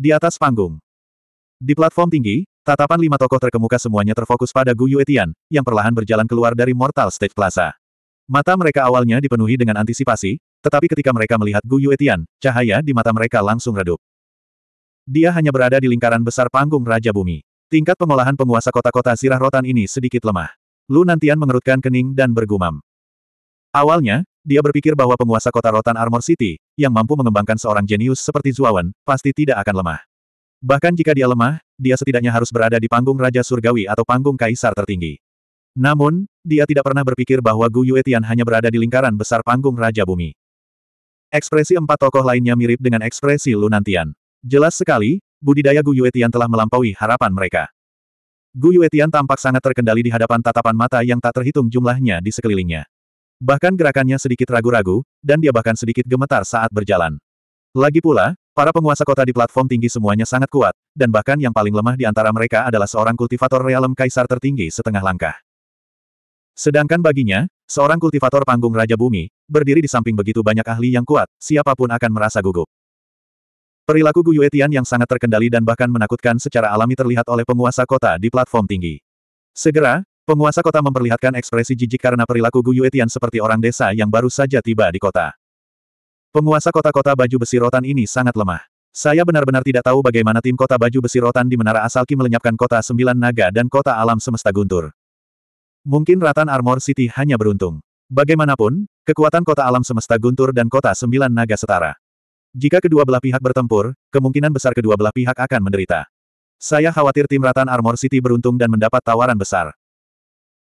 Di atas panggung. Di platform tinggi, tatapan lima tokoh terkemuka semuanya terfokus pada Gu Yuetian, yang perlahan berjalan keluar dari Mortal Stage Plaza. Mata mereka awalnya dipenuhi dengan antisipasi, tetapi ketika mereka melihat Gu Yuetian, cahaya di mata mereka langsung redup. Dia hanya berada di lingkaran besar panggung Raja Bumi. Tingkat pengolahan penguasa kota-kota sirah rotan ini sedikit lemah. Lu Nantian mengerutkan kening dan bergumam. Awalnya, dia berpikir bahwa penguasa kota Rotan Armor City, yang mampu mengembangkan seorang jenius seperti Zuawan, pasti tidak akan lemah. Bahkan jika dia lemah, dia setidaknya harus berada di panggung Raja Surgawi atau panggung Kaisar tertinggi. Namun, dia tidak pernah berpikir bahwa Gu Yuetian hanya berada di lingkaran besar panggung Raja Bumi. Ekspresi empat tokoh lainnya mirip dengan ekspresi Lunantian. Jelas sekali, budidaya Gu Yuetian telah melampaui harapan mereka. Gu Yuetian tampak sangat terkendali di hadapan tatapan mata yang tak terhitung jumlahnya di sekelilingnya. Bahkan gerakannya sedikit ragu-ragu, dan dia bahkan sedikit gemetar saat berjalan. Lagi pula, para penguasa kota di platform tinggi semuanya sangat kuat, dan bahkan yang paling lemah di antara mereka adalah seorang kultivator realem kaisar tertinggi setengah langkah. Sedangkan baginya, seorang kultivator panggung Raja Bumi, berdiri di samping begitu banyak ahli yang kuat, siapapun akan merasa gugup. Perilaku Gu Yuetian yang sangat terkendali dan bahkan menakutkan secara alami terlihat oleh penguasa kota di platform tinggi. Segera, Penguasa kota memperlihatkan ekspresi jijik karena perilaku Gu Yuetian seperti orang desa yang baru saja tiba di kota. Penguasa kota-kota baju besi rotan ini sangat lemah. Saya benar-benar tidak tahu bagaimana tim kota baju besi rotan di Menara Asalki melenyapkan kota Sembilan Naga dan kota alam semesta guntur. Mungkin Ratan Armor City hanya beruntung. Bagaimanapun, kekuatan kota alam semesta guntur dan kota Sembilan Naga setara. Jika kedua belah pihak bertempur, kemungkinan besar kedua belah pihak akan menderita. Saya khawatir tim Ratan Armor City beruntung dan mendapat tawaran besar.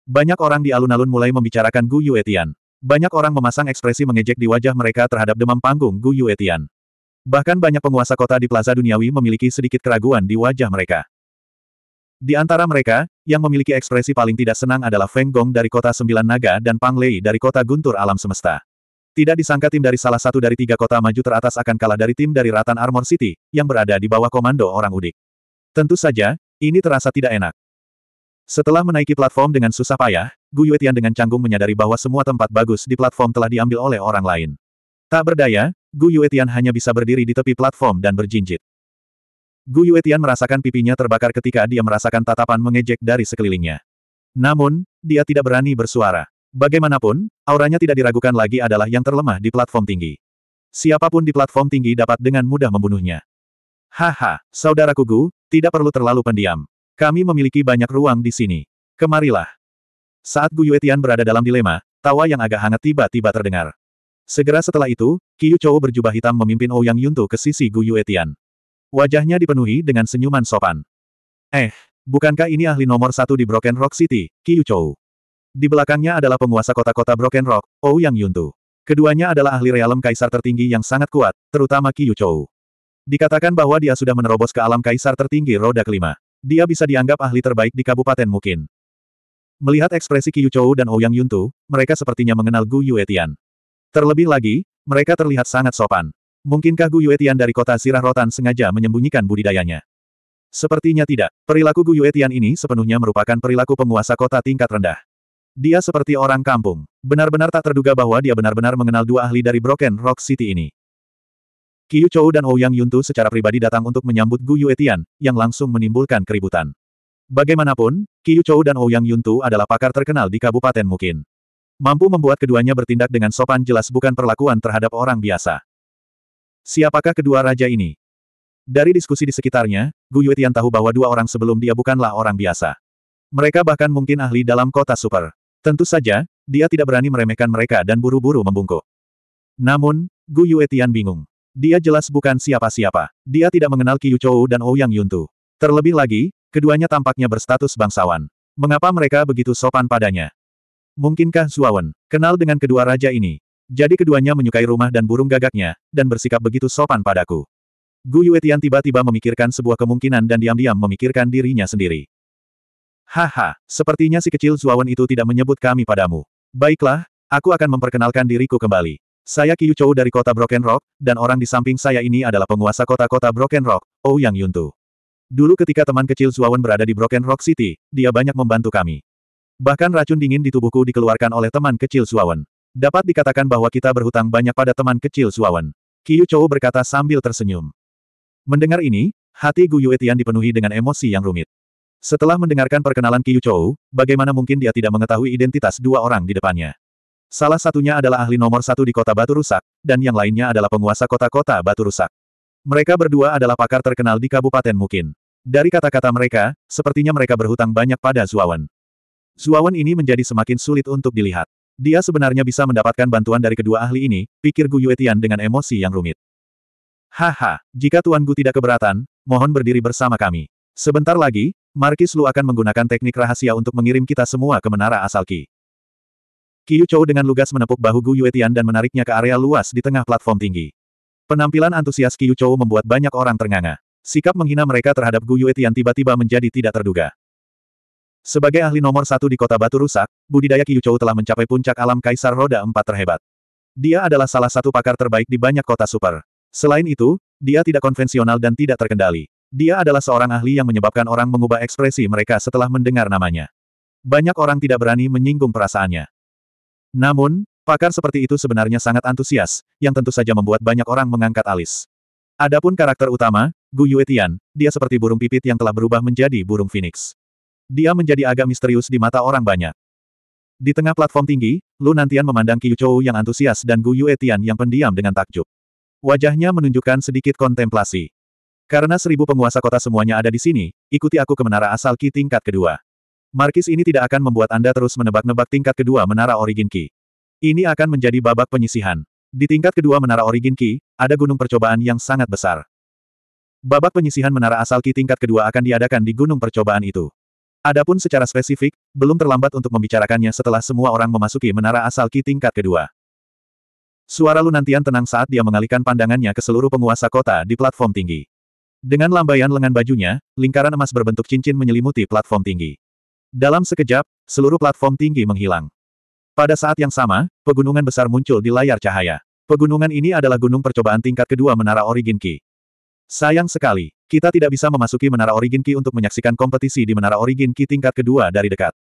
Banyak orang di alun-alun mulai membicarakan Gu Yuetian. Banyak orang memasang ekspresi mengejek di wajah mereka terhadap demam panggung Gu Yuetian. Bahkan banyak penguasa kota di Plaza Duniawi memiliki sedikit keraguan di wajah mereka. Di antara mereka, yang memiliki ekspresi paling tidak senang adalah Feng Gong dari kota Sembilan Naga dan Pang Lei dari kota Guntur Alam Semesta. Tidak disangka tim dari salah satu dari tiga kota maju teratas akan kalah dari tim dari Ratan Armor City, yang berada di bawah komando orang udik. Tentu saja, ini terasa tidak enak. Setelah menaiki platform dengan susah payah, Gu Yuetian dengan canggung menyadari bahwa semua tempat bagus di platform telah diambil oleh orang lain. Tak berdaya, Gu Yuetian hanya bisa berdiri di tepi platform dan berjinjit. Gu Yuetian merasakan pipinya terbakar ketika dia merasakan tatapan mengejek dari sekelilingnya. Namun, dia tidak berani bersuara. Bagaimanapun, auranya tidak diragukan lagi adalah yang terlemah di platform tinggi. Siapapun di platform tinggi dapat dengan mudah membunuhnya. Haha, saudaraku Gu, tidak perlu terlalu pendiam. Kami memiliki banyak ruang di sini. Kemarilah. Saat Gu Yuetian berada dalam dilema, tawa yang agak hangat tiba-tiba terdengar. Segera setelah itu, Qiu Chou berjubah hitam memimpin Ouyang oh Yuntu ke sisi Gu Yuetian. Wajahnya dipenuhi dengan senyuman sopan. Eh, bukankah ini ahli nomor satu di Broken Rock City, Qiu Chou? Di belakangnya adalah penguasa kota-kota Broken Rock, Ouyang oh Yuntu. Keduanya adalah ahli realem kaisar tertinggi yang sangat kuat, terutama Qiu Chou. Dikatakan bahwa dia sudah menerobos ke alam kaisar tertinggi roda kelima. Dia bisa dianggap ahli terbaik di kabupaten Mungkin Melihat ekspresi Qiu Chou dan Ouyang oh Yuntu, mereka sepertinya mengenal Gu Yuetian. Terlebih lagi, mereka terlihat sangat sopan. Mungkinkah Gu Yuetian dari kota Sirah Rotan sengaja menyembunyikan budidayanya? Sepertinya tidak. Perilaku Gu Yuetian ini sepenuhnya merupakan perilaku penguasa kota tingkat rendah. Dia seperti orang kampung. Benar-benar tak terduga bahwa dia benar-benar mengenal dua ahli dari Broken Rock City ini. Qiu Chou dan Ouyang Yuntu secara pribadi datang untuk menyambut Gu Yuetian, yang langsung menimbulkan keributan. Bagaimanapun, Qiu Chou dan Ouyang Yuntu adalah pakar terkenal di Kabupaten Mukin. Mampu membuat keduanya bertindak dengan sopan jelas bukan perlakuan terhadap orang biasa. Siapakah kedua raja ini? Dari diskusi di sekitarnya, Gu Yuetian tahu bahwa dua orang sebelum dia bukanlah orang biasa. Mereka bahkan mungkin ahli dalam kota super. Tentu saja, dia tidak berani meremehkan mereka dan buru-buru membungkuk. Namun, Gu Yuetian bingung. Dia jelas bukan siapa-siapa. Dia tidak mengenal Qiu Chou dan Ouyang Yuntu. Terlebih lagi, keduanya tampaknya berstatus bangsawan. Mengapa mereka begitu sopan padanya? Mungkinkah Zuawan kenal dengan kedua raja ini? Jadi keduanya menyukai rumah dan burung gagaknya, dan bersikap begitu sopan padaku. Gu Yuetian tiba-tiba memikirkan sebuah kemungkinan dan diam-diam memikirkan dirinya sendiri. Haha, sepertinya si kecil Zuawan itu tidak menyebut kami padamu. Baiklah, aku akan memperkenalkan diriku kembali. Saya Qiyu Chou dari kota Broken Rock, dan orang di samping saya ini adalah penguasa kota-kota Broken Rock, Ou Yang Yuntu. Dulu ketika teman kecil Zuawan berada di Broken Rock City, dia banyak membantu kami. Bahkan racun dingin di tubuhku dikeluarkan oleh teman kecil Zuawan. Dapat dikatakan bahwa kita berhutang banyak pada teman kecil Zuawan. Qiyu Chou berkata sambil tersenyum. Mendengar ini, hati Gu Yuetian dipenuhi dengan emosi yang rumit. Setelah mendengarkan perkenalan Qiyu Chou, bagaimana mungkin dia tidak mengetahui identitas dua orang di depannya? Salah satunya adalah ahli nomor satu di kota batu rusak, dan yang lainnya adalah penguasa kota-kota batu rusak. Mereka berdua adalah pakar terkenal di Kabupaten Mukin. Dari kata-kata mereka, sepertinya mereka berhutang banyak pada Zuawan. Zuawan ini menjadi semakin sulit untuk dilihat. Dia sebenarnya bisa mendapatkan bantuan dari kedua ahli ini, pikir Gu Yuetian dengan emosi yang rumit. Haha, jika Tuan Gu tidak keberatan, mohon berdiri bersama kami. Sebentar lagi, Markis Lu akan menggunakan teknik rahasia untuk mengirim kita semua ke menara Asalki. Qiu Chou dengan lugas menepuk bahu Gu Yuetian dan menariknya ke area luas di tengah platform tinggi. Penampilan antusias Qiu Chou membuat banyak orang ternganga. Sikap menghina mereka terhadap Gu Yuetian tiba-tiba menjadi tidak terduga. Sebagai ahli nomor satu di kota batu rusak, budidaya Qiu Chou telah mencapai puncak alam kaisar roda empat terhebat. Dia adalah salah satu pakar terbaik di banyak kota super. Selain itu, dia tidak konvensional dan tidak terkendali. Dia adalah seorang ahli yang menyebabkan orang mengubah ekspresi mereka setelah mendengar namanya. Banyak orang tidak berani menyinggung perasaannya. Namun, pakar seperti itu sebenarnya sangat antusias, yang tentu saja membuat banyak orang mengangkat alis. Adapun karakter utama, Gu Yuetian, dia seperti burung pipit yang telah berubah menjadi burung phoenix. Dia menjadi agak misterius di mata orang banyak. Di tengah platform tinggi, Lu Nantian memandang Qiu Chou yang antusias dan Gu Yuetian yang pendiam dengan takjub. Wajahnya menunjukkan sedikit kontemplasi. Karena seribu penguasa kota semuanya ada di sini, ikuti aku ke menara asal Ki tingkat kedua. Markis ini tidak akan membuat Anda terus menebak-nebak tingkat kedua menara origin Ki. Ini akan menjadi babak penyisihan. Di tingkat kedua menara origin Ki, ada gunung percobaan yang sangat besar. Babak penyisihan menara asal Ki tingkat kedua akan diadakan di gunung percobaan itu. Adapun secara spesifik, belum terlambat untuk membicarakannya setelah semua orang memasuki menara asal Ki tingkat kedua. Suara Lunantian tenang saat dia mengalihkan pandangannya ke seluruh penguasa kota di platform tinggi. Dengan lambaian lengan bajunya, lingkaran emas berbentuk cincin menyelimuti platform tinggi. Dalam sekejap, seluruh platform tinggi menghilang. Pada saat yang sama, pegunungan besar muncul di layar cahaya. Pegunungan ini adalah gunung percobaan tingkat kedua Menara Origin Ki. Sayang sekali, kita tidak bisa memasuki Menara Origin Ki untuk menyaksikan kompetisi di Menara Origin Ki tingkat kedua dari dekat.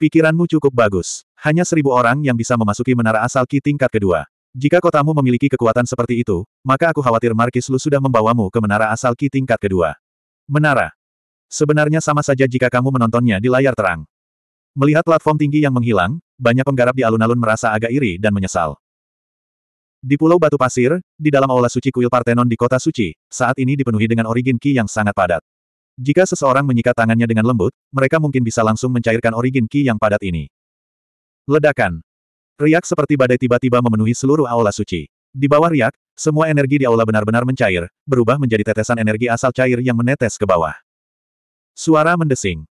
Pikiranmu cukup bagus. Hanya seribu orang yang bisa memasuki menara asal Ki tingkat kedua. Jika kotamu memiliki kekuatan seperti itu, maka aku khawatir Markis Lu sudah membawamu ke menara asal Ki tingkat kedua. Menara. Sebenarnya sama saja jika kamu menontonnya di layar terang. Melihat platform tinggi yang menghilang, banyak penggarap di alun-alun merasa agak iri dan menyesal. Di Pulau Batu Pasir, di dalam aula suci kuil Partenon di kota suci, saat ini dipenuhi dengan origin ki yang sangat padat. Jika seseorang menyikat tangannya dengan lembut, mereka mungkin bisa langsung mencairkan origin ki yang padat ini. Ledakan. Riak seperti badai tiba-tiba memenuhi seluruh aula suci. Di bawah riak, semua energi di aula benar-benar mencair, berubah menjadi tetesan energi asal cair yang menetes ke bawah. Suara mendesing.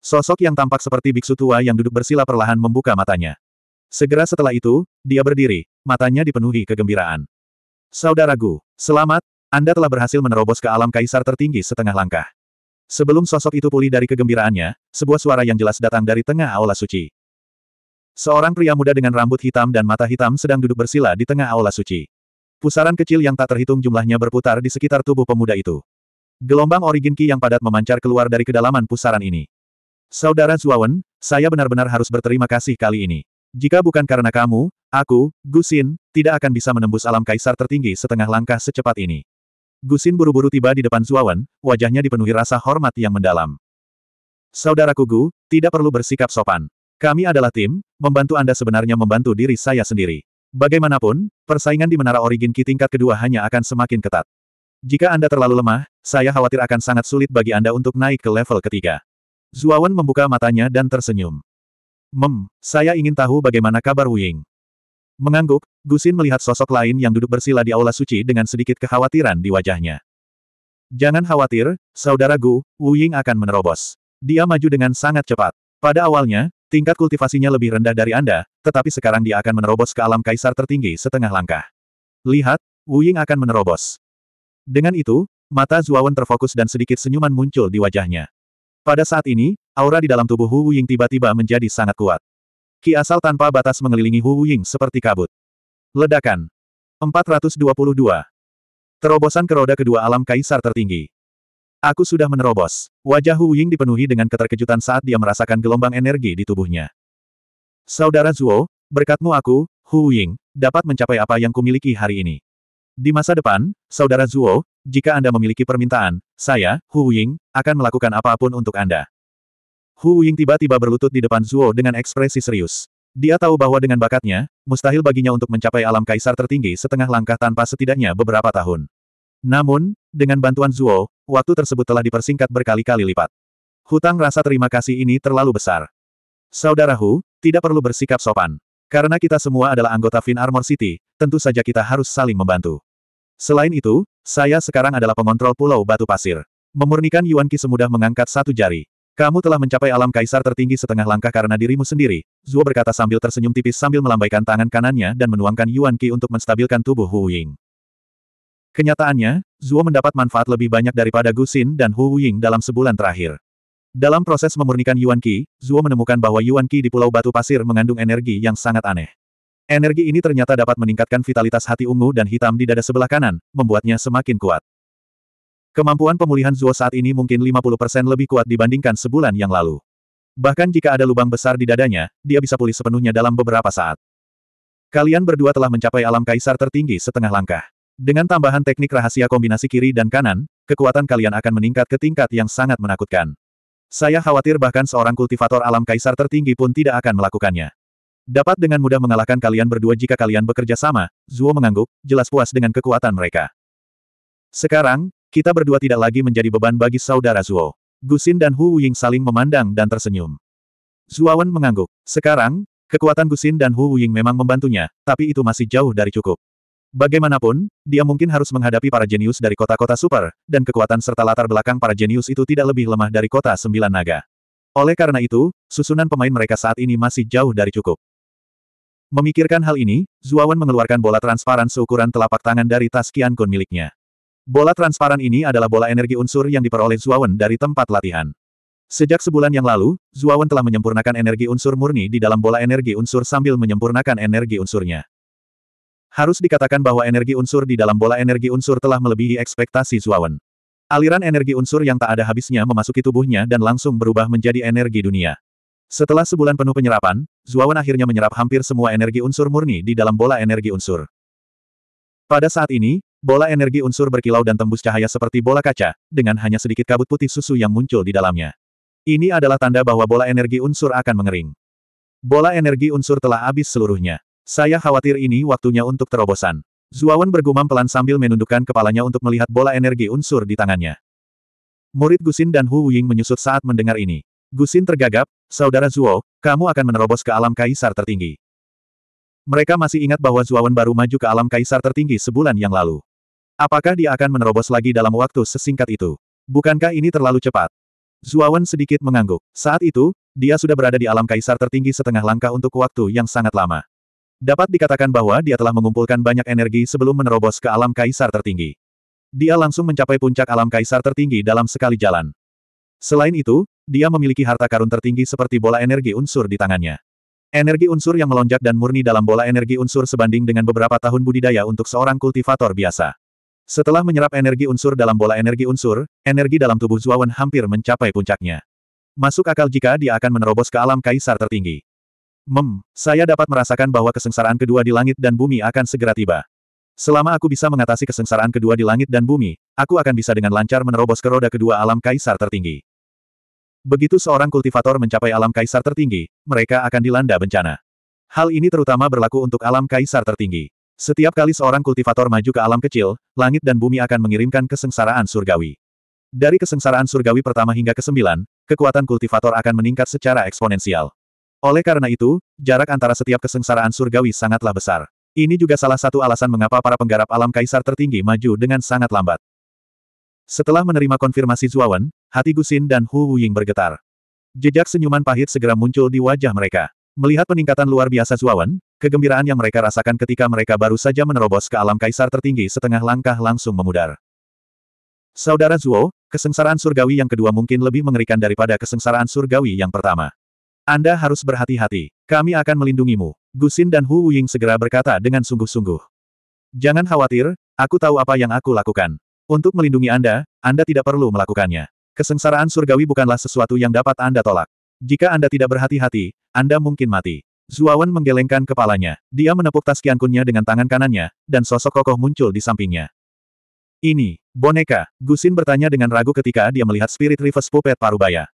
Sosok yang tampak seperti biksu tua yang duduk bersila perlahan membuka matanya. Segera setelah itu, dia berdiri, matanya dipenuhi kegembiraan. Saudaraku, selamat, Anda telah berhasil menerobos ke alam kaisar tertinggi setengah langkah. Sebelum sosok itu pulih dari kegembiraannya, sebuah suara yang jelas datang dari tengah aula suci. Seorang pria muda dengan rambut hitam dan mata hitam sedang duduk bersila di tengah aula suci. Pusaran kecil yang tak terhitung jumlahnya berputar di sekitar tubuh pemuda itu. Gelombang origin Ki yang padat memancar keluar dari kedalaman pusaran ini. Saudara Zuawan, saya benar-benar harus berterima kasih kali ini. Jika bukan karena kamu, aku, Gusin, tidak akan bisa menembus alam kaisar tertinggi setengah langkah secepat ini. Gusin buru-buru tiba di depan Zuawan, wajahnya dipenuhi rasa hormat yang mendalam. Saudaraku Gu, tidak perlu bersikap sopan. Kami adalah tim, membantu Anda sebenarnya membantu diri saya sendiri. Bagaimanapun, persaingan di Menara Origin Ki tingkat kedua hanya akan semakin ketat. Jika Anda terlalu lemah, saya khawatir akan sangat sulit bagi Anda untuk naik ke level ketiga. Zuawan membuka matanya dan tersenyum. Mem, saya ingin tahu bagaimana kabar Wuying. Mengangguk, Gusin melihat sosok lain yang duduk bersila di aula suci dengan sedikit kekhawatiran di wajahnya. Jangan khawatir, saudara Gu, Wuying akan menerobos. Dia maju dengan sangat cepat. Pada awalnya, tingkat kultivasinya lebih rendah dari Anda, tetapi sekarang dia akan menerobos ke alam kaisar tertinggi setengah langkah. Lihat, Wuying akan menerobos. Dengan itu, mata Zuawan terfokus dan sedikit senyuman muncul di wajahnya. Pada saat ini, aura di dalam tubuh Hu Wuying tiba-tiba menjadi sangat kuat. Ki asal tanpa batas mengelilingi Hu Wuying seperti kabut. Ledakan. 422. Terobosan ke roda kedua alam kaisar tertinggi. Aku sudah menerobos. Wajah Hu Ying dipenuhi dengan keterkejutan saat dia merasakan gelombang energi di tubuhnya. Saudara Zuo, berkatmu aku, Hu Ying, dapat mencapai apa yang kumiliki hari ini. Di masa depan, Saudara Zuo, jika Anda memiliki permintaan, saya, Hu Ying, akan melakukan apapun untuk Anda. Hu Ying tiba-tiba berlutut di depan Zuo dengan ekspresi serius. Dia tahu bahwa dengan bakatnya, mustahil baginya untuk mencapai alam kaisar tertinggi setengah langkah tanpa setidaknya beberapa tahun. Namun, dengan bantuan Zuo, waktu tersebut telah dipersingkat berkali-kali lipat. Hutang rasa terima kasih ini terlalu besar. Saudara Hu, tidak perlu bersikap sopan. Karena kita semua adalah anggota Fin Armor City, tentu saja kita harus saling membantu. Selain itu, saya sekarang adalah pengontrol Pulau Batu Pasir. Memurnikan Yuan Qi semudah mengangkat satu jari. Kamu telah mencapai alam kaisar tertinggi setengah langkah karena dirimu sendiri, Zuo berkata sambil tersenyum tipis sambil melambaikan tangan kanannya dan menuangkan Yuan Qi untuk menstabilkan tubuh Hu Ying. Kenyataannya, Zuo mendapat manfaat lebih banyak daripada Gu Xin dan Hu Ying dalam sebulan terakhir. Dalam proses memurnikan Yuan Qi, Zuo menemukan bahwa Yuan Qi di Pulau Batu Pasir mengandung energi yang sangat aneh. Energi ini ternyata dapat meningkatkan vitalitas hati ungu dan hitam di dada sebelah kanan, membuatnya semakin kuat. Kemampuan pemulihan Zuo saat ini mungkin 50% lebih kuat dibandingkan sebulan yang lalu. Bahkan jika ada lubang besar di dadanya, dia bisa pulih sepenuhnya dalam beberapa saat. Kalian berdua telah mencapai alam kaisar tertinggi setengah langkah. Dengan tambahan teknik rahasia kombinasi kiri dan kanan, kekuatan kalian akan meningkat ke tingkat yang sangat menakutkan. Saya khawatir bahkan seorang kultivator alam kaisar tertinggi pun tidak akan melakukannya. Dapat dengan mudah mengalahkan kalian berdua jika kalian bekerja sama, Zuo mengangguk, jelas puas dengan kekuatan mereka. Sekarang, kita berdua tidak lagi menjadi beban bagi saudara Zuo. Gusin dan Hu Wuying saling memandang dan tersenyum. Zuawan mengangguk. Sekarang, kekuatan Gusin dan Hu Wuying memang membantunya, tapi itu masih jauh dari cukup. Bagaimanapun, dia mungkin harus menghadapi para jenius dari kota-kota super, dan kekuatan serta latar belakang para jenius itu tidak lebih lemah dari kota sembilan naga. Oleh karena itu, susunan pemain mereka saat ini masih jauh dari cukup. Memikirkan hal ini, Zuawan mengeluarkan bola transparan seukuran telapak tangan dari tas Qian Kun miliknya. Bola transparan ini adalah bola energi unsur yang diperoleh Zuawan dari tempat latihan. Sejak sebulan yang lalu, Zuawan telah menyempurnakan energi unsur murni di dalam bola energi unsur sambil menyempurnakan energi unsurnya. Harus dikatakan bahwa energi unsur di dalam bola energi unsur telah melebihi ekspektasi Zuawan. Aliran energi unsur yang tak ada habisnya memasuki tubuhnya dan langsung berubah menjadi energi dunia. Setelah sebulan penuh penyerapan, Zuawan akhirnya menyerap hampir semua energi unsur murni di dalam bola energi unsur. Pada saat ini, bola energi unsur berkilau dan tembus cahaya seperti bola kaca, dengan hanya sedikit kabut putih susu yang muncul di dalamnya. Ini adalah tanda bahwa bola energi unsur akan mengering. Bola energi unsur telah habis seluruhnya. Saya khawatir ini waktunya untuk terobosan. Zuawan bergumam pelan sambil menundukkan kepalanya untuk melihat bola energi unsur di tangannya. Murid Gusin dan Hu Ying menyusut saat mendengar ini. Gusin tergagap, Saudara Zuo, kamu akan menerobos ke alam kaisar tertinggi. Mereka masih ingat bahwa Zuawan baru maju ke alam kaisar tertinggi sebulan yang lalu. Apakah dia akan menerobos lagi dalam waktu sesingkat itu? Bukankah ini terlalu cepat? Zuawan sedikit mengangguk. Saat itu, dia sudah berada di alam kaisar tertinggi setengah langkah untuk waktu yang sangat lama. Dapat dikatakan bahwa dia telah mengumpulkan banyak energi sebelum menerobos ke alam kaisar tertinggi. Dia langsung mencapai puncak alam kaisar tertinggi dalam sekali jalan. Selain itu, dia memiliki harta karun tertinggi seperti bola energi unsur di tangannya. Energi unsur yang melonjak dan murni dalam bola energi unsur sebanding dengan beberapa tahun budidaya untuk seorang kultivator biasa. Setelah menyerap energi unsur dalam bola energi unsur, energi dalam tubuh Zuawan hampir mencapai puncaknya. Masuk akal jika dia akan menerobos ke alam kaisar tertinggi. Mem, saya dapat merasakan bahwa kesengsaraan kedua di langit dan bumi akan segera tiba. Selama aku bisa mengatasi kesengsaraan kedua di langit dan bumi, aku akan bisa dengan lancar menerobos ke roda kedua alam kaisar tertinggi. Begitu seorang kultivator mencapai alam kaisar tertinggi, mereka akan dilanda bencana. Hal ini terutama berlaku untuk alam kaisar tertinggi. Setiap kali seorang kultivator maju ke alam kecil, langit dan bumi akan mengirimkan kesengsaraan surgawi. Dari kesengsaraan surgawi pertama hingga ke kesembilan, kekuatan kultivator akan meningkat secara eksponensial. Oleh karena itu, jarak antara setiap kesengsaraan surgawi sangatlah besar. Ini juga salah satu alasan mengapa para penggarap alam kaisar tertinggi maju dengan sangat lambat. Setelah menerima konfirmasi Zuawan, hati Gusin dan Hu Wuying bergetar. Jejak senyuman pahit segera muncul di wajah mereka. Melihat peningkatan luar biasa Zuawan, kegembiraan yang mereka rasakan ketika mereka baru saja menerobos ke alam kaisar tertinggi setengah langkah langsung memudar. Saudara Zuo, kesengsaraan surgawi yang kedua mungkin lebih mengerikan daripada kesengsaraan surgawi yang pertama. Anda harus berhati-hati. Kami akan melindungimu. Gusin dan Hu Wuying segera berkata dengan sungguh-sungguh. Jangan khawatir, aku tahu apa yang aku lakukan. Untuk melindungi Anda, Anda tidak perlu melakukannya. Kesengsaraan surgawi bukanlah sesuatu yang dapat Anda tolak. Jika Anda tidak berhati-hati, Anda mungkin mati. Zuawan menggelengkan kepalanya. Dia menepuk tas kiankunnya dengan tangan kanannya, dan sosok kokoh muncul di sampingnya. Ini, boneka, Gusin bertanya dengan ragu ketika dia melihat spirit reverse puppet parubaya.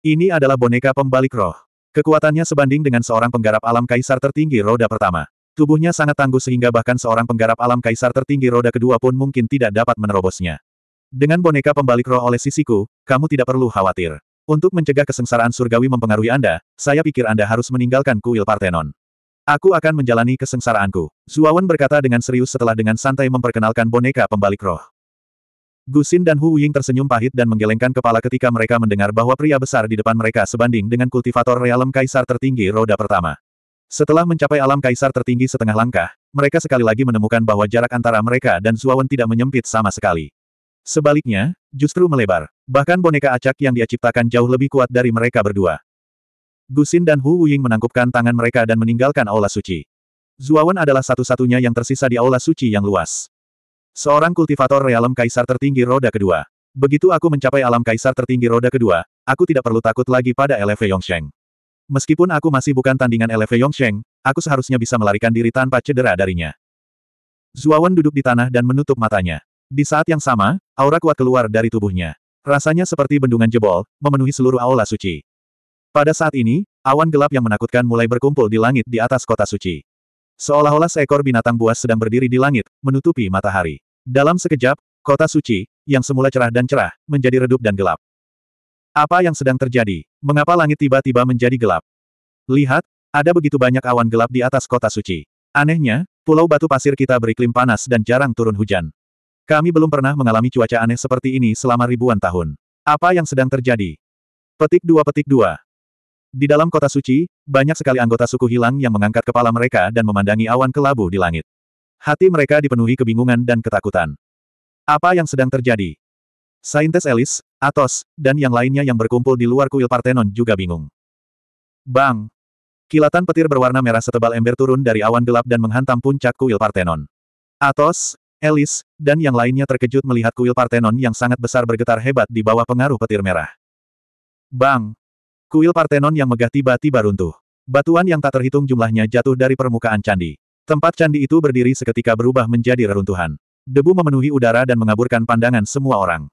Ini adalah boneka pembalik roh. Kekuatannya sebanding dengan seorang penggarap alam kaisar tertinggi roda pertama. Tubuhnya sangat tangguh sehingga bahkan seorang penggarap alam kaisar tertinggi roda kedua pun mungkin tidak dapat menerobosnya. Dengan boneka pembalik roh oleh sisiku, kamu tidak perlu khawatir. Untuk mencegah kesengsaraan surgawi mempengaruhi Anda, saya pikir Anda harus meninggalkan kuil Partenon. Aku akan menjalani kesengsaraanku. Zuawan berkata dengan serius setelah dengan santai memperkenalkan boneka pembalik roh. Gusin dan Hu Ying tersenyum pahit dan menggelengkan kepala ketika mereka mendengar bahwa pria besar di depan mereka sebanding dengan kultivator realem kaisar tertinggi roda pertama. Setelah mencapai alam kaisar tertinggi setengah langkah, mereka sekali lagi menemukan bahwa jarak antara mereka dan Zuawan tidak menyempit sama sekali. Sebaliknya, justru melebar. Bahkan boneka acak yang dia ciptakan jauh lebih kuat dari mereka berdua. Gusin dan Hu Wuying menangkupkan tangan mereka dan meninggalkan aula suci. Zuawan adalah satu-satunya yang tersisa di aula suci yang luas. Seorang kultivator realem kaisar tertinggi roda kedua. Begitu aku mencapai alam kaisar tertinggi roda kedua, aku tidak perlu takut lagi pada Eleve Yongsheng. Meskipun aku masih bukan tandingan LV Yongsheng, aku seharusnya bisa melarikan diri tanpa cedera darinya. Zuawan duduk di tanah dan menutup matanya. Di saat yang sama, aura kuat keluar dari tubuhnya. Rasanya seperti bendungan jebol, memenuhi seluruh aula suci. Pada saat ini, awan gelap yang menakutkan mulai berkumpul di langit di atas kota suci. Seolah-olah seekor binatang buas sedang berdiri di langit, menutupi matahari. Dalam sekejap, kota suci, yang semula cerah dan cerah, menjadi redup dan gelap. Apa yang sedang terjadi? Mengapa langit tiba-tiba menjadi gelap? Lihat, ada begitu banyak awan gelap di atas kota suci. Anehnya, pulau batu pasir kita beriklim panas dan jarang turun hujan. Kami belum pernah mengalami cuaca aneh seperti ini selama ribuan tahun. Apa yang sedang terjadi? Petik dua petik dua. Di dalam kota suci, banyak sekali anggota suku hilang yang mengangkat kepala mereka dan memandangi awan kelabu di langit. Hati mereka dipenuhi kebingungan dan ketakutan. Apa yang sedang terjadi? Saintes Elis, Atos, dan yang lainnya yang berkumpul di luar kuil Partenon juga bingung. Bang! Kilatan petir berwarna merah setebal ember turun dari awan gelap dan menghantam puncak kuil Partenon. Atos, Elis, dan yang lainnya terkejut melihat kuil Partenon yang sangat besar bergetar hebat di bawah pengaruh petir merah. Bang! Kuil Partenon yang megah tiba-tiba runtuh. Batuan yang tak terhitung jumlahnya jatuh dari permukaan candi. Tempat candi itu berdiri seketika berubah menjadi reruntuhan. Debu memenuhi udara dan mengaburkan pandangan semua orang.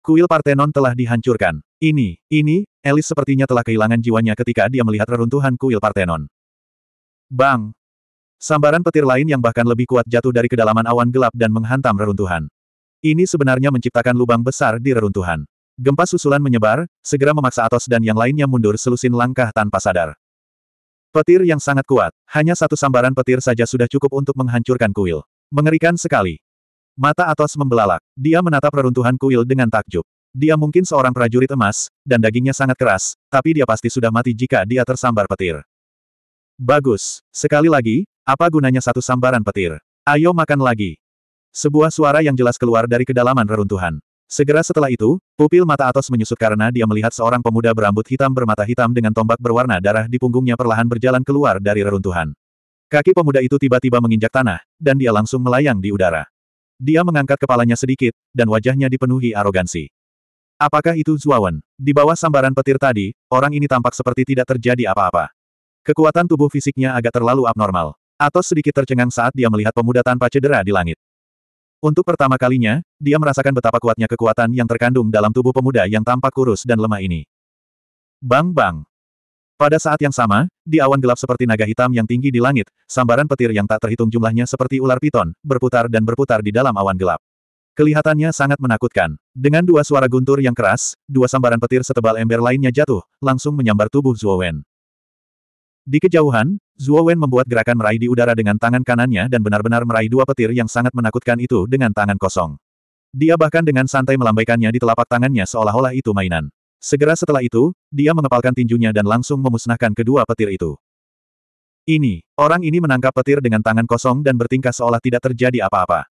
Kuil Partenon telah dihancurkan. Ini, ini, Elis sepertinya telah kehilangan jiwanya ketika dia melihat reruntuhan kuil Partenon. Bang! Sambaran petir lain yang bahkan lebih kuat jatuh dari kedalaman awan gelap dan menghantam reruntuhan. Ini sebenarnya menciptakan lubang besar di reruntuhan. Gempa susulan menyebar, segera memaksa Atos dan yang lainnya mundur selusin langkah tanpa sadar. Petir yang sangat kuat, hanya satu sambaran petir saja sudah cukup untuk menghancurkan kuil. Mengerikan sekali. Mata Atos membelalak. Dia menatap reruntuhan kuil dengan takjub. Dia mungkin seorang prajurit emas, dan dagingnya sangat keras, tapi dia pasti sudah mati jika dia tersambar petir. Bagus. Sekali lagi, apa gunanya satu sambaran petir? Ayo makan lagi. Sebuah suara yang jelas keluar dari kedalaman reruntuhan. Segera setelah itu, pupil mata Atos menyusut karena dia melihat seorang pemuda berambut hitam bermata hitam dengan tombak berwarna darah di punggungnya perlahan berjalan keluar dari reruntuhan. Kaki pemuda itu tiba-tiba menginjak tanah, dan dia langsung melayang di udara. Dia mengangkat kepalanya sedikit, dan wajahnya dipenuhi arogansi. Apakah itu Zuawan? Di bawah sambaran petir tadi, orang ini tampak seperti tidak terjadi apa-apa. Kekuatan tubuh fisiknya agak terlalu abnormal. Atos sedikit tercengang saat dia melihat pemuda tanpa cedera di langit. Untuk pertama kalinya, dia merasakan betapa kuatnya kekuatan yang terkandung dalam tubuh pemuda yang tampak kurus dan lemah ini. Bang-bang! Pada saat yang sama, di awan gelap seperti naga hitam yang tinggi di langit, sambaran petir yang tak terhitung jumlahnya seperti ular piton, berputar dan berputar di dalam awan gelap. Kelihatannya sangat menakutkan. Dengan dua suara guntur yang keras, dua sambaran petir setebal ember lainnya jatuh, langsung menyambar tubuh Zuo Wen. Di kejauhan, Zuo Wen membuat gerakan meraih di udara dengan tangan kanannya dan benar-benar meraih dua petir yang sangat menakutkan itu dengan tangan kosong. Dia bahkan dengan santai melambaikannya di telapak tangannya seolah-olah itu mainan. Segera setelah itu, dia mengepalkan tinjunya dan langsung memusnahkan kedua petir itu. Ini, orang ini menangkap petir dengan tangan kosong dan bertingkah seolah tidak terjadi apa-apa.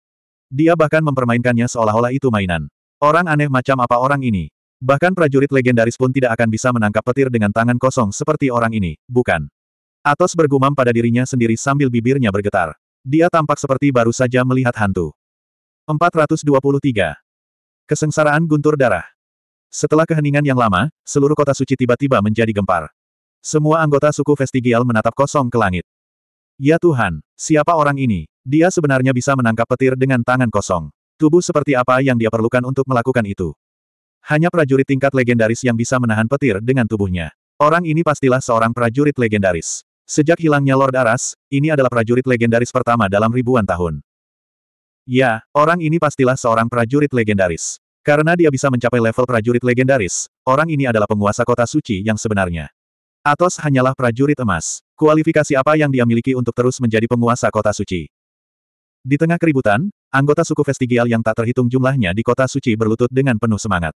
Dia bahkan mempermainkannya seolah-olah itu mainan. Orang aneh macam apa orang ini. Bahkan prajurit legendaris pun tidak akan bisa menangkap petir dengan tangan kosong seperti orang ini, bukan? Atos bergumam pada dirinya sendiri sambil bibirnya bergetar. Dia tampak seperti baru saja melihat hantu. 423. Kesengsaraan guntur darah. Setelah keheningan yang lama, seluruh kota suci tiba-tiba menjadi gempar. Semua anggota suku Vestigial menatap kosong ke langit. Ya Tuhan, siapa orang ini? Dia sebenarnya bisa menangkap petir dengan tangan kosong. Tubuh seperti apa yang dia perlukan untuk melakukan itu? Hanya prajurit tingkat legendaris yang bisa menahan petir dengan tubuhnya. Orang ini pastilah seorang prajurit legendaris. Sejak hilangnya Lord Aras, ini adalah prajurit legendaris pertama dalam ribuan tahun. Ya, orang ini pastilah seorang prajurit legendaris. Karena dia bisa mencapai level prajurit legendaris, orang ini adalah penguasa kota suci yang sebenarnya. Atos hanyalah prajurit emas. Kualifikasi apa yang dia miliki untuk terus menjadi penguasa kota suci? Di tengah keributan, anggota suku vestigial yang tak terhitung jumlahnya di kota suci berlutut dengan penuh semangat.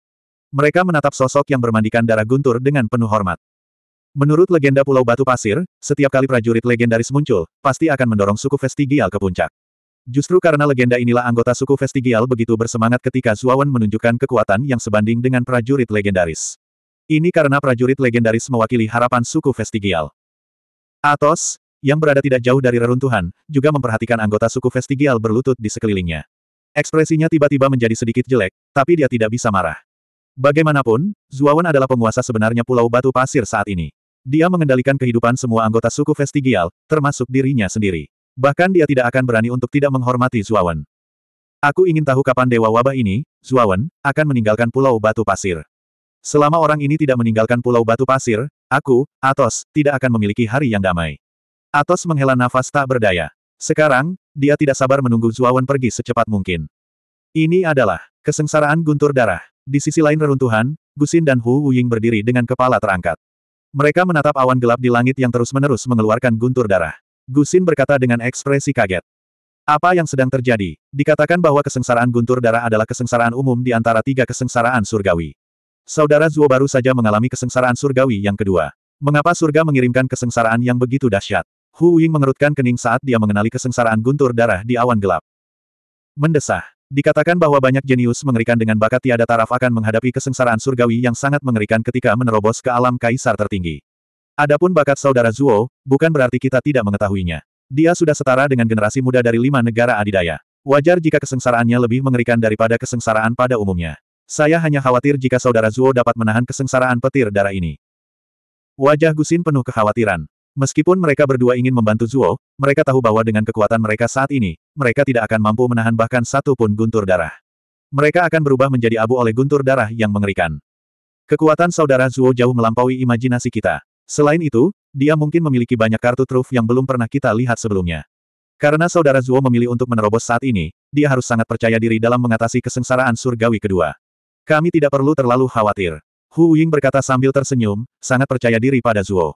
Mereka menatap sosok yang bermandikan darah guntur dengan penuh hormat. Menurut legenda Pulau Batu Pasir, setiap kali prajurit legendaris muncul, pasti akan mendorong suku vestigial ke puncak. Justru karena legenda inilah anggota suku Vestigial begitu bersemangat ketika Zuawan menunjukkan kekuatan yang sebanding dengan prajurit legendaris. Ini karena prajurit legendaris mewakili harapan suku Vestigial. Atos, yang berada tidak jauh dari reruntuhan, juga memperhatikan anggota suku Vestigial berlutut di sekelilingnya. Ekspresinya tiba-tiba menjadi sedikit jelek, tapi dia tidak bisa marah. Bagaimanapun, Zuawan adalah penguasa sebenarnya Pulau Batu Pasir saat ini. Dia mengendalikan kehidupan semua anggota suku Vestigial, termasuk dirinya sendiri. Bahkan dia tidak akan berani untuk tidak menghormati Zuawan. Aku ingin tahu kapan Dewa Wabah ini, Zuawan, akan meninggalkan Pulau Batu Pasir. Selama orang ini tidak meninggalkan Pulau Batu Pasir, aku, Atos, tidak akan memiliki hari yang damai. Atos menghela nafas tak berdaya. Sekarang, dia tidak sabar menunggu Zuawan pergi secepat mungkin. Ini adalah kesengsaraan guntur darah. Di sisi lain reruntuhan, Gusin dan Hu Wuying berdiri dengan kepala terangkat. Mereka menatap awan gelap di langit yang terus-menerus mengeluarkan guntur darah. Gusin berkata dengan ekspresi kaget. Apa yang sedang terjadi? Dikatakan bahwa kesengsaraan guntur darah adalah kesengsaraan umum di antara tiga kesengsaraan surgawi. Saudara Zuo baru saja mengalami kesengsaraan surgawi yang kedua. Mengapa surga mengirimkan kesengsaraan yang begitu dahsyat? Hu Ying mengerutkan kening saat dia mengenali kesengsaraan guntur darah di awan gelap. Mendesah. Dikatakan bahwa banyak jenius mengerikan dengan bakat tiada taraf akan menghadapi kesengsaraan surgawi yang sangat mengerikan ketika menerobos ke alam kaisar tertinggi. Adapun bakat saudara Zuo, bukan berarti kita tidak mengetahuinya. Dia sudah setara dengan generasi muda dari lima negara adidaya. Wajar jika kesengsaraannya lebih mengerikan daripada kesengsaraan pada umumnya. Saya hanya khawatir jika saudara Zuo dapat menahan kesengsaraan petir darah ini. Wajah Gusin penuh kekhawatiran. Meskipun mereka berdua ingin membantu Zuo, mereka tahu bahwa dengan kekuatan mereka saat ini, mereka tidak akan mampu menahan bahkan satu pun guntur darah. Mereka akan berubah menjadi abu oleh guntur darah yang mengerikan. Kekuatan saudara Zuo jauh melampaui imajinasi kita. Selain itu, dia mungkin memiliki banyak kartu truf yang belum pernah kita lihat sebelumnya. Karena saudara Zuo memilih untuk menerobos saat ini, dia harus sangat percaya diri dalam mengatasi kesengsaraan surgawi kedua. Kami tidak perlu terlalu khawatir. Hu Ying berkata sambil tersenyum, sangat percaya diri pada Zuo.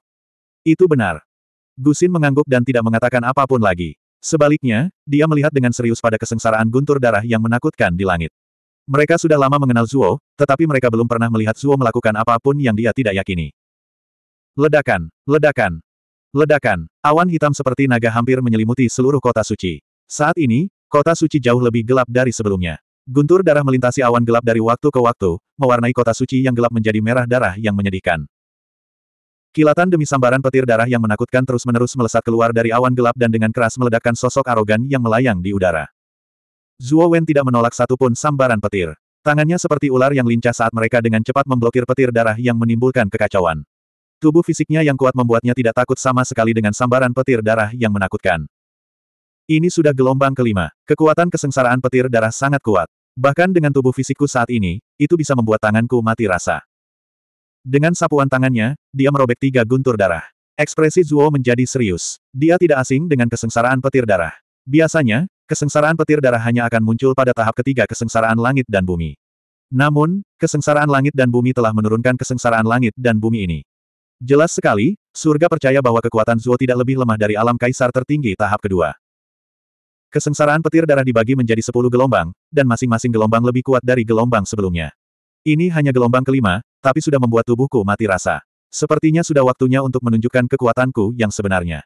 Itu benar. Gusin mengangguk dan tidak mengatakan apapun lagi. Sebaliknya, dia melihat dengan serius pada kesengsaraan guntur darah yang menakutkan di langit. Mereka sudah lama mengenal Zuo, tetapi mereka belum pernah melihat Zuo melakukan apapun yang dia tidak yakini. Ledakan, ledakan, ledakan. Awan hitam seperti naga hampir menyelimuti seluruh kota suci. Saat ini, kota suci jauh lebih gelap dari sebelumnya. Guntur darah melintasi awan gelap dari waktu ke waktu, mewarnai kota suci yang gelap menjadi merah darah yang menyedihkan. Kilatan demi sambaran petir darah yang menakutkan terus-menerus melesat keluar dari awan gelap dan dengan keras meledakkan sosok arogan yang melayang di udara. Zuo Wen tidak menolak satupun sambaran petir. Tangannya seperti ular yang lincah saat mereka dengan cepat memblokir petir darah yang menimbulkan kekacauan. Tubuh fisiknya yang kuat membuatnya tidak takut sama sekali dengan sambaran petir darah yang menakutkan. Ini sudah gelombang kelima. Kekuatan kesengsaraan petir darah sangat kuat. Bahkan dengan tubuh fisikku saat ini, itu bisa membuat tanganku mati rasa. Dengan sapuan tangannya, dia merobek tiga guntur darah. Ekspresi Zuo menjadi serius. Dia tidak asing dengan kesengsaraan petir darah. Biasanya, kesengsaraan petir darah hanya akan muncul pada tahap ketiga kesengsaraan langit dan bumi. Namun, kesengsaraan langit dan bumi telah menurunkan kesengsaraan langit dan bumi ini. Jelas sekali, surga percaya bahwa kekuatan Zuo tidak lebih lemah dari alam kaisar tertinggi tahap kedua. Kesengsaraan petir darah dibagi menjadi sepuluh gelombang, dan masing-masing gelombang lebih kuat dari gelombang sebelumnya. Ini hanya gelombang kelima, tapi sudah membuat tubuhku mati rasa. Sepertinya sudah waktunya untuk menunjukkan kekuatanku yang sebenarnya.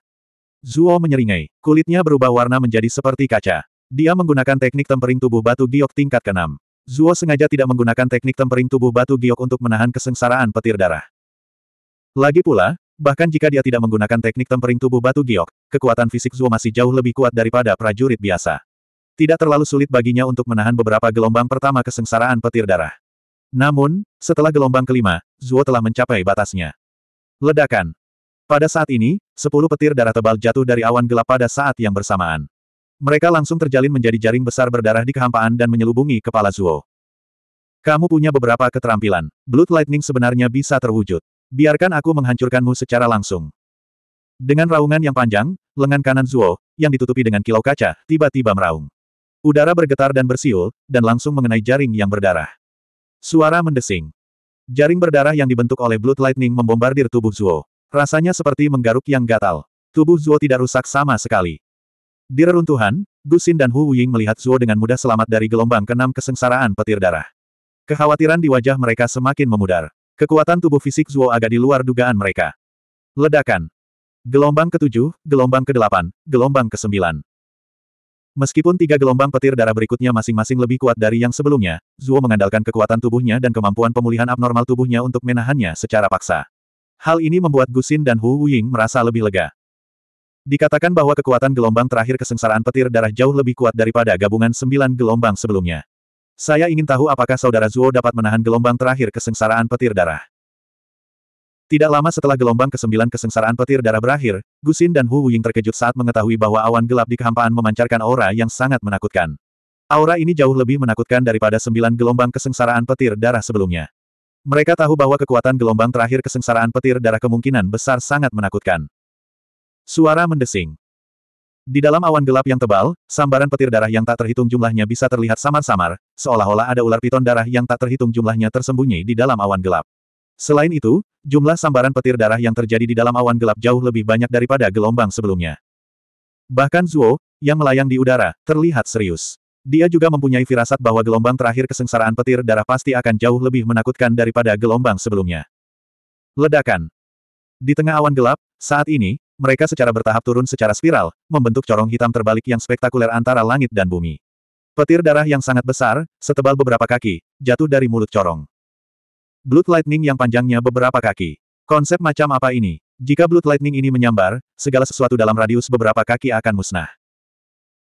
Zuo menyeringai. Kulitnya berubah warna menjadi seperti kaca. Dia menggunakan teknik tempering tubuh batu giok tingkat keenam. Zuo sengaja tidak menggunakan teknik tempering tubuh batu giok untuk menahan kesengsaraan petir darah. Lagi pula, bahkan jika dia tidak menggunakan teknik tempering tubuh batu giok, kekuatan fisik Zuo masih jauh lebih kuat daripada prajurit biasa. Tidak terlalu sulit baginya untuk menahan beberapa gelombang pertama kesengsaraan petir darah. Namun, setelah gelombang kelima, Zuo telah mencapai batasnya. Ledakan. Pada saat ini, sepuluh petir darah tebal jatuh dari awan gelap pada saat yang bersamaan. Mereka langsung terjalin menjadi jaring besar berdarah di kehampaan dan menyelubungi kepala Zuo. Kamu punya beberapa keterampilan. Blood Lightning sebenarnya bisa terwujud. Biarkan aku menghancurkanmu secara langsung. Dengan raungan yang panjang, lengan kanan Zuo, yang ditutupi dengan kilau kaca, tiba-tiba meraung. Udara bergetar dan bersiul, dan langsung mengenai jaring yang berdarah. Suara mendesing. Jaring berdarah yang dibentuk oleh Blood Lightning membombardir tubuh Zuo. Rasanya seperti menggaruk yang gatal. Tubuh Zuo tidak rusak sama sekali. Di reruntuhan, Gusin dan Hu Ying melihat Zuo dengan mudah selamat dari gelombang keenam kesengsaraan petir darah. Kekhawatiran di wajah mereka semakin memudar. Kekuatan tubuh fisik Zuo agak di luar dugaan mereka. Ledakan. Gelombang ketujuh, gelombang kedelapan, gelombang kesembilan. Meskipun tiga gelombang petir darah berikutnya masing-masing lebih kuat dari yang sebelumnya, Zuo mengandalkan kekuatan tubuhnya dan kemampuan pemulihan abnormal tubuhnya untuk menahannya secara paksa. Hal ini membuat Gusin dan Hu Wuying merasa lebih lega. Dikatakan bahwa kekuatan gelombang terakhir kesengsaraan petir darah jauh lebih kuat daripada gabungan sembilan gelombang sebelumnya. Saya ingin tahu apakah saudara Zuo dapat menahan gelombang terakhir kesengsaraan petir darah. Tidak lama setelah gelombang kesembilan kesengsaraan petir darah berakhir, Gusin dan Hu Wuying terkejut saat mengetahui bahwa awan gelap di kehampaan memancarkan aura yang sangat menakutkan. Aura ini jauh lebih menakutkan daripada sembilan gelombang kesengsaraan petir darah sebelumnya. Mereka tahu bahwa kekuatan gelombang terakhir kesengsaraan petir darah kemungkinan besar sangat menakutkan. Suara mendesing. Di dalam awan gelap yang tebal, sambaran petir darah yang tak terhitung jumlahnya bisa terlihat samar-samar, seolah-olah ada ular piton darah yang tak terhitung jumlahnya tersembunyi di dalam awan gelap. Selain itu, jumlah sambaran petir darah yang terjadi di dalam awan gelap jauh lebih banyak daripada gelombang sebelumnya. Bahkan Zuo, yang melayang di udara, terlihat serius. Dia juga mempunyai firasat bahwa gelombang terakhir kesengsaraan petir darah pasti akan jauh lebih menakutkan daripada gelombang sebelumnya. Ledakan. Di tengah awan gelap, saat ini, mereka secara bertahap turun secara spiral, membentuk corong hitam terbalik yang spektakuler antara langit dan bumi. Petir darah yang sangat besar, setebal beberapa kaki, jatuh dari mulut corong. Blood Lightning yang panjangnya beberapa kaki. Konsep macam apa ini? Jika Blood Lightning ini menyambar, segala sesuatu dalam radius beberapa kaki akan musnah.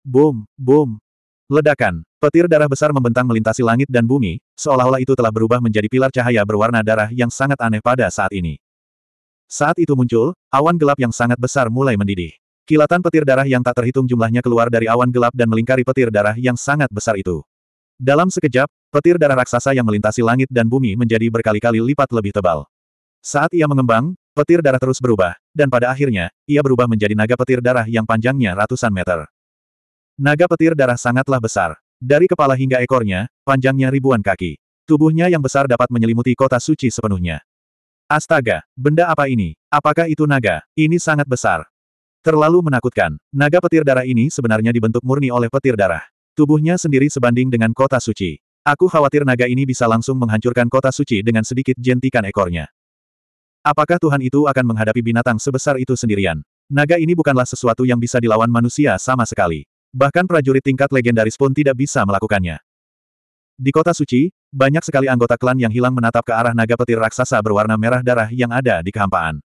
Boom, boom. Ledakan, petir darah besar membentang melintasi langit dan bumi, seolah-olah itu telah berubah menjadi pilar cahaya berwarna darah yang sangat aneh pada saat ini. Saat itu muncul, awan gelap yang sangat besar mulai mendidih. Kilatan petir darah yang tak terhitung jumlahnya keluar dari awan gelap dan melingkari petir darah yang sangat besar itu. Dalam sekejap, petir darah raksasa yang melintasi langit dan bumi menjadi berkali-kali lipat lebih tebal. Saat ia mengembang, petir darah terus berubah, dan pada akhirnya, ia berubah menjadi naga petir darah yang panjangnya ratusan meter. Naga petir darah sangatlah besar. Dari kepala hingga ekornya, panjangnya ribuan kaki. Tubuhnya yang besar dapat menyelimuti kota suci sepenuhnya. Astaga, benda apa ini? Apakah itu naga? Ini sangat besar. Terlalu menakutkan. Naga petir darah ini sebenarnya dibentuk murni oleh petir darah. Tubuhnya sendiri sebanding dengan kota suci. Aku khawatir naga ini bisa langsung menghancurkan kota suci dengan sedikit jentikan ekornya. Apakah Tuhan itu akan menghadapi binatang sebesar itu sendirian? Naga ini bukanlah sesuatu yang bisa dilawan manusia sama sekali. Bahkan prajurit tingkat legendaris pun tidak bisa melakukannya. Di kota suci, banyak sekali anggota klan yang hilang menatap ke arah naga petir raksasa berwarna merah darah yang ada di kehampaan.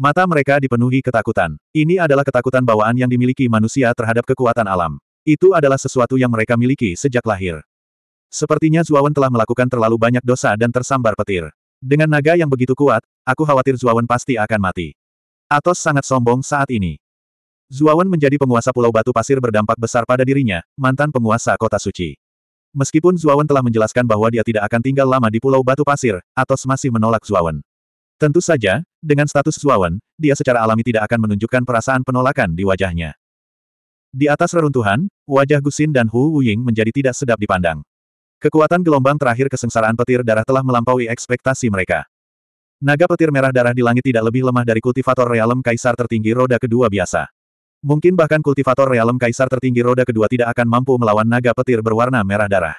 Mata mereka dipenuhi ketakutan. Ini adalah ketakutan bawaan yang dimiliki manusia terhadap kekuatan alam. Itu adalah sesuatu yang mereka miliki sejak lahir. Sepertinya Zuawan telah melakukan terlalu banyak dosa dan tersambar petir. Dengan naga yang begitu kuat, aku khawatir Zuawan pasti akan mati. Atos sangat sombong saat ini. Zuawan menjadi penguasa Pulau Batu Pasir berdampak besar pada dirinya, mantan penguasa kota suci. Meskipun Zuawan telah menjelaskan bahwa dia tidak akan tinggal lama di Pulau Batu Pasir, Atos masih menolak Zuawan. Tentu saja, dengan status Zuawan, dia secara alami tidak akan menunjukkan perasaan penolakan di wajahnya. Di atas reruntuhan, wajah Gusin dan Hu Wuying menjadi tidak sedap dipandang. Kekuatan gelombang terakhir kesengsaraan petir darah telah melampaui ekspektasi mereka. Naga petir merah darah di langit tidak lebih lemah dari kultivator realem kaisar tertinggi roda kedua biasa. Mungkin bahkan kultivator realem kaisar tertinggi roda kedua tidak akan mampu melawan naga petir berwarna merah darah.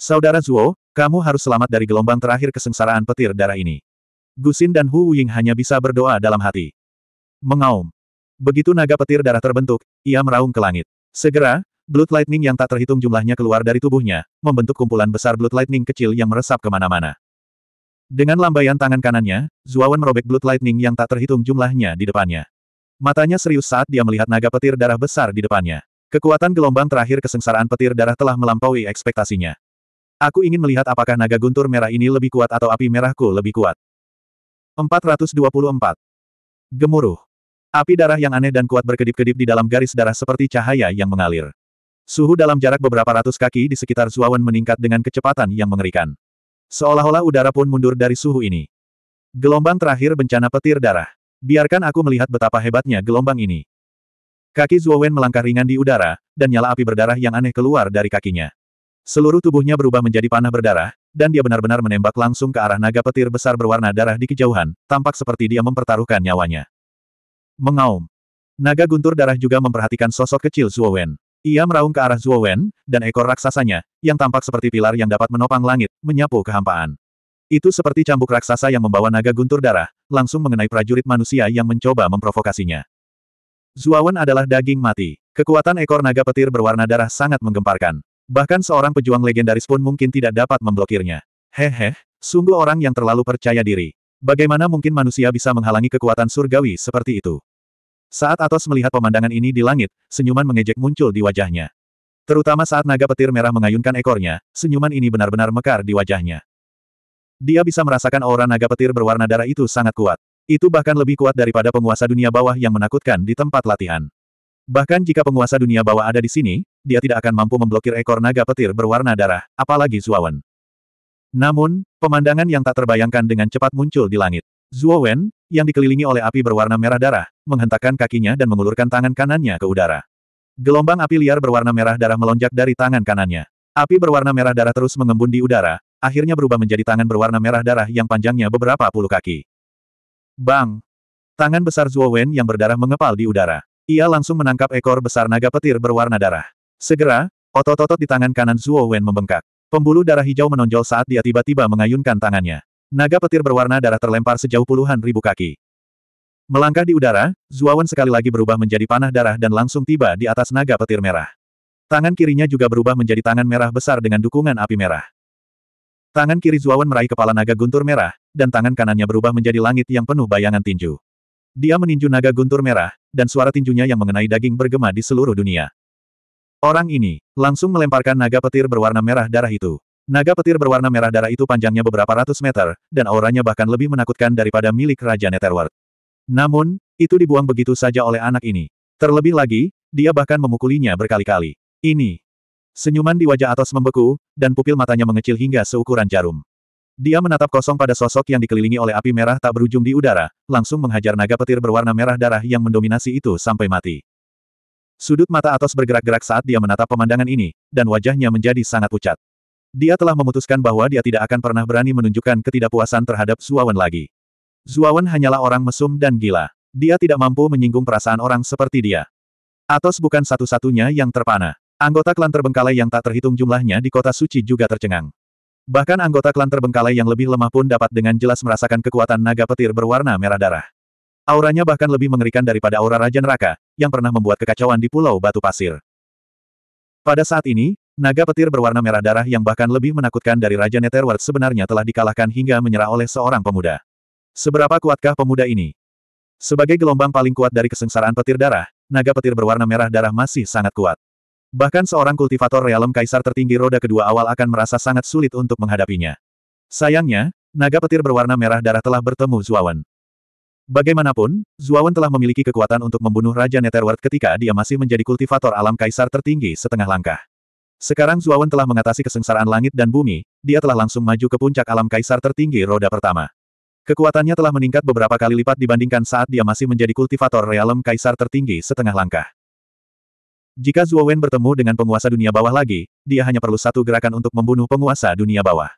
Saudara Zuo, kamu harus selamat dari gelombang terakhir kesengsaraan petir darah ini. Gusin dan Hu Wuying hanya bisa berdoa dalam hati. Mengaum. Begitu naga petir darah terbentuk, ia meraung ke langit. Segera, Blood Lightning yang tak terhitung jumlahnya keluar dari tubuhnya, membentuk kumpulan besar Blood Lightning kecil yang meresap kemana-mana. Dengan lambaian tangan kanannya, Zuawan merobek Blood Lightning yang tak terhitung jumlahnya di depannya. Matanya serius saat dia melihat naga petir darah besar di depannya. Kekuatan gelombang terakhir kesengsaraan petir darah telah melampaui ekspektasinya. Aku ingin melihat apakah naga guntur merah ini lebih kuat atau api merahku lebih kuat. 424. Gemuruh. Api darah yang aneh dan kuat berkedip-kedip di dalam garis darah seperti cahaya yang mengalir. Suhu dalam jarak beberapa ratus kaki di sekitar Zuawan meningkat dengan kecepatan yang mengerikan. Seolah-olah udara pun mundur dari suhu ini. Gelombang terakhir bencana petir darah. Biarkan aku melihat betapa hebatnya gelombang ini. Kaki wen melangkah ringan di udara, dan nyala api berdarah yang aneh keluar dari kakinya. Seluruh tubuhnya berubah menjadi panah berdarah, dan dia benar-benar menembak langsung ke arah naga petir besar berwarna darah di kejauhan, tampak seperti dia mempertaruhkan nyawanya. Mengaum. Naga guntur darah juga memperhatikan sosok kecil wen Ia meraung ke arah wen dan ekor raksasanya, yang tampak seperti pilar yang dapat menopang langit, menyapu kehampaan. Itu seperti cambuk raksasa yang membawa naga guntur darah, langsung mengenai prajurit manusia yang mencoba memprovokasinya. Zuawan adalah daging mati. Kekuatan ekor naga petir berwarna darah sangat menggemparkan. Bahkan seorang pejuang legendaris pun mungkin tidak dapat memblokirnya. Hehe, sungguh orang yang terlalu percaya diri. Bagaimana mungkin manusia bisa menghalangi kekuatan surgawi seperti itu? Saat Atos melihat pemandangan ini di langit, senyuman mengejek muncul di wajahnya. Terutama saat naga petir merah mengayunkan ekornya, senyuman ini benar-benar mekar di wajahnya. Dia bisa merasakan aura naga petir berwarna darah itu sangat kuat. Itu bahkan lebih kuat daripada penguasa dunia bawah yang menakutkan di tempat latihan. Bahkan jika penguasa dunia bawah ada di sini, dia tidak akan mampu memblokir ekor naga petir berwarna darah, apalagi Zuawan. Namun, pemandangan yang tak terbayangkan dengan cepat muncul di langit. Zuowen, yang dikelilingi oleh api berwarna merah darah, menghentakkan kakinya dan mengulurkan tangan kanannya ke udara. Gelombang api liar berwarna merah darah melonjak dari tangan kanannya. Api berwarna merah darah terus mengembun di udara, akhirnya berubah menjadi tangan berwarna merah darah yang panjangnya beberapa puluh kaki. Bang! Tangan besar Zhuo Wen yang berdarah mengepal di udara. Ia langsung menangkap ekor besar naga petir berwarna darah. Segera, otot-otot di tangan kanan Zhuo Wen membengkak. Pembuluh darah hijau menonjol saat dia tiba-tiba mengayunkan tangannya. Naga petir berwarna darah terlempar sejauh puluhan ribu kaki. Melangkah di udara, Zhuo Wen sekali lagi berubah menjadi panah darah dan langsung tiba di atas naga petir merah. Tangan kirinya juga berubah menjadi tangan merah besar dengan dukungan api merah. Tangan kiri Zuawan meraih kepala naga guntur merah, dan tangan kanannya berubah menjadi langit yang penuh bayangan tinju. Dia meninju naga guntur merah, dan suara tinjunya yang mengenai daging bergema di seluruh dunia. Orang ini, langsung melemparkan naga petir berwarna merah darah itu. Naga petir berwarna merah darah itu panjangnya beberapa ratus meter, dan auranya bahkan lebih menakutkan daripada milik Raja Netherworld. Namun, itu dibuang begitu saja oleh anak ini. Terlebih lagi, dia bahkan memukulinya berkali-kali. Ini, Senyuman di wajah Atos membeku, dan pupil matanya mengecil hingga seukuran jarum. Dia menatap kosong pada sosok yang dikelilingi oleh api merah tak berujung di udara, langsung menghajar naga petir berwarna merah darah yang mendominasi itu sampai mati. Sudut mata Atos bergerak-gerak saat dia menatap pemandangan ini, dan wajahnya menjadi sangat pucat. Dia telah memutuskan bahwa dia tidak akan pernah berani menunjukkan ketidakpuasan terhadap Zuawan lagi. Zuawan hanyalah orang mesum dan gila. Dia tidak mampu menyinggung perasaan orang seperti dia. Atos bukan satu-satunya yang terpana. Anggota klan terbengkalai yang tak terhitung jumlahnya di kota suci juga tercengang. Bahkan anggota klan terbengkalai yang lebih lemah pun dapat dengan jelas merasakan kekuatan naga petir berwarna merah darah. Auranya bahkan lebih mengerikan daripada aura Raja Neraka, yang pernah membuat kekacauan di Pulau Batu Pasir. Pada saat ini, naga petir berwarna merah darah yang bahkan lebih menakutkan dari Raja Netherworld sebenarnya telah dikalahkan hingga menyerah oleh seorang pemuda. Seberapa kuatkah pemuda ini? Sebagai gelombang paling kuat dari kesengsaraan petir darah, naga petir berwarna merah darah masih sangat kuat. Bahkan seorang kultivator realem kaisar tertinggi roda kedua awal akan merasa sangat sulit untuk menghadapinya. Sayangnya, naga petir berwarna merah darah telah bertemu Zuawan. Bagaimanapun, Zuawan telah memiliki kekuatan untuk membunuh Raja Netherworld ketika dia masih menjadi kultivator alam kaisar tertinggi setengah langkah. Sekarang Zuawan telah mengatasi kesengsaraan langit dan bumi, dia telah langsung maju ke puncak alam kaisar tertinggi roda pertama. Kekuatannya telah meningkat beberapa kali lipat dibandingkan saat dia masih menjadi kultivator realem kaisar tertinggi setengah langkah. Jika Zuo Wen bertemu dengan penguasa dunia bawah lagi, dia hanya perlu satu gerakan untuk membunuh penguasa dunia bawah.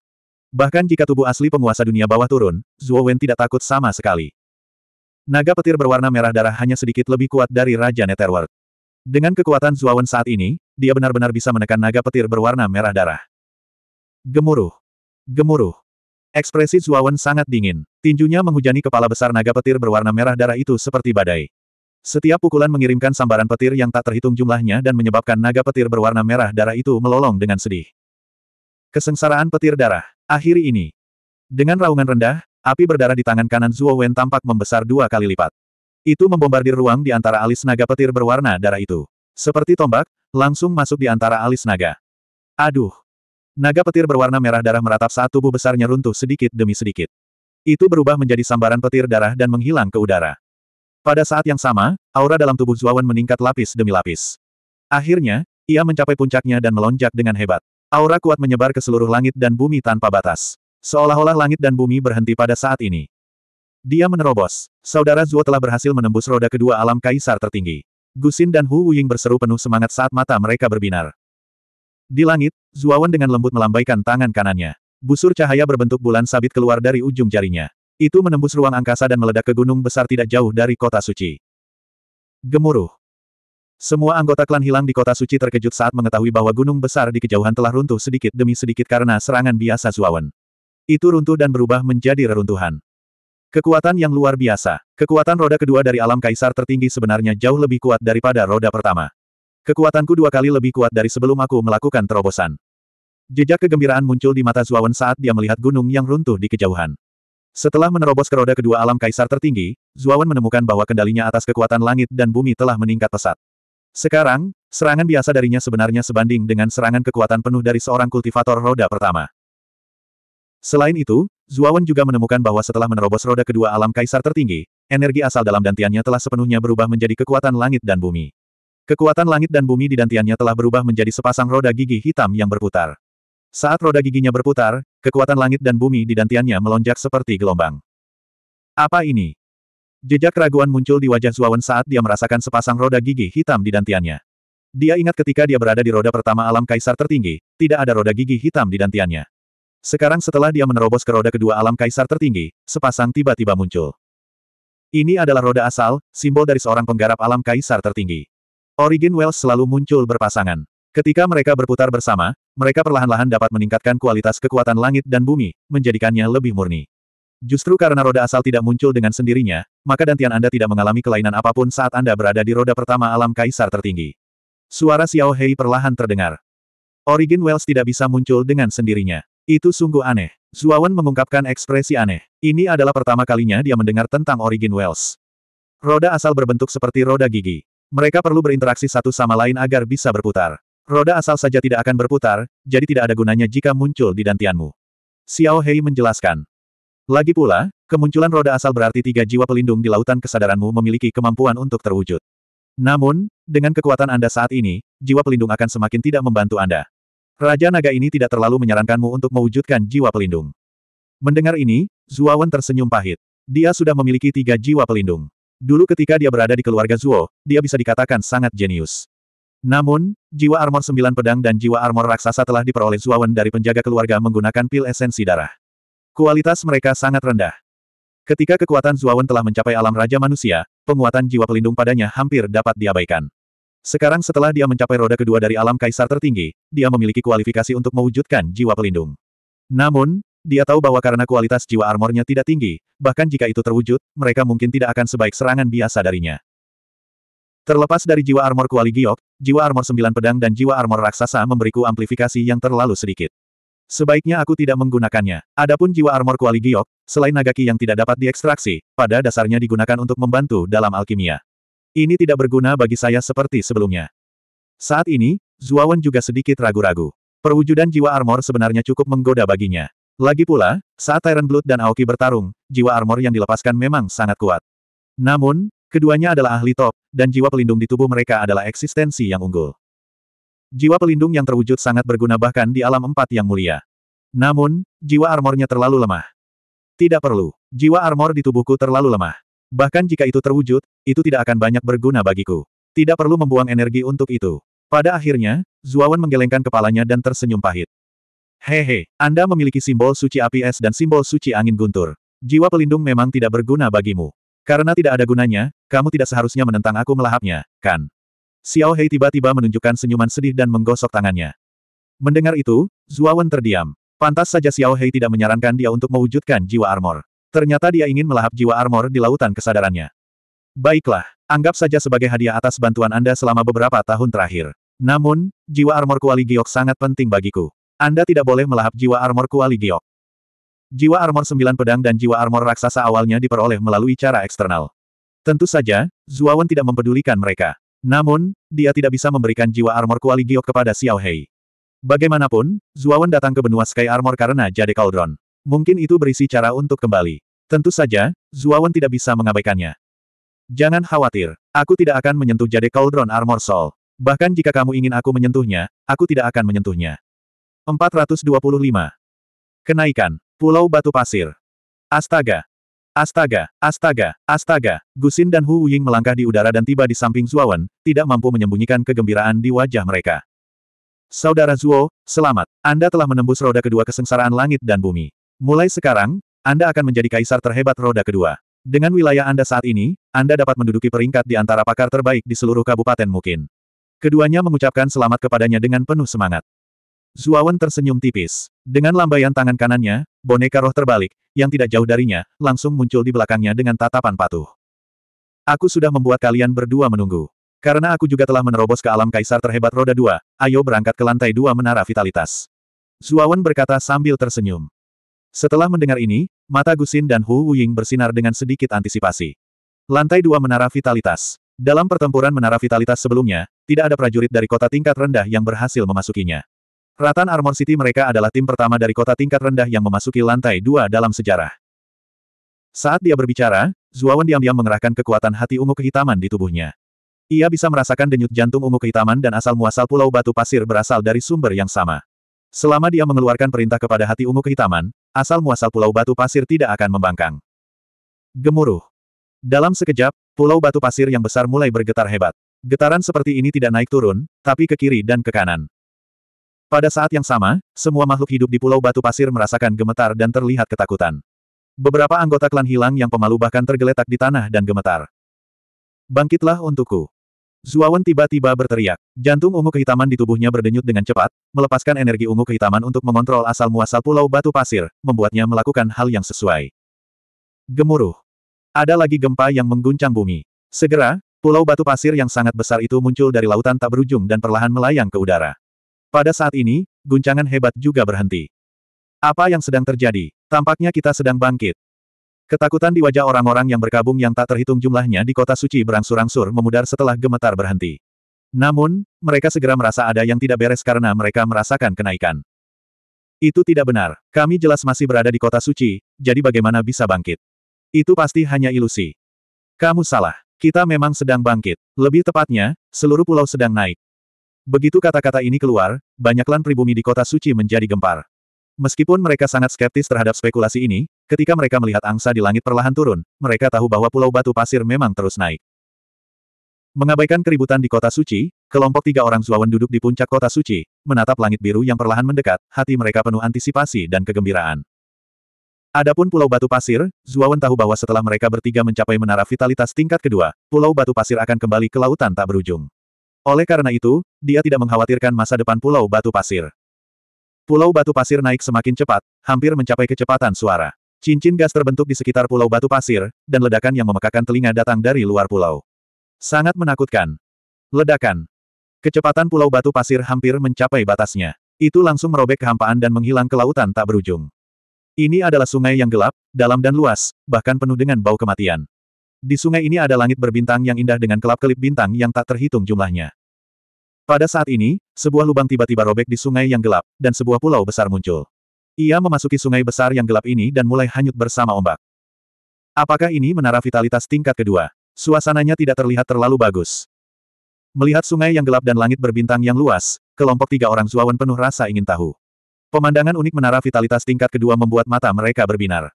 Bahkan jika tubuh asli penguasa dunia bawah turun, Zuo Wen tidak takut sama sekali. Naga petir berwarna merah darah hanya sedikit lebih kuat dari Raja Netherworld. Dengan kekuatan Zuo Wen saat ini, dia benar-benar bisa menekan naga petir berwarna merah darah. Gemuruh. Gemuruh. Ekspresi Zuo Wen sangat dingin. Tinjunya menghujani kepala besar naga petir berwarna merah darah itu seperti badai. Setiap pukulan mengirimkan sambaran petir yang tak terhitung jumlahnya dan menyebabkan naga petir berwarna merah darah itu melolong dengan sedih. Kesengsaraan petir darah. Akhiri ini. Dengan raungan rendah, api berdarah di tangan kanan Zuo Wen tampak membesar dua kali lipat. Itu membombardir ruang di antara alis naga petir berwarna darah itu. Seperti tombak, langsung masuk di antara alis naga. Aduh! Naga petir berwarna merah darah meratap saat tubuh besarnya runtuh sedikit demi sedikit. Itu berubah menjadi sambaran petir darah dan menghilang ke udara. Pada saat yang sama, aura dalam tubuh Zuawan meningkat lapis demi lapis. Akhirnya, ia mencapai puncaknya dan melonjak dengan hebat. Aura kuat menyebar ke seluruh langit dan bumi tanpa batas. Seolah-olah langit dan bumi berhenti pada saat ini. Dia menerobos. Saudara Zuo telah berhasil menembus roda kedua alam kaisar tertinggi. Gusin dan Hu Wuying berseru penuh semangat saat mata mereka berbinar. Di langit, Zuawan dengan lembut melambaikan tangan kanannya. Busur cahaya berbentuk bulan sabit keluar dari ujung jarinya. Itu menembus ruang angkasa dan meledak ke gunung besar tidak jauh dari kota suci. Gemuruh. Semua anggota klan hilang di kota suci terkejut saat mengetahui bahwa gunung besar di kejauhan telah runtuh sedikit demi sedikit karena serangan biasa Zuawan. Itu runtuh dan berubah menjadi reruntuhan. Kekuatan yang luar biasa. Kekuatan roda kedua dari alam kaisar tertinggi sebenarnya jauh lebih kuat daripada roda pertama. Kekuatanku dua kali lebih kuat dari sebelum aku melakukan terobosan. Jejak kegembiraan muncul di mata Zuawan saat dia melihat gunung yang runtuh di kejauhan. Setelah menerobos ke roda kedua alam kaisar tertinggi, Zuawan menemukan bahwa kendalinya atas kekuatan langit dan bumi telah meningkat pesat. Sekarang, serangan biasa darinya sebenarnya sebanding dengan serangan kekuatan penuh dari seorang kultivator roda pertama. Selain itu, Zuawan juga menemukan bahwa setelah menerobos roda kedua alam kaisar tertinggi, energi asal dalam dantiannya telah sepenuhnya berubah menjadi kekuatan langit dan bumi. Kekuatan langit dan bumi di dantiannya telah berubah menjadi sepasang roda gigi hitam yang berputar. Saat roda giginya berputar, kekuatan langit dan bumi di dantiannya melonjak seperti gelombang. Apa ini? Jejak keraguan muncul di wajah Zuawan saat dia merasakan sepasang roda gigi hitam di dantiannya. Dia ingat ketika dia berada di roda pertama alam kaisar tertinggi, tidak ada roda gigi hitam di dantiannya. Sekarang setelah dia menerobos ke roda kedua alam kaisar tertinggi, sepasang tiba-tiba muncul. Ini adalah roda asal, simbol dari seorang penggarap alam kaisar tertinggi. Origin Wells selalu muncul berpasangan. Ketika mereka berputar bersama, mereka perlahan-lahan dapat meningkatkan kualitas kekuatan langit dan bumi, menjadikannya lebih murni. Justru karena roda asal tidak muncul dengan sendirinya, maka dantian Anda tidak mengalami kelainan apapun saat Anda berada di roda pertama alam kaisar tertinggi. Suara Xiao Hei perlahan terdengar. Origin Wells tidak bisa muncul dengan sendirinya. Itu sungguh aneh. Zuawan mengungkapkan ekspresi aneh. Ini adalah pertama kalinya dia mendengar tentang Origin Wells. Roda asal berbentuk seperti roda gigi. Mereka perlu berinteraksi satu sama lain agar bisa berputar. Roda asal saja tidak akan berputar, jadi tidak ada gunanya jika muncul di dantianmu. Xiao Hei menjelaskan. Lagi pula, kemunculan roda asal berarti tiga jiwa pelindung di lautan kesadaranmu memiliki kemampuan untuk terwujud. Namun, dengan kekuatan Anda saat ini, jiwa pelindung akan semakin tidak membantu Anda. Raja naga ini tidak terlalu menyarankanmu untuk mewujudkan jiwa pelindung. Mendengar ini, Zuawan tersenyum pahit. Dia sudah memiliki tiga jiwa pelindung. Dulu ketika dia berada di keluarga Zuo, dia bisa dikatakan sangat jenius. Namun, jiwa armor sembilan pedang dan jiwa armor raksasa telah diperoleh Zuawan dari penjaga keluarga menggunakan pil esensi darah. Kualitas mereka sangat rendah. Ketika kekuatan Zuawan telah mencapai alam Raja Manusia, penguatan jiwa pelindung padanya hampir dapat diabaikan. Sekarang setelah dia mencapai roda kedua dari alam kaisar tertinggi, dia memiliki kualifikasi untuk mewujudkan jiwa pelindung. Namun, dia tahu bahwa karena kualitas jiwa armornya tidak tinggi, bahkan jika itu terwujud, mereka mungkin tidak akan sebaik serangan biasa darinya. Terlepas dari jiwa armor kuali giok, jiwa armor sembilan pedang dan jiwa armor raksasa memberiku amplifikasi yang terlalu sedikit. Sebaiknya aku tidak menggunakannya. Adapun jiwa armor kuali giok, selain nagaki yang tidak dapat diekstraksi, pada dasarnya digunakan untuk membantu dalam alkimia. Ini tidak berguna bagi saya seperti sebelumnya. Saat ini, Zuawan juga sedikit ragu-ragu. Perwujudan jiwa armor sebenarnya cukup menggoda baginya. Lagi pula, saat Tyrant Blood dan Aoki bertarung, jiwa armor yang dilepaskan memang sangat kuat. Namun, Keduanya adalah ahli top, dan jiwa pelindung di tubuh mereka adalah eksistensi yang unggul. Jiwa pelindung yang terwujud sangat berguna bahkan di alam empat yang mulia. Namun, jiwa armornya terlalu lemah. Tidak perlu. Jiwa armor di tubuhku terlalu lemah. Bahkan jika itu terwujud, itu tidak akan banyak berguna bagiku. Tidak perlu membuang energi untuk itu. Pada akhirnya, Zuawan menggelengkan kepalanya dan tersenyum pahit. Hehe, Anda memiliki simbol suci api es dan simbol suci angin guntur. Jiwa pelindung memang tidak berguna bagimu. Karena tidak ada gunanya, kamu tidak seharusnya menentang aku melahapnya, kan? Xiao Hei tiba-tiba menunjukkan senyuman sedih dan menggosok tangannya. Mendengar itu, Zuawan terdiam. Pantas saja Xiao Hei tidak menyarankan dia untuk mewujudkan jiwa armor. Ternyata dia ingin melahap jiwa armor di lautan kesadarannya. Baiklah, anggap saja sebagai hadiah atas bantuan Anda selama beberapa tahun terakhir. Namun, jiwa armor kuali giok sangat penting bagiku. Anda tidak boleh melahap jiwa armor kuali giok. Jiwa armor sembilan pedang dan jiwa armor raksasa awalnya diperoleh melalui cara eksternal. Tentu saja, Zuawan tidak mempedulikan mereka. Namun, dia tidak bisa memberikan jiwa armor kuali giok kepada Xiao Hei. Bagaimanapun, Zuawan datang ke benua Sky Armor karena Jade Cauldron. Mungkin itu berisi cara untuk kembali. Tentu saja, Zuawan tidak bisa mengabaikannya. Jangan khawatir, aku tidak akan menyentuh Jade Cauldron Armor Soul. Bahkan jika kamu ingin aku menyentuhnya, aku tidak akan menyentuhnya. 425. Kenaikan Pulau Batu Pasir. Astaga! Astaga! Astaga! Astaga! Gusin dan Hu Ying melangkah di udara dan tiba di samping Zuawan, tidak mampu menyembunyikan kegembiraan di wajah mereka. Saudara Zuo, selamat. Anda telah menembus roda kedua kesengsaraan langit dan bumi. Mulai sekarang, Anda akan menjadi kaisar terhebat roda kedua. Dengan wilayah Anda saat ini, Anda dapat menduduki peringkat di antara pakar terbaik di seluruh kabupaten mungkin. Keduanya mengucapkan selamat kepadanya dengan penuh semangat. Zuawan tersenyum tipis. Dengan lambaian tangan kanannya, boneka roh terbalik, yang tidak jauh darinya, langsung muncul di belakangnya dengan tatapan patuh. Aku sudah membuat kalian berdua menunggu. Karena aku juga telah menerobos ke alam kaisar terhebat roda dua, ayo berangkat ke lantai dua menara vitalitas. Zuawan berkata sambil tersenyum. Setelah mendengar ini, mata Gusin dan Hu Wuying bersinar dengan sedikit antisipasi. Lantai dua menara vitalitas. Dalam pertempuran menara vitalitas sebelumnya, tidak ada prajurit dari kota tingkat rendah yang berhasil memasukinya. Ratan Armor City mereka adalah tim pertama dari kota tingkat rendah yang memasuki lantai dua dalam sejarah. Saat dia berbicara, Zuawan diam-diam mengerahkan kekuatan hati ungu kehitaman di tubuhnya. Ia bisa merasakan denyut jantung ungu kehitaman dan asal-muasal pulau batu pasir berasal dari sumber yang sama. Selama dia mengeluarkan perintah kepada hati ungu kehitaman, asal-muasal pulau batu pasir tidak akan membangkang. Gemuruh. Dalam sekejap, pulau batu pasir yang besar mulai bergetar hebat. Getaran seperti ini tidak naik turun, tapi ke kiri dan ke kanan. Pada saat yang sama, semua makhluk hidup di Pulau Batu Pasir merasakan gemetar dan terlihat ketakutan. Beberapa anggota klan hilang yang pemalu bahkan tergeletak di tanah dan gemetar. Bangkitlah untukku. Zuawan tiba-tiba berteriak. Jantung ungu kehitaman di tubuhnya berdenyut dengan cepat, melepaskan energi ungu kehitaman untuk mengontrol asal-muasal pulau batu pasir, membuatnya melakukan hal yang sesuai. Gemuruh. Ada lagi gempa yang mengguncang bumi. Segera, pulau batu pasir yang sangat besar itu muncul dari lautan tak berujung dan perlahan melayang ke udara. Pada saat ini, guncangan hebat juga berhenti. Apa yang sedang terjadi? Tampaknya kita sedang bangkit. Ketakutan di wajah orang-orang yang berkabung yang tak terhitung jumlahnya di kota suci berangsur-angsur memudar setelah gemetar berhenti. Namun, mereka segera merasa ada yang tidak beres karena mereka merasakan kenaikan. Itu tidak benar. Kami jelas masih berada di kota suci, jadi bagaimana bisa bangkit? Itu pasti hanya ilusi. Kamu salah. Kita memang sedang bangkit. Lebih tepatnya, seluruh pulau sedang naik. Begitu kata-kata ini keluar, banyak klan pribumi di kota suci menjadi gempar. Meskipun mereka sangat skeptis terhadap spekulasi ini, ketika mereka melihat angsa di langit perlahan turun, mereka tahu bahwa pulau batu pasir memang terus naik. Mengabaikan keributan di kota suci, kelompok tiga orang Zuawan duduk di puncak kota suci, menatap langit biru yang perlahan mendekat, hati mereka penuh antisipasi dan kegembiraan. Adapun Pulau Batu Pasir, Zuawan tahu bahwa setelah mereka bertiga mencapai menara vitalitas tingkat kedua, Pulau Batu Pasir akan kembali ke lautan tak berujung. Oleh karena itu, dia tidak mengkhawatirkan masa depan Pulau Batu Pasir. Pulau Batu Pasir naik semakin cepat, hampir mencapai kecepatan suara. Cincin gas terbentuk di sekitar Pulau Batu Pasir, dan ledakan yang memekakan telinga datang dari luar pulau. Sangat menakutkan. Ledakan. Kecepatan Pulau Batu Pasir hampir mencapai batasnya. Itu langsung merobek kehampaan dan menghilang ke lautan tak berujung. Ini adalah sungai yang gelap, dalam dan luas, bahkan penuh dengan bau kematian. Di sungai ini ada langit berbintang yang indah dengan kelap-kelip bintang yang tak terhitung jumlahnya. Pada saat ini, sebuah lubang tiba-tiba robek di sungai yang gelap, dan sebuah pulau besar muncul. Ia memasuki sungai besar yang gelap ini dan mulai hanyut bersama ombak. Apakah ini menara vitalitas tingkat kedua? Suasananya tidak terlihat terlalu bagus. Melihat sungai yang gelap dan langit berbintang yang luas, kelompok tiga orang Zuawan penuh rasa ingin tahu. Pemandangan unik menara vitalitas tingkat kedua membuat mata mereka berbinar.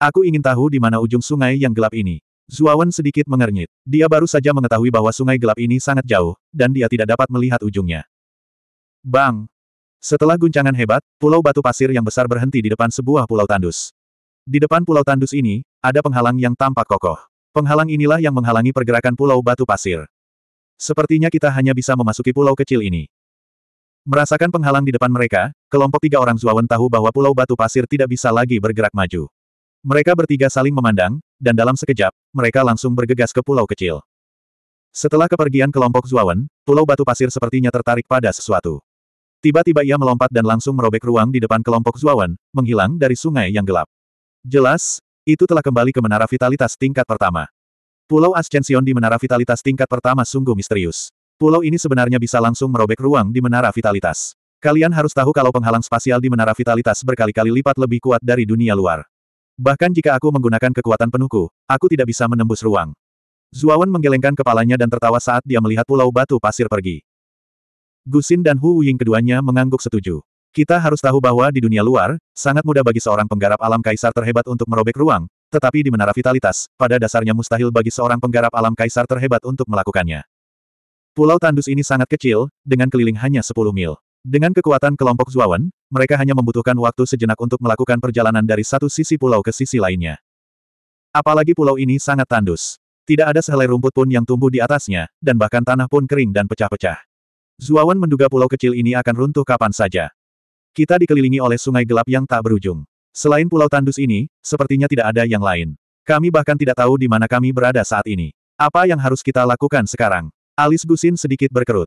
Aku ingin tahu di mana ujung sungai yang gelap ini. Zuawan sedikit mengernyit. Dia baru saja mengetahui bahwa sungai gelap ini sangat jauh, dan dia tidak dapat melihat ujungnya. Bang! Setelah guncangan hebat, pulau batu pasir yang besar berhenti di depan sebuah pulau tandus. Di depan pulau tandus ini, ada penghalang yang tampak kokoh. Penghalang inilah yang menghalangi pergerakan pulau batu pasir. Sepertinya kita hanya bisa memasuki pulau kecil ini. Merasakan penghalang di depan mereka, kelompok tiga orang Zuawan tahu bahwa pulau batu pasir tidak bisa lagi bergerak maju. Mereka bertiga saling memandang, dan dalam sekejap, mereka langsung bergegas ke pulau kecil. Setelah kepergian kelompok Zuawan, pulau batu pasir sepertinya tertarik pada sesuatu. Tiba-tiba ia melompat dan langsung merobek ruang di depan kelompok Zuawan, menghilang dari sungai yang gelap. Jelas, itu telah kembali ke menara vitalitas tingkat pertama. Pulau Ascension di menara vitalitas tingkat pertama sungguh misterius. Pulau ini sebenarnya bisa langsung merobek ruang di menara vitalitas. Kalian harus tahu kalau penghalang spasial di menara vitalitas berkali-kali lipat lebih kuat dari dunia luar. Bahkan jika aku menggunakan kekuatan penuhku, aku tidak bisa menembus ruang. Zuawan menggelengkan kepalanya dan tertawa saat dia melihat pulau batu pasir pergi. Gusin dan Hu Ying keduanya mengangguk setuju. Kita harus tahu bahwa di dunia luar, sangat mudah bagi seorang penggarap alam kaisar terhebat untuk merobek ruang, tetapi di menara vitalitas, pada dasarnya mustahil bagi seorang penggarap alam kaisar terhebat untuk melakukannya. Pulau tandus ini sangat kecil, dengan keliling hanya 10 mil. Dengan kekuatan kelompok Zuawan, mereka hanya membutuhkan waktu sejenak untuk melakukan perjalanan dari satu sisi pulau ke sisi lainnya. Apalagi pulau ini sangat tandus. Tidak ada sehelai rumput pun yang tumbuh di atasnya, dan bahkan tanah pun kering dan pecah-pecah. Zuawan menduga pulau kecil ini akan runtuh kapan saja. Kita dikelilingi oleh sungai gelap yang tak berujung. Selain pulau tandus ini, sepertinya tidak ada yang lain. Kami bahkan tidak tahu di mana kami berada saat ini. Apa yang harus kita lakukan sekarang? Alis Gusin sedikit berkerut.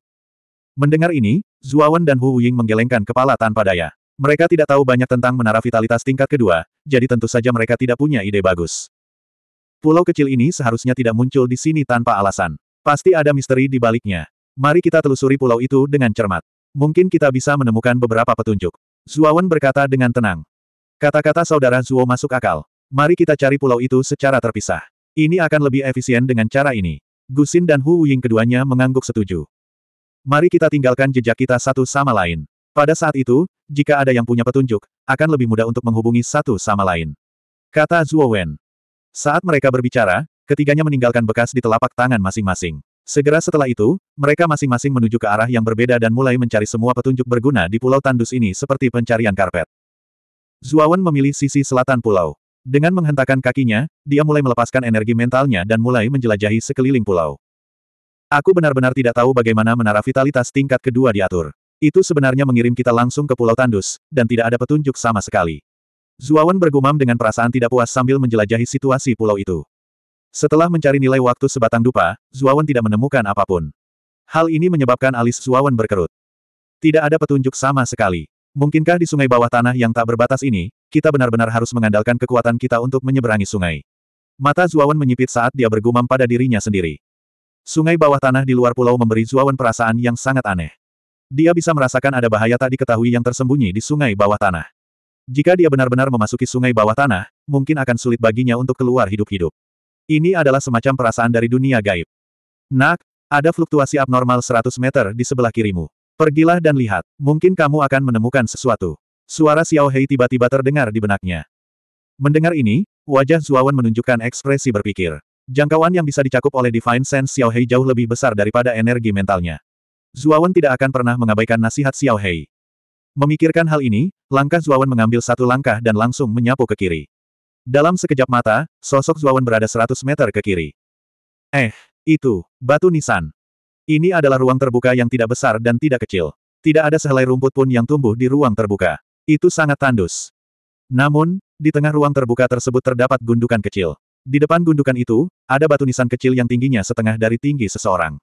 Mendengar ini, Zuawan dan Hu Ying menggelengkan kepala tanpa daya. Mereka tidak tahu banyak tentang menara vitalitas tingkat kedua, jadi tentu saja mereka tidak punya ide bagus. Pulau kecil ini seharusnya tidak muncul di sini tanpa alasan. Pasti ada misteri di baliknya. Mari kita telusuri pulau itu dengan cermat. Mungkin kita bisa menemukan beberapa petunjuk. Zuawan berkata dengan tenang. Kata-kata saudara Zuo masuk akal. Mari kita cari pulau itu secara terpisah. Ini akan lebih efisien dengan cara ini. Gusin dan Hu Ying keduanya mengangguk setuju. Mari kita tinggalkan jejak kita satu sama lain. Pada saat itu, jika ada yang punya petunjuk, akan lebih mudah untuk menghubungi satu sama lain. Kata Zuo Wen. Saat mereka berbicara, ketiganya meninggalkan bekas di telapak tangan masing-masing. Segera setelah itu, mereka masing-masing menuju ke arah yang berbeda dan mulai mencari semua petunjuk berguna di Pulau Tandus ini seperti pencarian karpet. Zuawan memilih sisi selatan pulau. Dengan menghentakkan kakinya, dia mulai melepaskan energi mentalnya dan mulai menjelajahi sekeliling pulau. Aku benar-benar tidak tahu bagaimana menara vitalitas tingkat kedua diatur. Itu sebenarnya mengirim kita langsung ke Pulau Tandus, dan tidak ada petunjuk sama sekali. Zuawan bergumam dengan perasaan tidak puas sambil menjelajahi situasi pulau itu. Setelah mencari nilai waktu sebatang dupa, Zuawan tidak menemukan apapun. Hal ini menyebabkan alis Zuawan berkerut. Tidak ada petunjuk sama sekali. Mungkinkah di sungai bawah tanah yang tak berbatas ini, kita benar-benar harus mengandalkan kekuatan kita untuk menyeberangi sungai? Mata Zuawan menyipit saat dia bergumam pada dirinya sendiri. Sungai bawah tanah di luar pulau memberi Zuawan perasaan yang sangat aneh. Dia bisa merasakan ada bahaya tak diketahui yang tersembunyi di sungai bawah tanah. Jika dia benar-benar memasuki sungai bawah tanah, mungkin akan sulit baginya untuk keluar hidup-hidup. Ini adalah semacam perasaan dari dunia gaib. Nak, ada fluktuasi abnormal 100 meter di sebelah kirimu. Pergilah dan lihat, mungkin kamu akan menemukan sesuatu. Suara Xiao Hei tiba-tiba terdengar di benaknya. Mendengar ini, wajah Zuawan menunjukkan ekspresi berpikir. Jangkauan yang bisa dicakup oleh Divine Sense Xiao Hei jauh lebih besar daripada energi mentalnya. Zuawan tidak akan pernah mengabaikan nasihat Xiao Hei. Memikirkan hal ini, langkah Zuawan mengambil satu langkah dan langsung menyapu ke kiri. Dalam sekejap mata, sosok Zuawan berada 100 meter ke kiri. Eh, itu, batu nisan. Ini adalah ruang terbuka yang tidak besar dan tidak kecil. Tidak ada sehelai rumput pun yang tumbuh di ruang terbuka. Itu sangat tandus. Namun, di tengah ruang terbuka tersebut terdapat gundukan kecil. Di depan gundukan itu, ada batu nisan kecil yang tingginya setengah dari tinggi seseorang.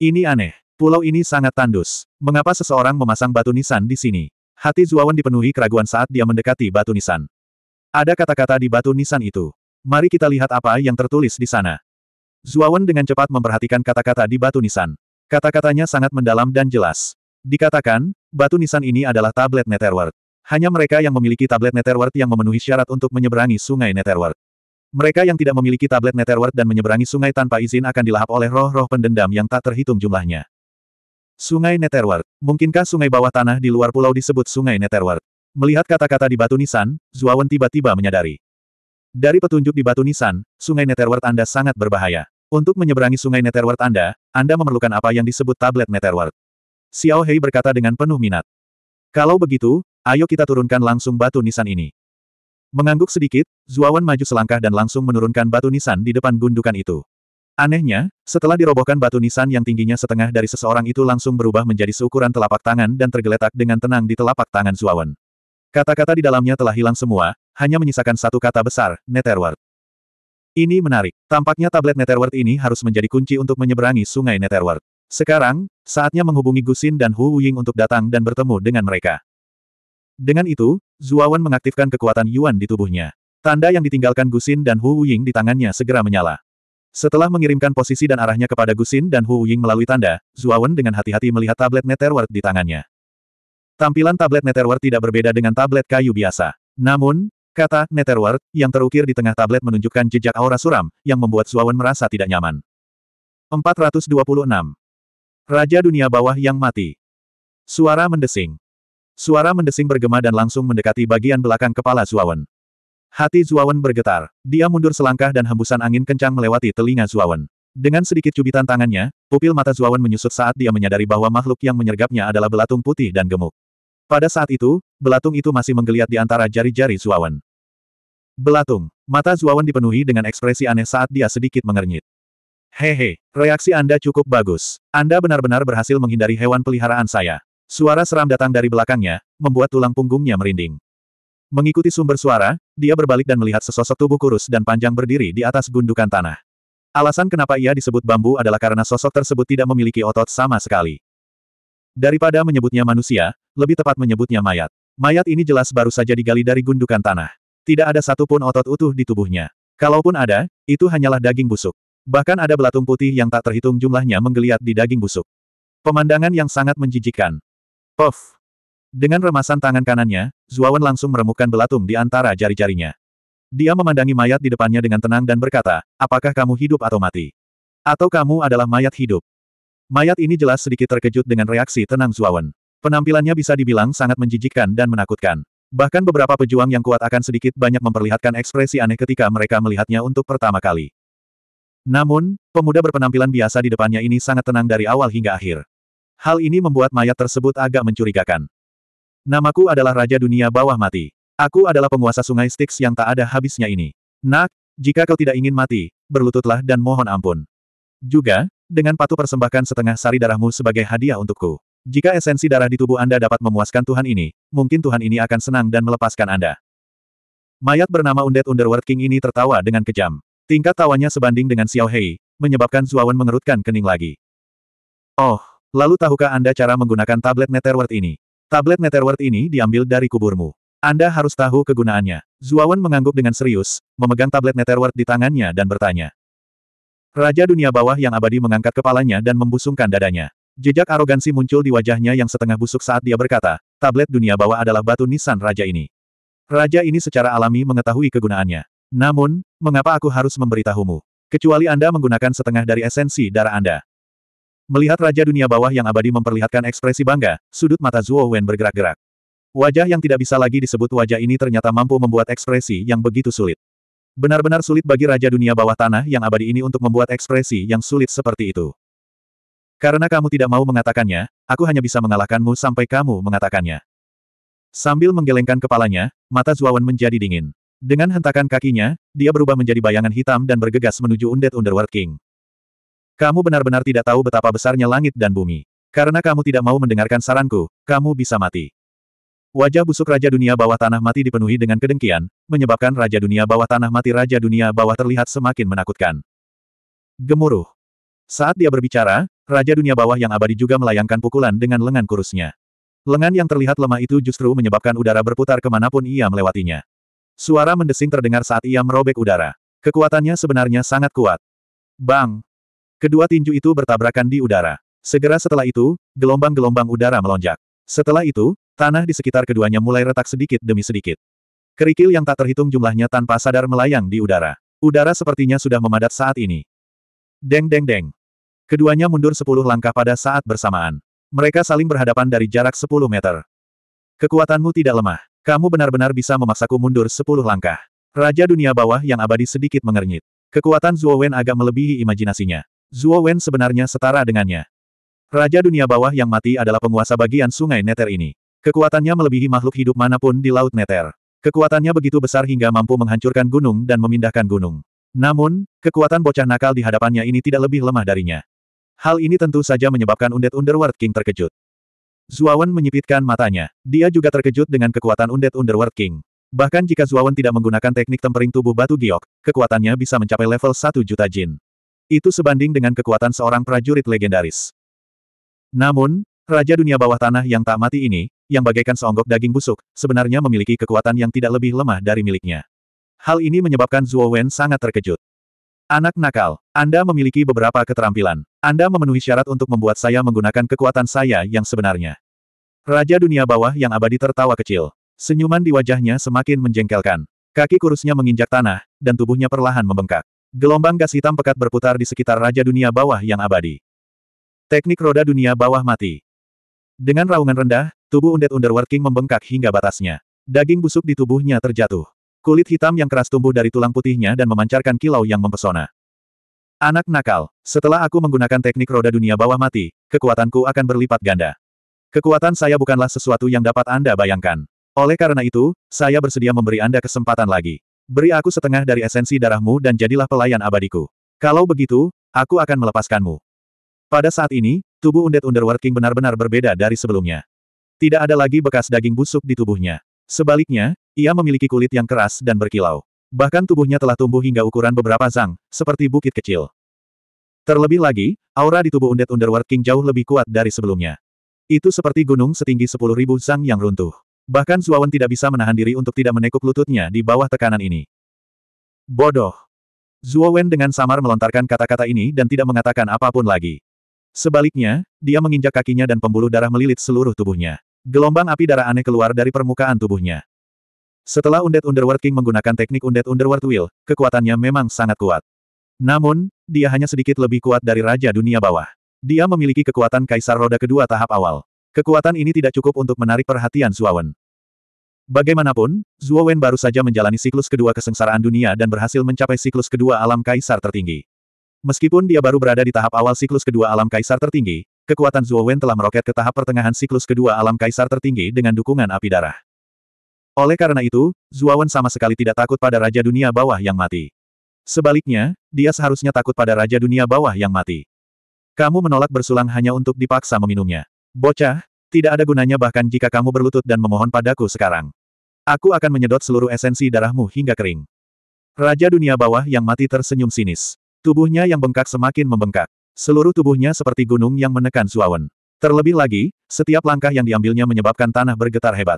Ini aneh. Pulau ini sangat tandus. Mengapa seseorang memasang batu nisan di sini? Hati Zuawan dipenuhi keraguan saat dia mendekati batu nisan. Ada kata-kata di batu nisan itu. Mari kita lihat apa yang tertulis di sana. Zuawan dengan cepat memperhatikan kata-kata di batu nisan. Kata-katanya sangat mendalam dan jelas. Dikatakan, batu nisan ini adalah tablet Netherworld. Hanya mereka yang memiliki tablet Netherworld yang memenuhi syarat untuk menyeberangi sungai Netherworld. Mereka yang tidak memiliki tablet Netherworld dan menyeberangi sungai tanpa izin akan dilahap oleh roh-roh pendendam yang tak terhitung jumlahnya. Sungai Netherworld. Mungkinkah sungai bawah tanah di luar pulau disebut Sungai Netherworld? Melihat kata-kata di batu nisan, Zuawan tiba-tiba menyadari. Dari petunjuk di batu nisan, Sungai Netherworld Anda sangat berbahaya. Untuk menyeberangi Sungai Netherworld Anda, Anda memerlukan apa yang disebut tablet Netherworld. Xiao Hei berkata dengan penuh minat. Kalau begitu, ayo kita turunkan langsung batu nisan ini. Mengangguk sedikit, Zuawan maju selangkah dan langsung menurunkan batu nisan di depan gundukan itu. Anehnya, setelah dirobohkan batu nisan yang tingginya setengah dari seseorang itu langsung berubah menjadi seukuran telapak tangan dan tergeletak dengan tenang di telapak tangan Zuawan. Kata-kata di dalamnya telah hilang semua, hanya menyisakan satu kata besar, Netherworld. Ini menarik. Tampaknya tablet Netherworld ini harus menjadi kunci untuk menyeberangi sungai Netherworld. Sekarang, saatnya menghubungi Gusin dan Hu Ying untuk datang dan bertemu dengan mereka. Dengan itu, Zuawan mengaktifkan kekuatan Yuan di tubuhnya. Tanda yang ditinggalkan Gusin dan Hu Wuying di tangannya segera menyala. Setelah mengirimkan posisi dan arahnya kepada Gusin dan Hu Wuying melalui tanda, Zuawan dengan hati-hati melihat tablet Netherward di tangannya. Tampilan tablet Netherward tidak berbeda dengan tablet kayu biasa. Namun, kata Netherward yang terukir di tengah tablet menunjukkan jejak aura suram, yang membuat Zuawan merasa tidak nyaman. 426. Raja Dunia Bawah Yang Mati Suara mendesing. Suara mendesing bergema dan langsung mendekati bagian belakang kepala Zuawan. Hati Zuawan bergetar. Dia mundur selangkah dan hembusan angin kencang melewati telinga Zuawan. Dengan sedikit cubitan tangannya, pupil mata Zuawan menyusut saat dia menyadari bahwa makhluk yang menyergapnya adalah belatung putih dan gemuk. Pada saat itu, belatung itu masih menggeliat di antara jari-jari Zuawan. Belatung. Mata Zuawan dipenuhi dengan ekspresi aneh saat dia sedikit mengernyit. Hehe, reaksi Anda cukup bagus. Anda benar-benar berhasil menghindari hewan peliharaan saya. Suara seram datang dari belakangnya, membuat tulang punggungnya merinding. Mengikuti sumber suara, dia berbalik dan melihat sesosok tubuh kurus dan panjang berdiri di atas gundukan tanah. Alasan kenapa ia disebut bambu adalah karena sosok tersebut tidak memiliki otot sama sekali. Daripada menyebutnya manusia, lebih tepat menyebutnya mayat. Mayat ini jelas baru saja digali dari gundukan tanah. Tidak ada satupun otot utuh di tubuhnya. Kalaupun ada, itu hanyalah daging busuk. Bahkan ada belatung putih yang tak terhitung jumlahnya menggeliat di daging busuk. Pemandangan yang sangat menjijikkan. Pof! Dengan remasan tangan kanannya, Zuawan langsung meremukkan belatung di antara jari-jarinya. Dia memandangi mayat di depannya dengan tenang dan berkata, apakah kamu hidup atau mati? Atau kamu adalah mayat hidup? Mayat ini jelas sedikit terkejut dengan reaksi tenang Zuawan. Penampilannya bisa dibilang sangat menjijikkan dan menakutkan. Bahkan beberapa pejuang yang kuat akan sedikit banyak memperlihatkan ekspresi aneh ketika mereka melihatnya untuk pertama kali. Namun, pemuda berpenampilan biasa di depannya ini sangat tenang dari awal hingga akhir. Hal ini membuat mayat tersebut agak mencurigakan. Namaku adalah Raja Dunia Bawah Mati. Aku adalah penguasa sungai Styx yang tak ada habisnya ini. Nak, jika kau tidak ingin mati, berlututlah dan mohon ampun. Juga, dengan patuh persembahkan setengah sari darahmu sebagai hadiah untukku. Jika esensi darah di tubuh Anda dapat memuaskan Tuhan ini, mungkin Tuhan ini akan senang dan melepaskan Anda. Mayat bernama Undead Underworld King ini tertawa dengan kejam. Tingkat tawanya sebanding dengan Xiao Hei, menyebabkan Zuawan mengerutkan kening lagi. Oh, Lalu tahukah Anda cara menggunakan tablet Netherworld ini? Tablet Netherworld ini diambil dari kuburmu. Anda harus tahu kegunaannya. Zuawan mengangguk dengan serius, memegang tablet Netherworld di tangannya dan bertanya. Raja dunia bawah yang abadi mengangkat kepalanya dan membusungkan dadanya. Jejak arogansi muncul di wajahnya yang setengah busuk saat dia berkata, tablet dunia bawah adalah batu nisan raja ini. Raja ini secara alami mengetahui kegunaannya. Namun, mengapa aku harus memberitahumu? Kecuali Anda menggunakan setengah dari esensi darah Anda. Melihat Raja Dunia Bawah yang abadi memperlihatkan ekspresi bangga, sudut mata Zuo Wen bergerak-gerak. Wajah yang tidak bisa lagi disebut wajah ini ternyata mampu membuat ekspresi yang begitu sulit. Benar-benar sulit bagi Raja Dunia Bawah Tanah yang abadi ini untuk membuat ekspresi yang sulit seperti itu. Karena kamu tidak mau mengatakannya, aku hanya bisa mengalahkanmu sampai kamu mengatakannya. Sambil menggelengkan kepalanya, mata Zuo Wen menjadi dingin. Dengan hentakan kakinya, dia berubah menjadi bayangan hitam dan bergegas menuju Undead Underworld King. Kamu benar-benar tidak tahu betapa besarnya langit dan bumi. Karena kamu tidak mau mendengarkan saranku, kamu bisa mati. Wajah busuk Raja Dunia Bawah Tanah Mati dipenuhi dengan kedengkian, menyebabkan Raja Dunia Bawah Tanah Mati Raja Dunia Bawah terlihat semakin menakutkan. Gemuruh. Saat dia berbicara, Raja Dunia Bawah yang abadi juga melayangkan pukulan dengan lengan kurusnya. Lengan yang terlihat lemah itu justru menyebabkan udara berputar kemanapun ia melewatinya. Suara mendesing terdengar saat ia merobek udara. Kekuatannya sebenarnya sangat kuat. Bang! Kedua tinju itu bertabrakan di udara. Segera setelah itu, gelombang-gelombang udara melonjak. Setelah itu, tanah di sekitar keduanya mulai retak sedikit demi sedikit. Kerikil yang tak terhitung jumlahnya tanpa sadar melayang di udara. Udara sepertinya sudah memadat saat ini. Deng deng deng. Keduanya mundur sepuluh langkah pada saat bersamaan. Mereka saling berhadapan dari jarak sepuluh meter. Kekuatanmu tidak lemah. Kamu benar-benar bisa memaksaku mundur sepuluh langkah. Raja dunia bawah yang abadi sedikit mengernyit. Kekuatan Wen agak melebihi imajinasinya. Zuo Wen sebenarnya setara dengannya. Raja dunia bawah yang mati adalah penguasa bagian sungai Neter ini. Kekuatannya melebihi makhluk hidup manapun di Laut Neter. Kekuatannya begitu besar hingga mampu menghancurkan gunung dan memindahkan gunung. Namun, kekuatan bocah nakal di hadapannya ini tidak lebih lemah darinya. Hal ini tentu saja menyebabkan Undead Underworld King terkejut. Zuawan menyipitkan matanya. Dia juga terkejut dengan kekuatan Undead Underworld King. Bahkan jika Zuawan tidak menggunakan teknik tempering tubuh batu giok, kekuatannya bisa mencapai level 1 juta jin. Itu sebanding dengan kekuatan seorang prajurit legendaris. Namun, Raja dunia bawah tanah yang tak mati ini, yang bagaikan seonggok daging busuk, sebenarnya memiliki kekuatan yang tidak lebih lemah dari miliknya. Hal ini menyebabkan Zuo Wen sangat terkejut. Anak nakal, Anda memiliki beberapa keterampilan. Anda memenuhi syarat untuk membuat saya menggunakan kekuatan saya yang sebenarnya. Raja dunia bawah yang abadi tertawa kecil. Senyuman di wajahnya semakin menjengkelkan. Kaki kurusnya menginjak tanah, dan tubuhnya perlahan membengkak. Gelombang gas hitam pekat berputar di sekitar Raja Dunia Bawah yang abadi. Teknik roda dunia bawah mati. Dengan raungan rendah, tubuh undet Underworking membengkak hingga batasnya. Daging busuk di tubuhnya terjatuh. Kulit hitam yang keras tumbuh dari tulang putihnya dan memancarkan kilau yang mempesona. Anak nakal, setelah aku menggunakan teknik roda dunia bawah mati, kekuatanku akan berlipat ganda. Kekuatan saya bukanlah sesuatu yang dapat Anda bayangkan. Oleh karena itu, saya bersedia memberi Anda kesempatan lagi. Beri aku setengah dari esensi darahmu dan jadilah pelayan abadiku. Kalau begitu, aku akan melepaskanmu. Pada saat ini, tubuh undet Underworld King benar-benar berbeda dari sebelumnya. Tidak ada lagi bekas daging busuk di tubuhnya. Sebaliknya, ia memiliki kulit yang keras dan berkilau. Bahkan tubuhnya telah tumbuh hingga ukuran beberapa zang, seperti bukit kecil. Terlebih lagi, aura di tubuh undet Underworld King jauh lebih kuat dari sebelumnya. Itu seperti gunung setinggi 10.000 zang yang runtuh. Bahkan Suawan tidak bisa menahan diri untuk tidak menekuk lututnya di bawah tekanan ini. Bodoh. Zuowen dengan samar melontarkan kata-kata ini dan tidak mengatakan apapun lagi. Sebaliknya, dia menginjak kakinya dan pembuluh darah melilit seluruh tubuhnya. Gelombang api darah aneh keluar dari permukaan tubuhnya. Setelah Undead Underworld King menggunakan teknik Undead Underworld Will, kekuatannya memang sangat kuat. Namun, dia hanya sedikit lebih kuat dari Raja Dunia Bawah. Dia memiliki kekuatan Kaisar Roda Kedua tahap awal. Kekuatan ini tidak cukup untuk menarik perhatian Zuowen. Bagaimanapun, Zhuo Wen baru saja menjalani siklus kedua kesengsaraan dunia dan berhasil mencapai siklus kedua alam kaisar tertinggi. Meskipun dia baru berada di tahap awal siklus kedua alam kaisar tertinggi, kekuatan Zhuo Wen telah meroket ke tahap pertengahan siklus kedua alam kaisar tertinggi dengan dukungan api darah. Oleh karena itu, Zhuo Wen sama sekali tidak takut pada Raja Dunia Bawah yang mati. Sebaliknya, dia seharusnya takut pada Raja Dunia Bawah yang mati. Kamu menolak bersulang hanya untuk dipaksa meminumnya. Bocah, tidak ada gunanya bahkan jika kamu berlutut dan memohon padaku sekarang. Aku akan menyedot seluruh esensi darahmu hingga kering. Raja dunia bawah yang mati tersenyum sinis. Tubuhnya yang bengkak semakin membengkak. Seluruh tubuhnya seperti gunung yang menekan suawan. Terlebih lagi, setiap langkah yang diambilnya menyebabkan tanah bergetar hebat.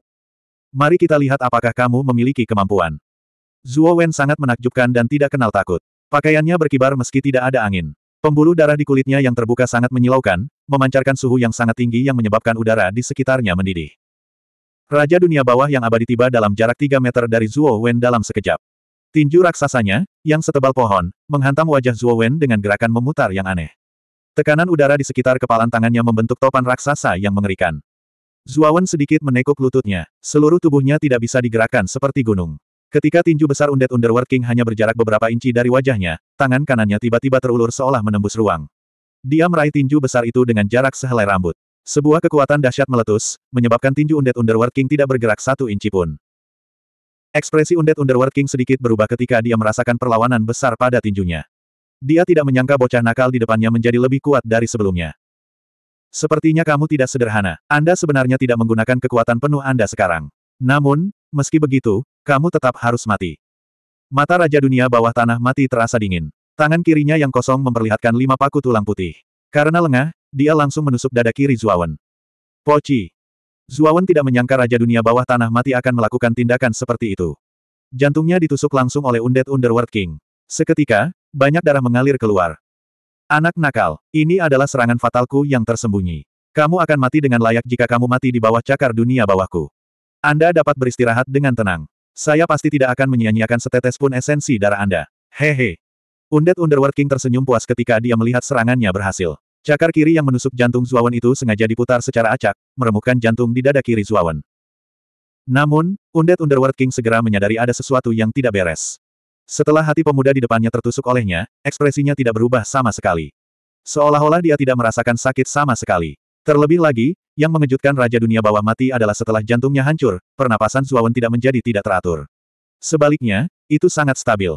Mari kita lihat apakah kamu memiliki kemampuan. Zuo Wen sangat menakjubkan dan tidak kenal takut. Pakaiannya berkibar meski tidak ada angin. Pembuluh darah di kulitnya yang terbuka sangat menyilaukan, memancarkan suhu yang sangat tinggi yang menyebabkan udara di sekitarnya mendidih. Raja dunia bawah yang abadi tiba dalam jarak 3 meter dari Zhuo Wen dalam sekejap. Tinju raksasanya, yang setebal pohon, menghantam wajah Zhuo Wen dengan gerakan memutar yang aneh. Tekanan udara di sekitar kepalan tangannya membentuk topan raksasa yang mengerikan. Zhuo Wen sedikit menekuk lututnya, seluruh tubuhnya tidak bisa digerakkan seperti gunung. Ketika tinju besar undet Underworking hanya berjarak beberapa inci dari wajahnya, tangan kanannya tiba-tiba terulur seolah menembus ruang. Dia meraih tinju besar itu dengan jarak sehelai rambut. Sebuah kekuatan dahsyat meletus, menyebabkan tinju undet Underworking tidak bergerak satu inci pun. Ekspresi undet Underworking sedikit berubah ketika dia merasakan perlawanan besar pada tinjunya. Dia tidak menyangka bocah nakal di depannya menjadi lebih kuat dari sebelumnya. Sepertinya kamu tidak sederhana. Anda sebenarnya tidak menggunakan kekuatan penuh Anda sekarang. Namun, meski begitu, kamu tetap harus mati. Mata Raja Dunia bawah tanah mati terasa dingin. Tangan kirinya yang kosong memperlihatkan lima paku tulang putih. Karena lengah, dia langsung menusuk dada kiri Zuawan. Poci. Zuawan tidak menyangka Raja Dunia Bawah Tanah Mati akan melakukan tindakan seperti itu. Jantungnya ditusuk langsung oleh Undead Underworld King. Seketika, banyak darah mengalir keluar. Anak nakal, ini adalah serangan fatalku yang tersembunyi. Kamu akan mati dengan layak jika kamu mati di bawah cakar dunia bawahku. Anda dapat beristirahat dengan tenang. Saya pasti tidak akan menyia-nyiakan setetes pun esensi darah Anda. Hehe. Undead Underworld King tersenyum puas ketika dia melihat serangannya berhasil. Cakar kiri yang menusuk jantung Zuawan itu sengaja diputar secara acak, meremukkan jantung di dada kiri Zuawan. Namun, Undead Underworld King segera menyadari ada sesuatu yang tidak beres. Setelah hati pemuda di depannya tertusuk olehnya, ekspresinya tidak berubah sama sekali. Seolah-olah dia tidak merasakan sakit sama sekali. Terlebih lagi, yang mengejutkan Raja Dunia Bawah Mati adalah setelah jantungnya hancur, pernapasan Zuawan tidak menjadi tidak teratur. Sebaliknya, itu sangat stabil.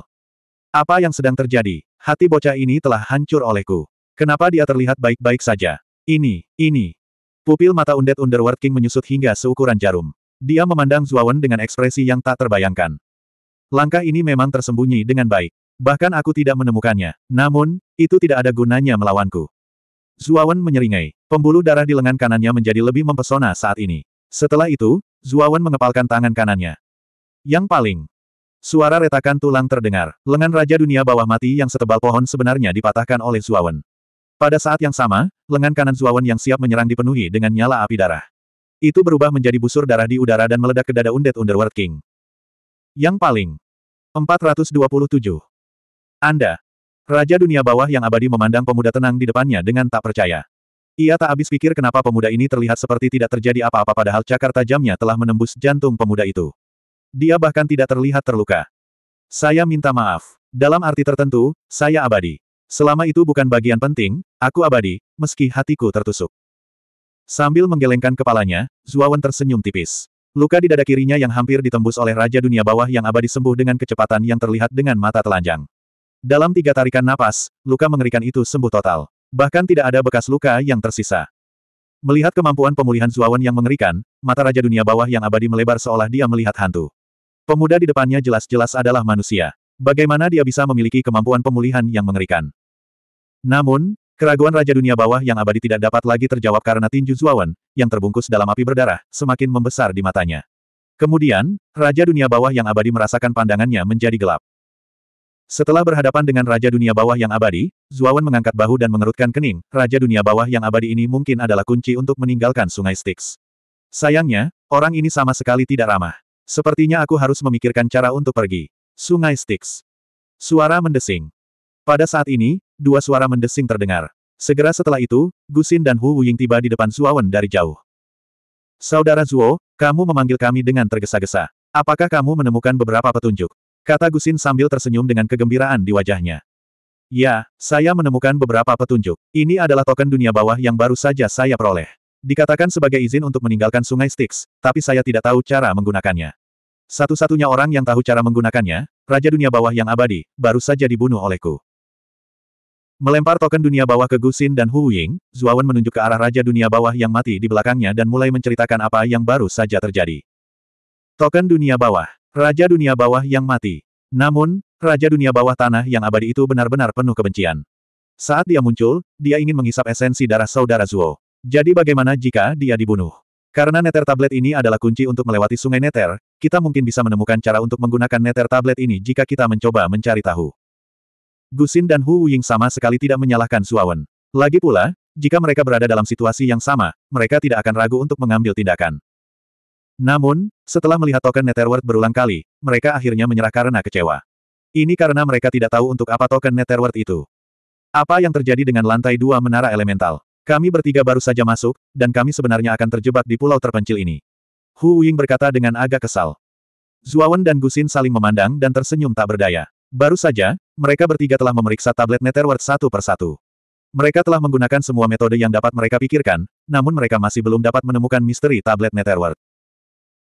Apa yang sedang terjadi? Hati bocah ini telah hancur olehku. Kenapa dia terlihat baik-baik saja? Ini, ini. Pupil mata undet Underworld King menyusut hingga seukuran jarum. Dia memandang Zuawan dengan ekspresi yang tak terbayangkan. Langkah ini memang tersembunyi dengan baik. Bahkan aku tidak menemukannya. Namun, itu tidak ada gunanya melawanku. Zuawan menyeringai. Pembuluh darah di lengan kanannya menjadi lebih mempesona saat ini. Setelah itu, Zuawan mengepalkan tangan kanannya. Yang paling Suara retakan tulang terdengar. Lengan Raja Dunia Bawah Mati yang setebal pohon sebenarnya dipatahkan oleh Zuawan. Pada saat yang sama, lengan kanan Zuawan yang siap menyerang dipenuhi dengan nyala api darah. Itu berubah menjadi busur darah di udara dan meledak ke dada undet Underworld King. Yang paling 427. Anda. Raja Dunia Bawah yang abadi memandang pemuda tenang di depannya dengan tak percaya. Ia tak habis pikir kenapa pemuda ini terlihat seperti tidak terjadi apa-apa padahal cakar tajamnya telah menembus jantung pemuda itu. Dia bahkan tidak terlihat terluka. Saya minta maaf. Dalam arti tertentu, saya abadi. Selama itu bukan bagian penting, aku abadi, meski hatiku tertusuk. Sambil menggelengkan kepalanya, Zuawan tersenyum tipis. Luka di dada kirinya yang hampir ditembus oleh Raja Dunia Bawah yang abadi sembuh dengan kecepatan yang terlihat dengan mata telanjang. Dalam tiga tarikan napas, luka mengerikan itu sembuh total. Bahkan tidak ada bekas luka yang tersisa. Melihat kemampuan pemulihan Zuawan yang mengerikan, mata Raja Dunia Bawah yang abadi melebar seolah dia melihat hantu. Pemuda di depannya jelas-jelas adalah manusia. Bagaimana dia bisa memiliki kemampuan pemulihan yang mengerikan? Namun, keraguan Raja Dunia Bawah yang abadi tidak dapat lagi terjawab karena tinju Zuawan, yang terbungkus dalam api berdarah, semakin membesar di matanya. Kemudian, Raja Dunia Bawah yang abadi merasakan pandangannya menjadi gelap. Setelah berhadapan dengan Raja Dunia Bawah yang abadi, Zuawan mengangkat bahu dan mengerutkan kening, Raja Dunia Bawah yang abadi ini mungkin adalah kunci untuk meninggalkan sungai Styx. Sayangnya, orang ini sama sekali tidak ramah. Sepertinya aku harus memikirkan cara untuk pergi. Sungai Styx. Suara mendesing. Pada saat ini, dua suara mendesing terdengar. Segera setelah itu, Gusin dan Hu Wuying tiba di depan Suawen dari jauh. Saudara Zuo, kamu memanggil kami dengan tergesa-gesa. Apakah kamu menemukan beberapa petunjuk? Kata Gusin sambil tersenyum dengan kegembiraan di wajahnya. Ya, saya menemukan beberapa petunjuk. Ini adalah token dunia bawah yang baru saja saya peroleh. Dikatakan sebagai izin untuk meninggalkan sungai Styx, tapi saya tidak tahu cara menggunakannya. Satu-satunya orang yang tahu cara menggunakannya, Raja Dunia Bawah yang abadi, baru saja dibunuh olehku. Melempar token dunia bawah ke Gusin dan Hu Ying, Zuawan menunjuk ke arah Raja Dunia Bawah yang mati di belakangnya dan mulai menceritakan apa yang baru saja terjadi. Token dunia bawah. Raja Dunia Bawah yang mati. Namun, Raja Dunia Bawah Tanah yang abadi itu benar-benar penuh kebencian. Saat dia muncul, dia ingin menghisap esensi darah saudara Zuo. Jadi bagaimana jika dia dibunuh? Karena neter tablet ini adalah kunci untuk melewati sungai neter, kita mungkin bisa menemukan cara untuk menggunakan neter tablet ini jika kita mencoba mencari tahu. Gusin dan Hu Wuying sama sekali tidak menyalahkan Suawen. Lagi pula, jika mereka berada dalam situasi yang sama, mereka tidak akan ragu untuk mengambil tindakan. Namun, setelah melihat token Netherworld berulang kali, mereka akhirnya menyerah karena kecewa. Ini karena mereka tidak tahu untuk apa token Netherworld itu. Apa yang terjadi dengan lantai dua menara elemental? Kami bertiga baru saja masuk, dan kami sebenarnya akan terjebak di pulau terpencil ini. Hu Ying berkata dengan agak kesal. Zuawan dan Gusin saling memandang dan tersenyum tak berdaya. Baru saja, mereka bertiga telah memeriksa tablet Netherworld satu persatu. Mereka telah menggunakan semua metode yang dapat mereka pikirkan, namun mereka masih belum dapat menemukan misteri tablet Netherworld.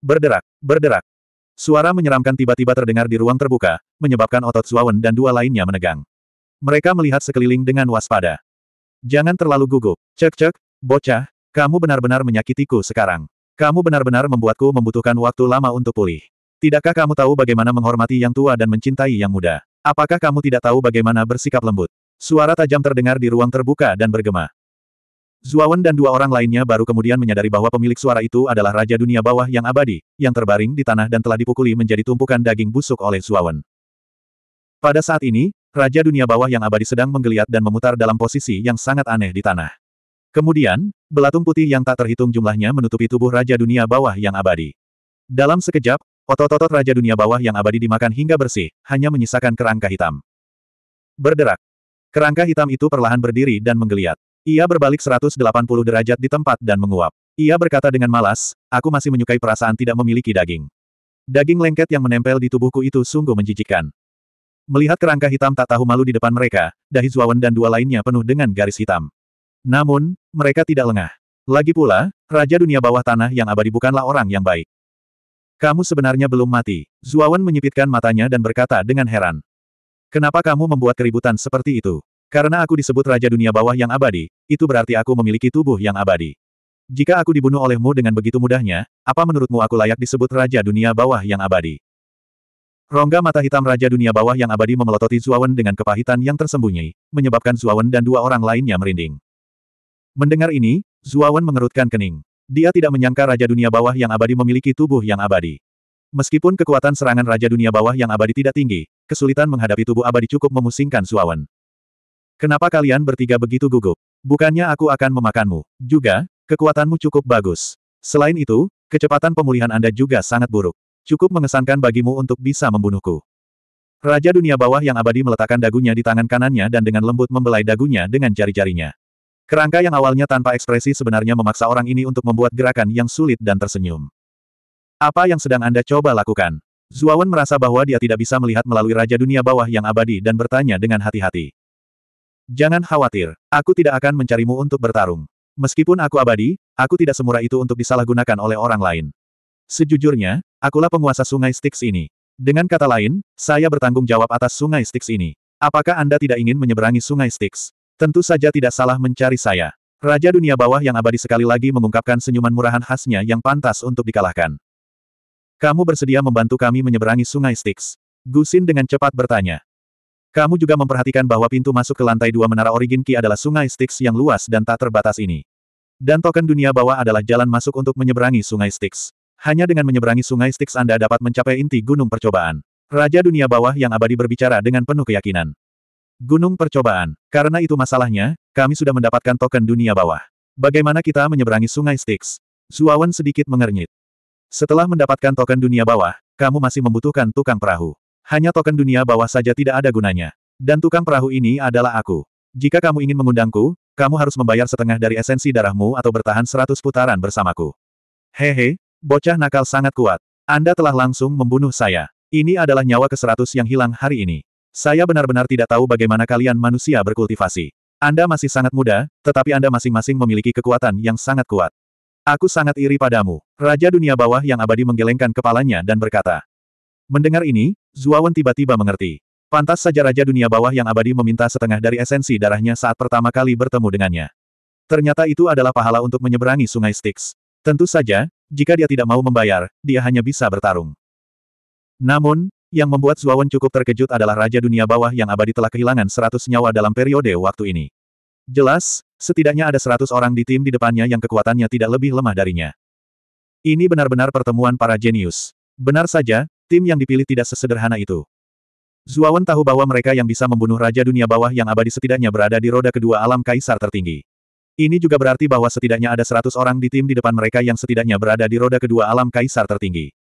Berderak, berderak. Suara menyeramkan tiba-tiba terdengar di ruang terbuka, menyebabkan otot Zuawan dan dua lainnya menegang. Mereka melihat sekeliling dengan waspada. Jangan terlalu gugup. Cek-cek, bocah, kamu benar-benar menyakitiku sekarang. Kamu benar-benar membuatku membutuhkan waktu lama untuk pulih. Tidakkah kamu tahu bagaimana menghormati yang tua dan mencintai yang muda? Apakah kamu tidak tahu bagaimana bersikap lembut? Suara tajam terdengar di ruang terbuka dan bergema. Zuawan dan dua orang lainnya baru kemudian menyadari bahwa pemilik suara itu adalah Raja Dunia Bawah yang abadi, yang terbaring di tanah dan telah dipukuli menjadi tumpukan daging busuk oleh Zuawan. Pada saat ini, Raja dunia bawah yang abadi sedang menggeliat dan memutar dalam posisi yang sangat aneh di tanah. Kemudian, belatung putih yang tak terhitung jumlahnya menutupi tubuh Raja dunia bawah yang abadi. Dalam sekejap, otot-otot Raja dunia bawah yang abadi dimakan hingga bersih, hanya menyisakan kerangka hitam. Berderak. Kerangka hitam itu perlahan berdiri dan menggeliat. Ia berbalik 180 derajat di tempat dan menguap. Ia berkata dengan malas, aku masih menyukai perasaan tidak memiliki daging. Daging lengket yang menempel di tubuhku itu sungguh menjijikkan. Melihat kerangka hitam tak tahu malu di depan mereka, dahi Zuawan dan dua lainnya penuh dengan garis hitam. Namun, mereka tidak lengah. Lagi pula, Raja Dunia Bawah Tanah yang abadi bukanlah orang yang baik. Kamu sebenarnya belum mati. Zuawan menyipitkan matanya dan berkata dengan heran. Kenapa kamu membuat keributan seperti itu? Karena aku disebut Raja Dunia Bawah yang abadi, itu berarti aku memiliki tubuh yang abadi. Jika aku dibunuh olehmu dengan begitu mudahnya, apa menurutmu aku layak disebut Raja Dunia Bawah yang abadi? Rongga mata hitam Raja Dunia Bawah yang abadi memelototi Zuawan dengan kepahitan yang tersembunyi, menyebabkan Zuawan dan dua orang lainnya merinding. Mendengar ini, Zuawan mengerutkan kening. Dia tidak menyangka Raja Dunia Bawah yang abadi memiliki tubuh yang abadi. Meskipun kekuatan serangan Raja Dunia Bawah yang abadi tidak tinggi, kesulitan menghadapi tubuh abadi cukup memusingkan Zuawan. Kenapa kalian bertiga begitu gugup? Bukannya aku akan memakanmu. Juga, kekuatanmu cukup bagus. Selain itu, kecepatan pemulihan Anda juga sangat buruk. Cukup mengesankan bagimu untuk bisa membunuhku. Raja dunia bawah yang abadi meletakkan dagunya di tangan kanannya dan dengan lembut membelai dagunya dengan jari-jarinya. Kerangka yang awalnya tanpa ekspresi sebenarnya memaksa orang ini untuk membuat gerakan yang sulit dan tersenyum. Apa yang sedang Anda coba lakukan? Zuawan merasa bahwa dia tidak bisa melihat melalui Raja Dunia Bawah yang abadi dan bertanya dengan hati-hati. Jangan khawatir, aku tidak akan mencarimu untuk bertarung. Meskipun aku abadi, aku tidak semurah itu untuk disalahgunakan oleh orang lain. Sejujurnya, akulah penguasa sungai Styx ini. Dengan kata lain, saya bertanggung jawab atas sungai Styx ini. Apakah Anda tidak ingin menyeberangi sungai Styx? Tentu saja tidak salah mencari saya. Raja dunia bawah yang abadi sekali lagi mengungkapkan senyuman murahan khasnya yang pantas untuk dikalahkan. Kamu bersedia membantu kami menyeberangi sungai Styx? Gusin dengan cepat bertanya. Kamu juga memperhatikan bahwa pintu masuk ke lantai dua menara Origin Ki adalah sungai Styx yang luas dan tak terbatas ini. Dan token dunia bawah adalah jalan masuk untuk menyeberangi sungai Styx. Hanya dengan menyeberangi sungai Styx Anda dapat mencapai inti gunung percobaan. Raja dunia bawah yang abadi berbicara dengan penuh keyakinan. Gunung percobaan. Karena itu masalahnya, kami sudah mendapatkan token dunia bawah. Bagaimana kita menyeberangi sungai Styx? Zuawan sedikit mengernyit. Setelah mendapatkan token dunia bawah, kamu masih membutuhkan tukang perahu. Hanya token dunia bawah saja tidak ada gunanya. Dan tukang perahu ini adalah aku. Jika kamu ingin mengundangku, kamu harus membayar setengah dari esensi darahmu atau bertahan seratus putaran bersamaku. Hehe, Bocah nakal sangat kuat. Anda telah langsung membunuh saya. Ini adalah nyawa ke-100 yang hilang hari ini. Saya benar-benar tidak tahu bagaimana kalian manusia berkultivasi. Anda masih sangat muda, tetapi Anda masing-masing memiliki kekuatan yang sangat kuat. Aku sangat iri padamu. Raja dunia bawah yang abadi menggelengkan kepalanya dan berkata. Mendengar ini, Zuawan tiba-tiba mengerti. Pantas saja Raja dunia bawah yang abadi meminta setengah dari esensi darahnya saat pertama kali bertemu dengannya. Ternyata itu adalah pahala untuk menyeberangi sungai Styx. Tentu saja, jika dia tidak mau membayar, dia hanya bisa bertarung. Namun, yang membuat Zuawan cukup terkejut adalah Raja Dunia Bawah yang abadi telah kehilangan seratus nyawa dalam periode waktu ini. Jelas, setidaknya ada seratus orang di tim di depannya yang kekuatannya tidak lebih lemah darinya. Ini benar-benar pertemuan para jenius. Benar saja, tim yang dipilih tidak sesederhana itu. Zuawan tahu bahwa mereka yang bisa membunuh Raja Dunia Bawah yang abadi setidaknya berada di roda kedua alam kaisar tertinggi. Ini juga berarti bahwa setidaknya ada 100 orang di tim di depan mereka yang setidaknya berada di roda kedua alam kaisar tertinggi.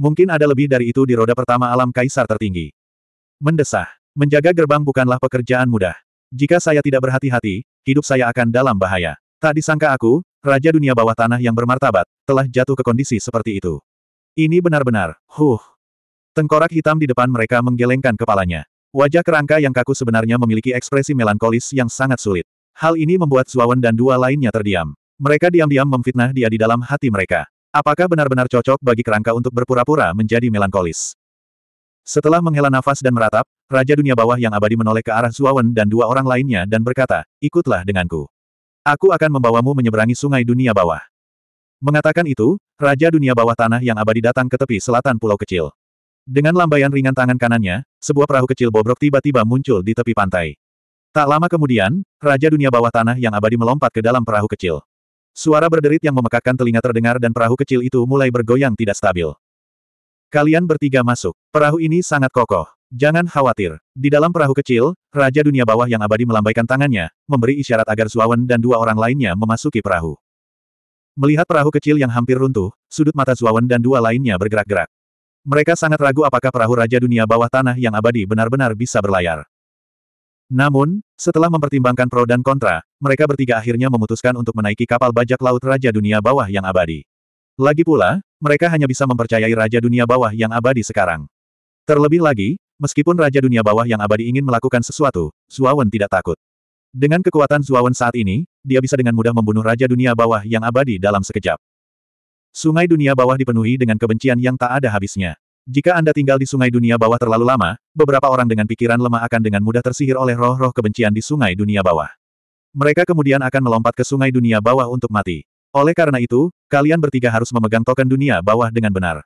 Mungkin ada lebih dari itu di roda pertama alam kaisar tertinggi. Mendesah. Menjaga gerbang bukanlah pekerjaan mudah. Jika saya tidak berhati-hati, hidup saya akan dalam bahaya. Tak disangka aku, Raja Dunia Bawah Tanah yang bermartabat, telah jatuh ke kondisi seperti itu. Ini benar-benar, huh. Tengkorak hitam di depan mereka menggelengkan kepalanya. Wajah kerangka yang kaku sebenarnya memiliki ekspresi melankolis yang sangat sulit. Hal ini membuat Zuawan dan dua lainnya terdiam. Mereka diam-diam memfitnah dia di dalam hati mereka. Apakah benar-benar cocok bagi kerangka untuk berpura-pura menjadi melankolis? Setelah menghela nafas dan meratap, Raja Dunia Bawah yang abadi menoleh ke arah Zuawan dan dua orang lainnya dan berkata, ikutlah denganku. Aku akan membawamu menyeberangi sungai dunia bawah. Mengatakan itu, Raja Dunia Bawah Tanah yang abadi datang ke tepi selatan pulau kecil. Dengan lambaian ringan tangan kanannya, sebuah perahu kecil bobrok tiba-tiba muncul di tepi pantai. Tak lama kemudian, Raja Dunia Bawah Tanah yang abadi melompat ke dalam perahu kecil. Suara berderit yang memekakkan telinga terdengar dan perahu kecil itu mulai bergoyang tidak stabil. Kalian bertiga masuk. Perahu ini sangat kokoh. Jangan khawatir. Di dalam perahu kecil, Raja Dunia Bawah yang abadi melambaikan tangannya, memberi isyarat agar Zuawan dan dua orang lainnya memasuki perahu. Melihat perahu kecil yang hampir runtuh, sudut mata Zuawan dan dua lainnya bergerak-gerak. Mereka sangat ragu apakah perahu Raja Dunia Bawah Tanah yang abadi benar-benar bisa berlayar. Namun, setelah mempertimbangkan pro dan kontra, mereka bertiga akhirnya memutuskan untuk menaiki kapal bajak laut Raja Dunia Bawah yang abadi. Lagi pula, mereka hanya bisa mempercayai Raja Dunia Bawah yang abadi sekarang. Terlebih lagi, meskipun Raja Dunia Bawah yang abadi ingin melakukan sesuatu, Zuawan tidak takut. Dengan kekuatan Zuawan saat ini, dia bisa dengan mudah membunuh Raja Dunia Bawah yang abadi dalam sekejap. Sungai dunia bawah dipenuhi dengan kebencian yang tak ada habisnya. Jika Anda tinggal di sungai dunia bawah terlalu lama, beberapa orang dengan pikiran lemah akan dengan mudah tersihir oleh roh-roh kebencian di sungai dunia bawah. Mereka kemudian akan melompat ke sungai dunia bawah untuk mati. Oleh karena itu, kalian bertiga harus memegang token dunia bawah dengan benar.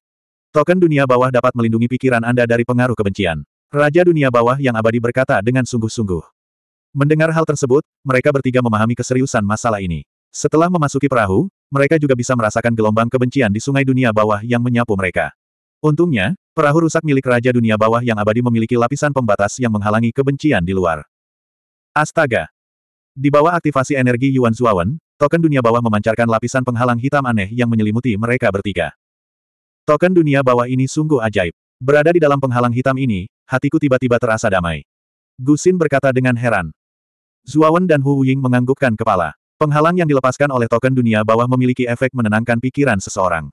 Token dunia bawah dapat melindungi pikiran Anda dari pengaruh kebencian. Raja dunia bawah yang abadi berkata dengan sungguh-sungguh. Mendengar hal tersebut, mereka bertiga memahami keseriusan masalah ini. Setelah memasuki perahu, mereka juga bisa merasakan gelombang kebencian di sungai dunia bawah yang menyapu mereka. Untungnya, perahu rusak milik Raja Dunia Bawah yang abadi memiliki lapisan pembatas yang menghalangi kebencian di luar. Astaga! Di bawah aktivasi energi Yuan Zuawan, token dunia bawah memancarkan lapisan penghalang hitam aneh yang menyelimuti mereka bertiga. Token dunia bawah ini sungguh ajaib. Berada di dalam penghalang hitam ini, hatiku tiba-tiba terasa damai. Gusin berkata dengan heran. Zuawan dan Hu Ying menganggukkan kepala. Penghalang yang dilepaskan oleh token dunia bawah memiliki efek menenangkan pikiran seseorang.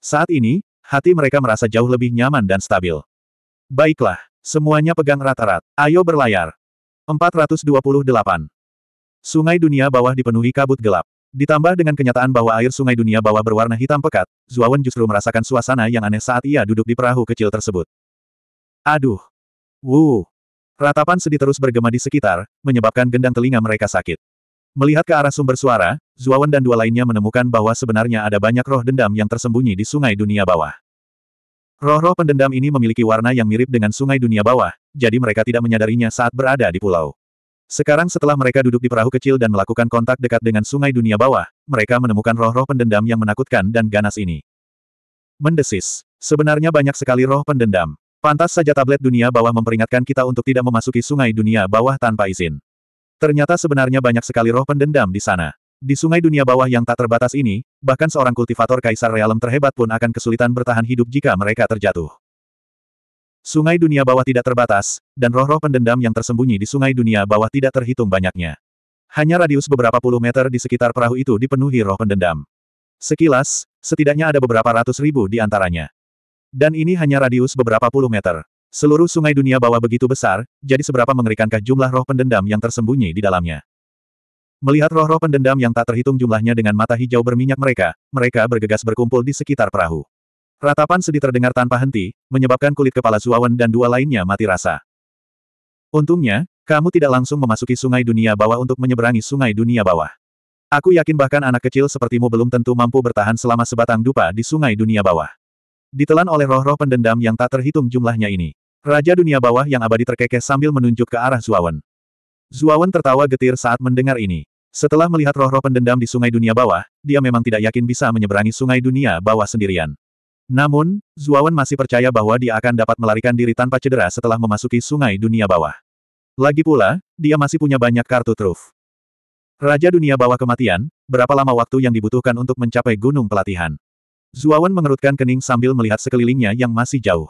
Saat ini, hati mereka merasa jauh lebih nyaman dan stabil. Baiklah, semuanya pegang rata-rat. Ayo berlayar. 428. Sungai dunia bawah dipenuhi kabut gelap. Ditambah dengan kenyataan bahwa air sungai dunia bawah berwarna hitam pekat, Zuawan justru merasakan suasana yang aneh saat ia duduk di perahu kecil tersebut. Aduh! Wuh! Ratapan sedih terus bergema di sekitar, menyebabkan gendang telinga mereka sakit. Melihat ke arah sumber suara, Zuawan dan dua lainnya menemukan bahwa sebenarnya ada banyak roh dendam yang tersembunyi di sungai dunia bawah. Roh-roh pendendam ini memiliki warna yang mirip dengan sungai dunia bawah, jadi mereka tidak menyadarinya saat berada di pulau. Sekarang setelah mereka duduk di perahu kecil dan melakukan kontak dekat dengan sungai dunia bawah, mereka menemukan roh-roh pendendam yang menakutkan dan ganas ini. Mendesis. Sebenarnya banyak sekali roh pendendam. Pantas saja tablet dunia bawah memperingatkan kita untuk tidak memasuki sungai dunia bawah tanpa izin. Ternyata sebenarnya banyak sekali roh pendendam di sana. Di sungai dunia bawah yang tak terbatas ini, bahkan seorang kultivator kaisar realem terhebat pun akan kesulitan bertahan hidup jika mereka terjatuh. Sungai dunia bawah tidak terbatas, dan roh-roh pendendam yang tersembunyi di sungai dunia bawah tidak terhitung banyaknya. Hanya radius beberapa puluh meter di sekitar perahu itu dipenuhi roh pendendam. Sekilas, setidaknya ada beberapa ratus ribu di antaranya. Dan ini hanya radius beberapa puluh meter. Seluruh sungai dunia bawah begitu besar, jadi seberapa mengerikankah jumlah roh pendendam yang tersembunyi di dalamnya. Melihat roh-roh pendendam yang tak terhitung jumlahnya dengan mata hijau berminyak mereka, mereka bergegas berkumpul di sekitar perahu. Ratapan sedih terdengar tanpa henti, menyebabkan kulit kepala Zuawan dan dua lainnya mati rasa. Untungnya, kamu tidak langsung memasuki sungai dunia bawah untuk menyeberangi sungai dunia bawah. Aku yakin bahkan anak kecil sepertimu belum tentu mampu bertahan selama sebatang dupa di sungai dunia bawah. Ditelan oleh roh-roh pendendam yang tak terhitung jumlahnya ini. Raja dunia bawah yang abadi terkekeh sambil menunjuk ke arah Zuawan. Zuawan tertawa getir saat mendengar ini. Setelah melihat roh-roh pendendam di sungai dunia bawah, dia memang tidak yakin bisa menyeberangi sungai dunia bawah sendirian. Namun, Zuawan masih percaya bahwa dia akan dapat melarikan diri tanpa cedera setelah memasuki sungai dunia bawah. Lagi pula, dia masih punya banyak kartu truf. Raja dunia bawah kematian, berapa lama waktu yang dibutuhkan untuk mencapai gunung pelatihan? Zuawan mengerutkan kening sambil melihat sekelilingnya yang masih jauh.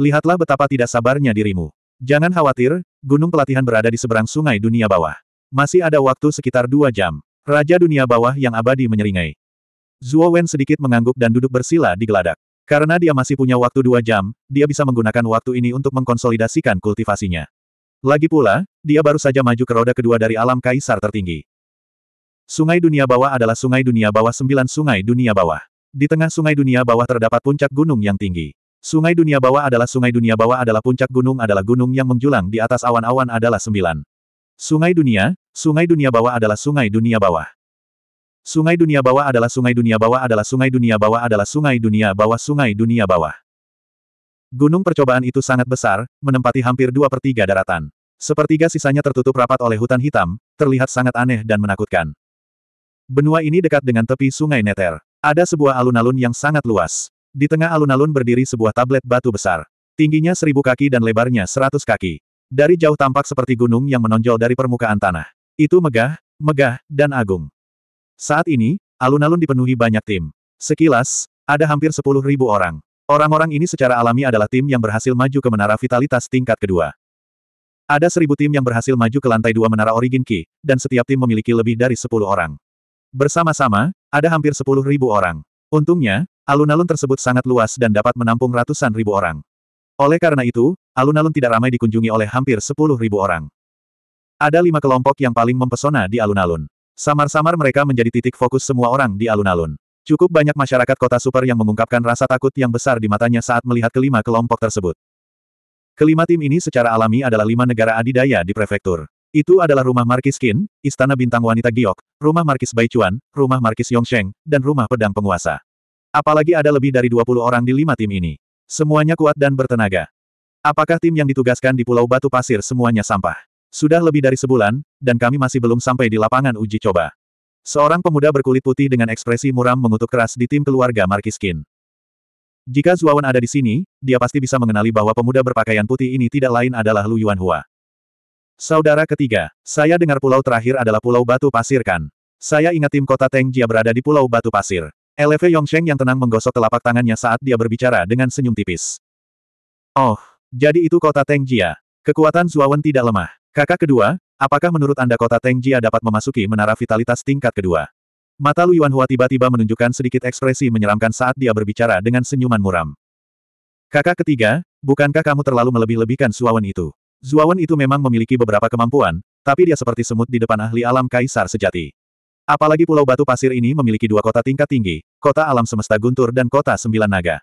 Lihatlah betapa tidak sabarnya dirimu. Jangan khawatir, gunung pelatihan berada di seberang sungai dunia bawah. Masih ada waktu sekitar dua jam. Raja dunia bawah yang abadi menyeringai. Zuo Wen sedikit mengangguk dan duduk bersila di geladak. Karena dia masih punya waktu dua jam, dia bisa menggunakan waktu ini untuk mengkonsolidasikan kultivasinya. Lagi pula, dia baru saja maju ke roda kedua dari alam kaisar tertinggi. Sungai dunia bawah adalah sungai dunia bawah sembilan sungai dunia bawah. Di tengah sungai dunia bawah terdapat puncak gunung yang tinggi. Sungai dunia bawah adalah sungai dunia bawah adalah puncak gunung adalah gunung yang menjulang di atas awan-awan adalah sembilan. Sungai dunia, sungai dunia bawah adalah sungai dunia bawah. Sungai dunia bawah adalah sungai dunia bawah adalah sungai dunia bawah adalah sungai dunia bawah sungai dunia bawah. Gunung percobaan itu sangat besar, menempati hampir dua per tiga daratan. Sepertiga sisanya tertutup rapat oleh hutan hitam, terlihat sangat aneh dan menakutkan. Benua ini dekat dengan tepi sungai Neter. Ada sebuah alun-alun yang sangat luas. Di tengah alun-alun berdiri sebuah tablet batu besar. Tingginya seribu kaki dan lebarnya seratus kaki. Dari jauh tampak seperti gunung yang menonjol dari permukaan tanah. Itu megah, megah, dan agung. Saat ini, alun-alun dipenuhi banyak tim. Sekilas, ada hampir sepuluh ribu orang. Orang-orang ini secara alami adalah tim yang berhasil maju ke menara vitalitas tingkat kedua. Ada seribu tim yang berhasil maju ke lantai dua menara Origin Key, dan setiap tim memiliki lebih dari sepuluh orang. Bersama-sama, ada hampir sepuluh ribu orang. Untungnya, alun-alun tersebut sangat luas dan dapat menampung ratusan ribu orang. Oleh karena itu, alun-alun tidak ramai dikunjungi oleh hampir sepuluh ribu orang. Ada lima kelompok yang paling mempesona di alun-alun. Samar-samar mereka menjadi titik fokus semua orang di alun-alun. Cukup banyak masyarakat kota super yang mengungkapkan rasa takut yang besar di matanya saat melihat kelima kelompok tersebut. Kelima tim ini secara alami adalah lima negara adidaya di prefektur. Itu adalah rumah Markis Qin, Istana Bintang Wanita Giok, rumah Markis Baichuan, rumah Markis Yongsheng, dan rumah pedang penguasa. Apalagi ada lebih dari 20 orang di lima tim ini. Semuanya kuat dan bertenaga. Apakah tim yang ditugaskan di Pulau Batu Pasir semuanya sampah? Sudah lebih dari sebulan, dan kami masih belum sampai di lapangan uji coba. Seorang pemuda berkulit putih dengan ekspresi muram mengutuk keras di tim keluarga Markis Qin. Jika Zuawan ada di sini, dia pasti bisa mengenali bahwa pemuda berpakaian putih ini tidak lain adalah Lu Yuanhua. Saudara ketiga, saya dengar pulau terakhir adalah Pulau Batu Pasir kan. Saya ingat tim kota Teng Jia berada di Pulau Batu Pasir. Eleve Yongsheng yang tenang menggosok telapak tangannya saat dia berbicara dengan senyum tipis. Oh, jadi itu kota Teng Jia. Kekuatan Zuawan tidak lemah. Kakak kedua, apakah menurut Anda kota Teng Jia dapat memasuki menara vitalitas tingkat kedua? Mata Lu Yuanhua tiba-tiba menunjukkan sedikit ekspresi menyeramkan saat dia berbicara dengan senyuman muram. Kakak ketiga, bukankah kamu terlalu melebih-lebihkan Suawan itu? Zuawan itu memang memiliki beberapa kemampuan, tapi dia seperti semut di depan ahli alam kaisar sejati. Apalagi Pulau Batu Pasir ini memiliki dua kota tingkat tinggi, kota alam semesta guntur dan kota sembilan naga.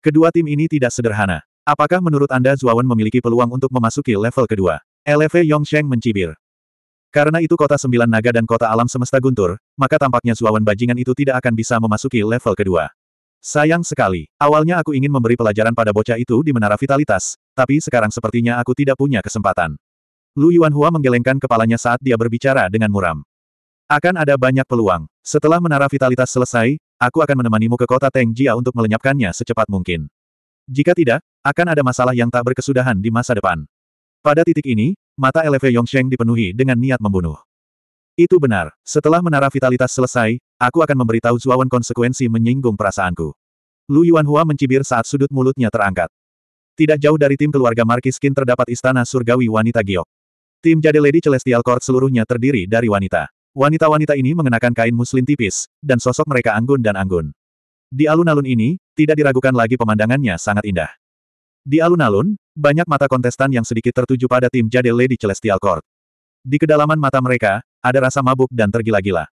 Kedua tim ini tidak sederhana. Apakah menurut Anda Zuawan memiliki peluang untuk memasuki level kedua? LV Yongsheng mencibir. Karena itu kota sembilan naga dan kota alam semesta guntur, maka tampaknya Zuawan bajingan itu tidak akan bisa memasuki level kedua. Sayang sekali, awalnya aku ingin memberi pelajaran pada bocah itu di menara vitalitas, tapi sekarang sepertinya aku tidak punya kesempatan. Lu Yuanhua menggelengkan kepalanya saat dia berbicara dengan muram. Akan ada banyak peluang. Setelah menara vitalitas selesai, aku akan menemanimu ke kota Tengjia untuk melenyapkannya secepat mungkin. Jika tidak, akan ada masalah yang tak berkesudahan di masa depan. Pada titik ini, mata Eleve Yongsheng dipenuhi dengan niat membunuh. Itu benar. Setelah menara vitalitas selesai, aku akan memberitahu Zuawan konsekuensi menyinggung perasaanku. Lu Yuanhua mencibir saat sudut mulutnya terangkat. Tidak jauh dari tim keluarga Markiskin terdapat istana surgawi wanita giok. Tim Jade Lady Celestial Court seluruhnya terdiri dari wanita. Wanita-wanita ini mengenakan kain muslin tipis, dan sosok mereka anggun dan anggun. Di alun-alun ini, tidak diragukan lagi pemandangannya sangat indah. Di alun-alun, banyak mata kontestan yang sedikit tertuju pada tim Jade Lady Celestial Court. Di kedalaman mata mereka, ada rasa mabuk dan tergila-gila.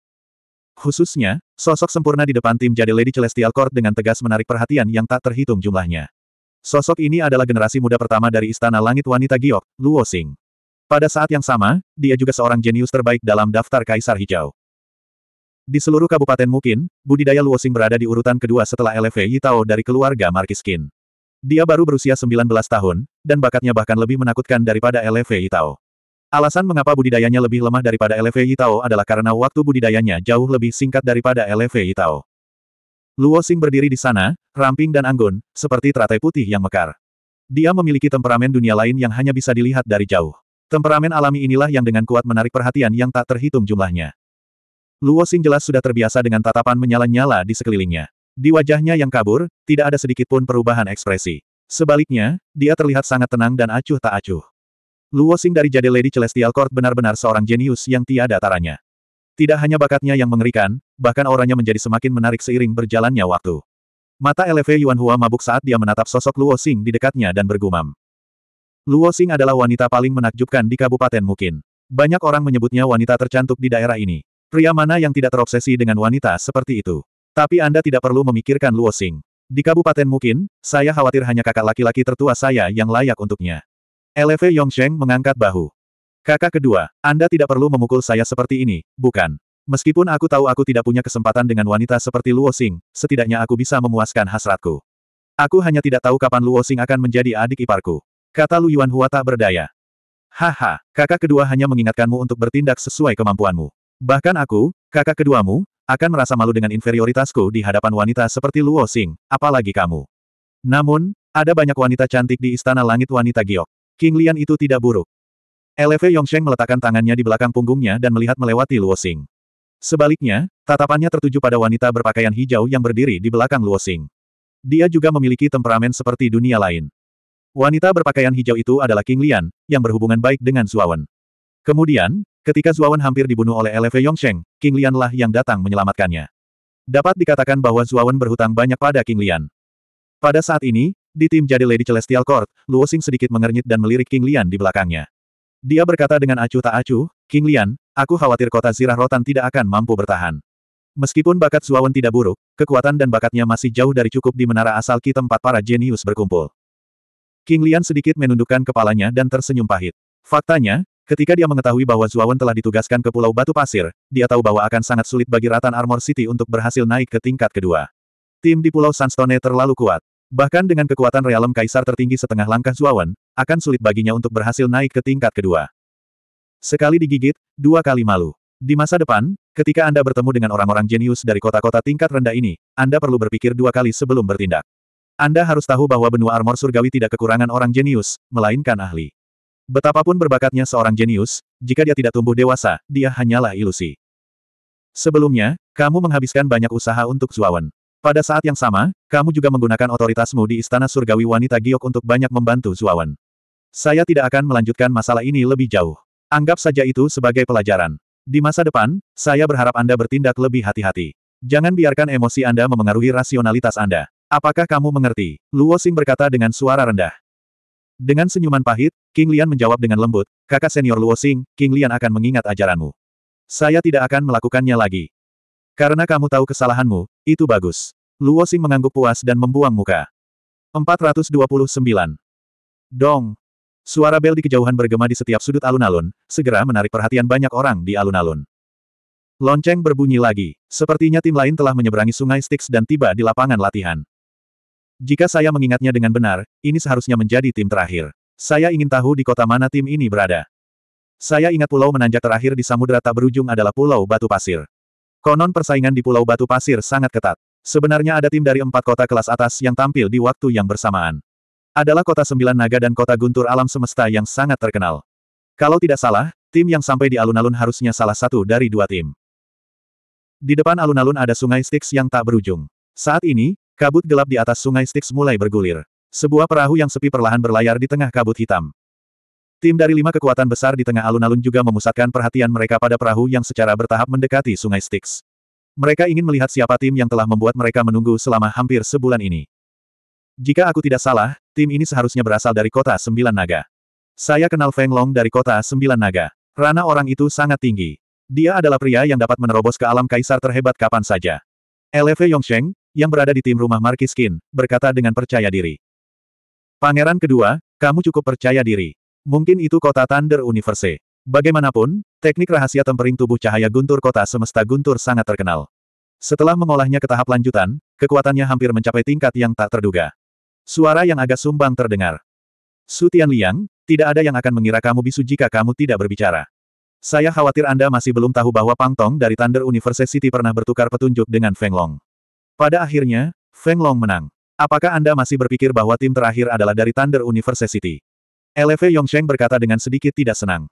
Khususnya, sosok sempurna di depan tim jadi Lady Celestial Court dengan tegas menarik perhatian yang tak terhitung jumlahnya. Sosok ini adalah generasi muda pertama dari Istana Langit Wanita Giok, Luo Xing. Pada saat yang sama, dia juga seorang jenius terbaik dalam daftar Kaisar Hijau. Di seluruh kabupaten mungkin, budidaya Luo Xing berada di urutan kedua setelah LV Yitao dari keluarga Qin. Dia baru berusia 19 tahun, dan bakatnya bahkan lebih menakutkan daripada LV Yitao. Alasan mengapa budidayanya lebih lemah daripada LFI Tao adalah karena waktu budidayanya jauh lebih singkat daripada LFI Tao. Luo Xing berdiri di sana, ramping dan anggun, seperti teratai putih yang mekar. Dia memiliki temperamen dunia lain yang hanya bisa dilihat dari jauh. Temperamen alami inilah yang dengan kuat menarik perhatian yang tak terhitung jumlahnya. Luo Xing jelas sudah terbiasa dengan tatapan menyala-nyala di sekelilingnya. Di wajahnya yang kabur, tidak ada sedikit pun perubahan ekspresi. Sebaliknya, dia terlihat sangat tenang dan acuh tak acuh. Luosing dari Jade Lady Celestial Court benar-benar seorang jenius yang tiada taranya. Tidak hanya bakatnya yang mengerikan, bahkan auranya menjadi semakin menarik seiring berjalannya waktu. Mata LV Yuan Hua mabuk saat dia menatap sosok Luo Xing di dekatnya dan bergumam. Luo Xing adalah wanita paling menakjubkan di Kabupaten Mukin. Banyak orang menyebutnya wanita tercantik di daerah ini. Pria mana yang tidak terobsesi dengan wanita seperti itu? Tapi Anda tidak perlu memikirkan Luo Xing. Di Kabupaten Mukin, saya khawatir hanya kakak laki-laki tertua saya yang layak untuknya. LV Yongsheng mengangkat bahu. Kakak kedua, Anda tidak perlu memukul saya seperti ini, bukan? Meskipun aku tahu aku tidak punya kesempatan dengan wanita seperti Luo Xing, setidaknya aku bisa memuaskan hasratku. Aku hanya tidak tahu kapan Luo Xing akan menjadi adik iparku. Kata Lu Yuan Hua tak berdaya. Haha, kakak kedua hanya mengingatkanmu untuk bertindak sesuai kemampuanmu. Bahkan aku, kakak keduamu, akan merasa malu dengan inferioritasku di hadapan wanita seperti Luo Xing, apalagi kamu. Namun, ada banyak wanita cantik di Istana Langit Wanita Giok. King Lian itu tidak buruk. LV Yongsheng meletakkan tangannya di belakang punggungnya dan melihat melewati Luo Xing. Sebaliknya, tatapannya tertuju pada wanita berpakaian hijau yang berdiri di belakang Luo Xing. Dia juga memiliki temperamen seperti dunia lain. Wanita berpakaian hijau itu adalah King Lian, yang berhubungan baik dengan Zuawan. Kemudian, ketika Zuawan hampir dibunuh oleh LV Yongsheng, King Lian lah yang datang menyelamatkannya. Dapat dikatakan bahwa Zuawan berhutang banyak pada King Lian. Pada saat ini, di tim jadi Lady Celestial Court, Luo Xing sedikit mengernyit dan melirik King Lian di belakangnya. Dia berkata dengan acuh tak acuh, King Lian, aku khawatir kota zirah rotan tidak akan mampu bertahan. Meskipun bakat Suawan tidak buruk, kekuatan dan bakatnya masih jauh dari cukup di menara asal Ki tempat para jenius berkumpul. King Lian sedikit menundukkan kepalanya dan tersenyum pahit. Faktanya, ketika dia mengetahui bahwa Suawan telah ditugaskan ke Pulau Batu Pasir, dia tahu bahwa akan sangat sulit bagi Ratan Armor City untuk berhasil naik ke tingkat kedua. Tim di Pulau Sunstone terlalu kuat. Bahkan dengan kekuatan realem kaisar tertinggi setengah langkah Zuawan, akan sulit baginya untuk berhasil naik ke tingkat kedua. Sekali digigit, dua kali malu. Di masa depan, ketika Anda bertemu dengan orang-orang jenius dari kota-kota tingkat rendah ini, Anda perlu berpikir dua kali sebelum bertindak. Anda harus tahu bahwa benua armor surgawi tidak kekurangan orang jenius, melainkan ahli. Betapapun berbakatnya seorang jenius, jika dia tidak tumbuh dewasa, dia hanyalah ilusi. Sebelumnya, kamu menghabiskan banyak usaha untuk Zuawan. Pada saat yang sama, kamu juga menggunakan otoritasmu di Istana Surgawi Wanita Giok untuk banyak membantu Zuawan. Saya tidak akan melanjutkan masalah ini lebih jauh. Anggap saja itu sebagai pelajaran. Di masa depan, saya berharap Anda bertindak lebih hati-hati. Jangan biarkan emosi Anda memengaruhi rasionalitas Anda. Apakah kamu mengerti? Luo Xing berkata dengan suara rendah. Dengan senyuman pahit, King Lian menjawab dengan lembut, kakak senior Luo Xing, King Lian akan mengingat ajaranmu. Saya tidak akan melakukannya lagi. Karena kamu tahu kesalahanmu, itu bagus. Luo Xing mengangguk puas dan membuang muka. 429. Dong. Suara bel di kejauhan bergema di setiap sudut alun-alun, segera menarik perhatian banyak orang di alun-alun. Lonceng berbunyi lagi. Sepertinya tim lain telah menyeberangi sungai Styx dan tiba di lapangan latihan. Jika saya mengingatnya dengan benar, ini seharusnya menjadi tim terakhir. Saya ingin tahu di kota mana tim ini berada. Saya ingat pulau menanjak terakhir di samudera tak berujung adalah pulau batu pasir. Konon persaingan di Pulau Batu Pasir sangat ketat. Sebenarnya ada tim dari empat kota kelas atas yang tampil di waktu yang bersamaan. Adalah kota Sembilan Naga dan kota Guntur Alam Semesta yang sangat terkenal. Kalau tidak salah, tim yang sampai di alun-alun harusnya salah satu dari dua tim. Di depan alun-alun ada sungai Styx yang tak berujung. Saat ini, kabut gelap di atas sungai Styx mulai bergulir. Sebuah perahu yang sepi perlahan berlayar di tengah kabut hitam. Tim dari lima kekuatan besar di tengah alun-alun juga memusatkan perhatian mereka pada perahu yang secara bertahap mendekati sungai Styx. Mereka ingin melihat siapa tim yang telah membuat mereka menunggu selama hampir sebulan ini. Jika aku tidak salah, tim ini seharusnya berasal dari kota Sembilan Naga. Saya kenal Feng Long dari kota Sembilan Naga. Rana orang itu sangat tinggi. Dia adalah pria yang dapat menerobos ke alam kaisar terhebat kapan saja. L.F. Yongsheng, yang berada di tim rumah Qin, berkata dengan percaya diri. Pangeran kedua, kamu cukup percaya diri. Mungkin itu kota Thunder Universe. Bagaimanapun, teknik rahasia tempering tubuh cahaya guntur kota semesta guntur sangat terkenal. Setelah mengolahnya ke tahap lanjutan, kekuatannya hampir mencapai tingkat yang tak terduga. Suara yang agak sumbang terdengar. Su Tian Liang, tidak ada yang akan mengira kamu bisu jika kamu tidak berbicara. Saya khawatir Anda masih belum tahu bahwa Pang Tong dari Thunder University pernah bertukar petunjuk dengan Feng Long. Pada akhirnya, Feng Long menang. Apakah Anda masih berpikir bahwa tim terakhir adalah dari Thunder University? Eleve Yongsheng berkata dengan sedikit tidak senang.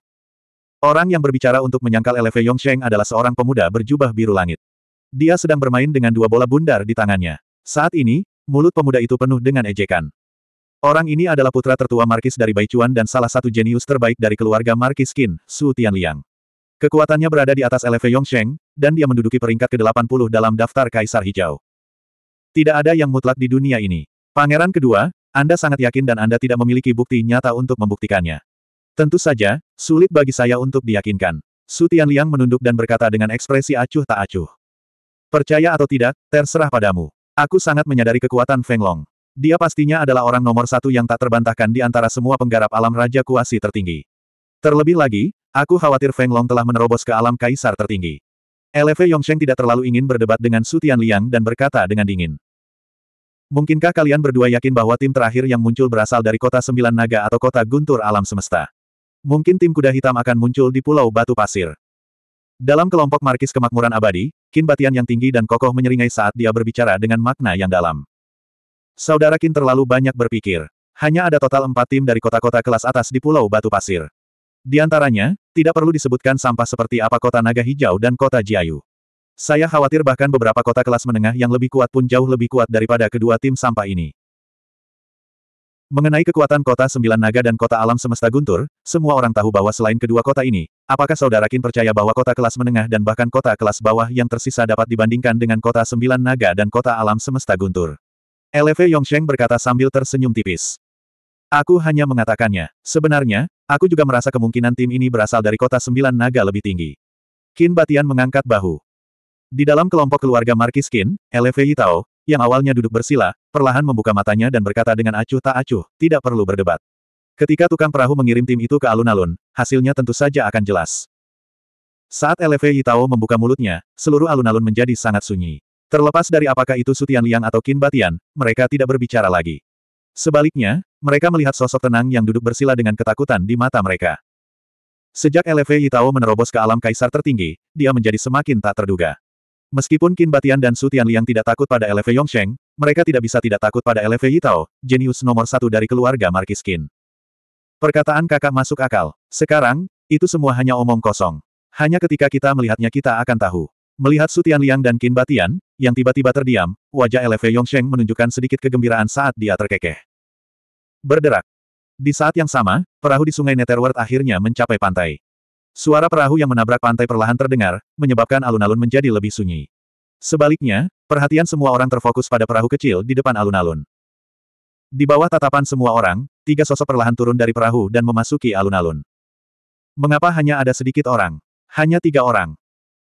Orang yang berbicara untuk menyangkal LV Yongsheng adalah seorang pemuda berjubah biru langit. Dia sedang bermain dengan dua bola bundar di tangannya. Saat ini, mulut pemuda itu penuh dengan ejekan. Orang ini adalah putra tertua Markis dari Baichuan dan salah satu jenius terbaik dari keluarga Markis Qin, Su Tianliang. Kekuatannya berada di atas LV Yongsheng, dan dia menduduki peringkat ke-80 dalam daftar Kaisar Hijau. Tidak ada yang mutlak di dunia ini. Pangeran kedua, anda sangat yakin dan Anda tidak memiliki bukti nyata untuk membuktikannya. Tentu saja, sulit bagi saya untuk diyakinkan. Su Liang menunduk dan berkata dengan ekspresi acuh tak acuh. Percaya atau tidak, terserah padamu. Aku sangat menyadari kekuatan Feng Long. Dia pastinya adalah orang nomor satu yang tak terbantahkan di antara semua penggarap alam Raja Kuasi tertinggi. Terlebih lagi, aku khawatir Feng Long telah menerobos ke alam kaisar tertinggi. Eleve Yongsheng tidak terlalu ingin berdebat dengan Su Liang dan berkata dengan dingin. Mungkinkah kalian berdua yakin bahwa tim terakhir yang muncul berasal dari kota Sembilan Naga atau kota Guntur Alam Semesta? Mungkin tim kuda hitam akan muncul di Pulau Batu Pasir. Dalam kelompok markis kemakmuran abadi, kin batian yang tinggi dan kokoh menyeringai saat dia berbicara dengan makna yang dalam. Saudara Kin terlalu banyak berpikir. Hanya ada total empat tim dari kota-kota kelas atas di Pulau Batu Pasir. Di antaranya, tidak perlu disebutkan sampah seperti apa kota Naga Hijau dan kota Jiayu. Saya khawatir bahkan beberapa kota kelas menengah yang lebih kuat pun jauh lebih kuat daripada kedua tim sampah ini. Mengenai kekuatan kota Sembilan Naga dan kota alam semesta Guntur, semua orang tahu bahwa selain kedua kota ini, apakah saudara Kin percaya bahwa kota kelas menengah dan bahkan kota kelas bawah yang tersisa dapat dibandingkan dengan kota Sembilan Naga dan kota alam semesta Guntur? LV Yongsheng berkata sambil tersenyum tipis. Aku hanya mengatakannya. Sebenarnya, aku juga merasa kemungkinan tim ini berasal dari kota Sembilan Naga lebih tinggi. Kin Batian mengangkat bahu. Di dalam kelompok keluarga Kin, Elevei Tao, yang awalnya duduk bersila, perlahan membuka matanya dan berkata dengan acuh tak acuh, tidak perlu berdebat. Ketika tukang perahu mengirim tim itu ke alun-alun, hasilnya tentu saja akan jelas. Saat Elevei Tao membuka mulutnya, seluruh alun-alun menjadi sangat sunyi. Terlepas dari apakah itu Sutian Liang atau Qin Batian, mereka tidak berbicara lagi. Sebaliknya, mereka melihat sosok tenang yang duduk bersila dengan ketakutan di mata mereka. Sejak Elevei Tao menerobos ke alam kaisar tertinggi, dia menjadi semakin tak terduga. Meskipun Qin Batian dan Su Tianliang tidak takut pada LV Yongsheng, mereka tidak bisa tidak takut pada LV Yitao, jenius nomor satu dari keluarga Markis Qin. Perkataan kakak masuk akal. Sekarang, itu semua hanya omong kosong. Hanya ketika kita melihatnya kita akan tahu. Melihat Su Tianliang dan Qin Batian, yang tiba-tiba terdiam, wajah LV Yongsheng menunjukkan sedikit kegembiraan saat dia terkekeh. Berderak. Di saat yang sama, perahu di sungai Netherworld akhirnya mencapai pantai. Suara perahu yang menabrak pantai perlahan terdengar, menyebabkan alun-alun menjadi lebih sunyi. Sebaliknya, perhatian semua orang terfokus pada perahu kecil di depan alun-alun. Di bawah tatapan semua orang, tiga sosok perlahan turun dari perahu dan memasuki alun-alun. Mengapa hanya ada sedikit orang? Hanya tiga orang.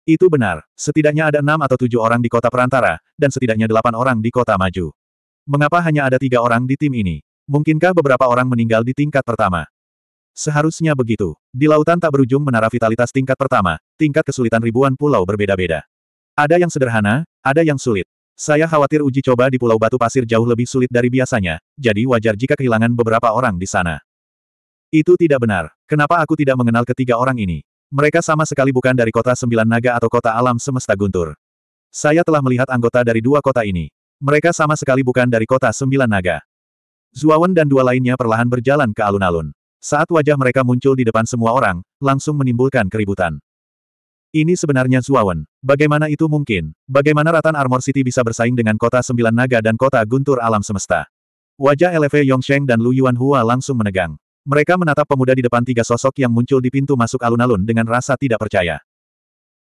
Itu benar, setidaknya ada enam atau tujuh orang di kota perantara, dan setidaknya delapan orang di kota maju. Mengapa hanya ada tiga orang di tim ini? Mungkinkah beberapa orang meninggal di tingkat pertama? Seharusnya begitu. Di lautan tak berujung menara vitalitas tingkat pertama, tingkat kesulitan ribuan pulau berbeda-beda. Ada yang sederhana, ada yang sulit. Saya khawatir uji coba di Pulau Batu Pasir jauh lebih sulit dari biasanya, jadi wajar jika kehilangan beberapa orang di sana. Itu tidak benar. Kenapa aku tidak mengenal ketiga orang ini? Mereka sama sekali bukan dari kota Sembilan Naga atau kota alam semesta Guntur. Saya telah melihat anggota dari dua kota ini. Mereka sama sekali bukan dari kota Sembilan Naga. Zuawan dan dua lainnya perlahan berjalan ke alun-alun. Saat wajah mereka muncul di depan semua orang, langsung menimbulkan keributan. Ini sebenarnya Zuawan. Bagaimana itu mungkin? Bagaimana Ratan Armor City bisa bersaing dengan kota sembilan naga dan kota guntur alam semesta? Wajah LV Yongsheng dan Lu Yuanhua langsung menegang. Mereka menatap pemuda di depan tiga sosok yang muncul di pintu masuk alun-alun dengan rasa tidak percaya.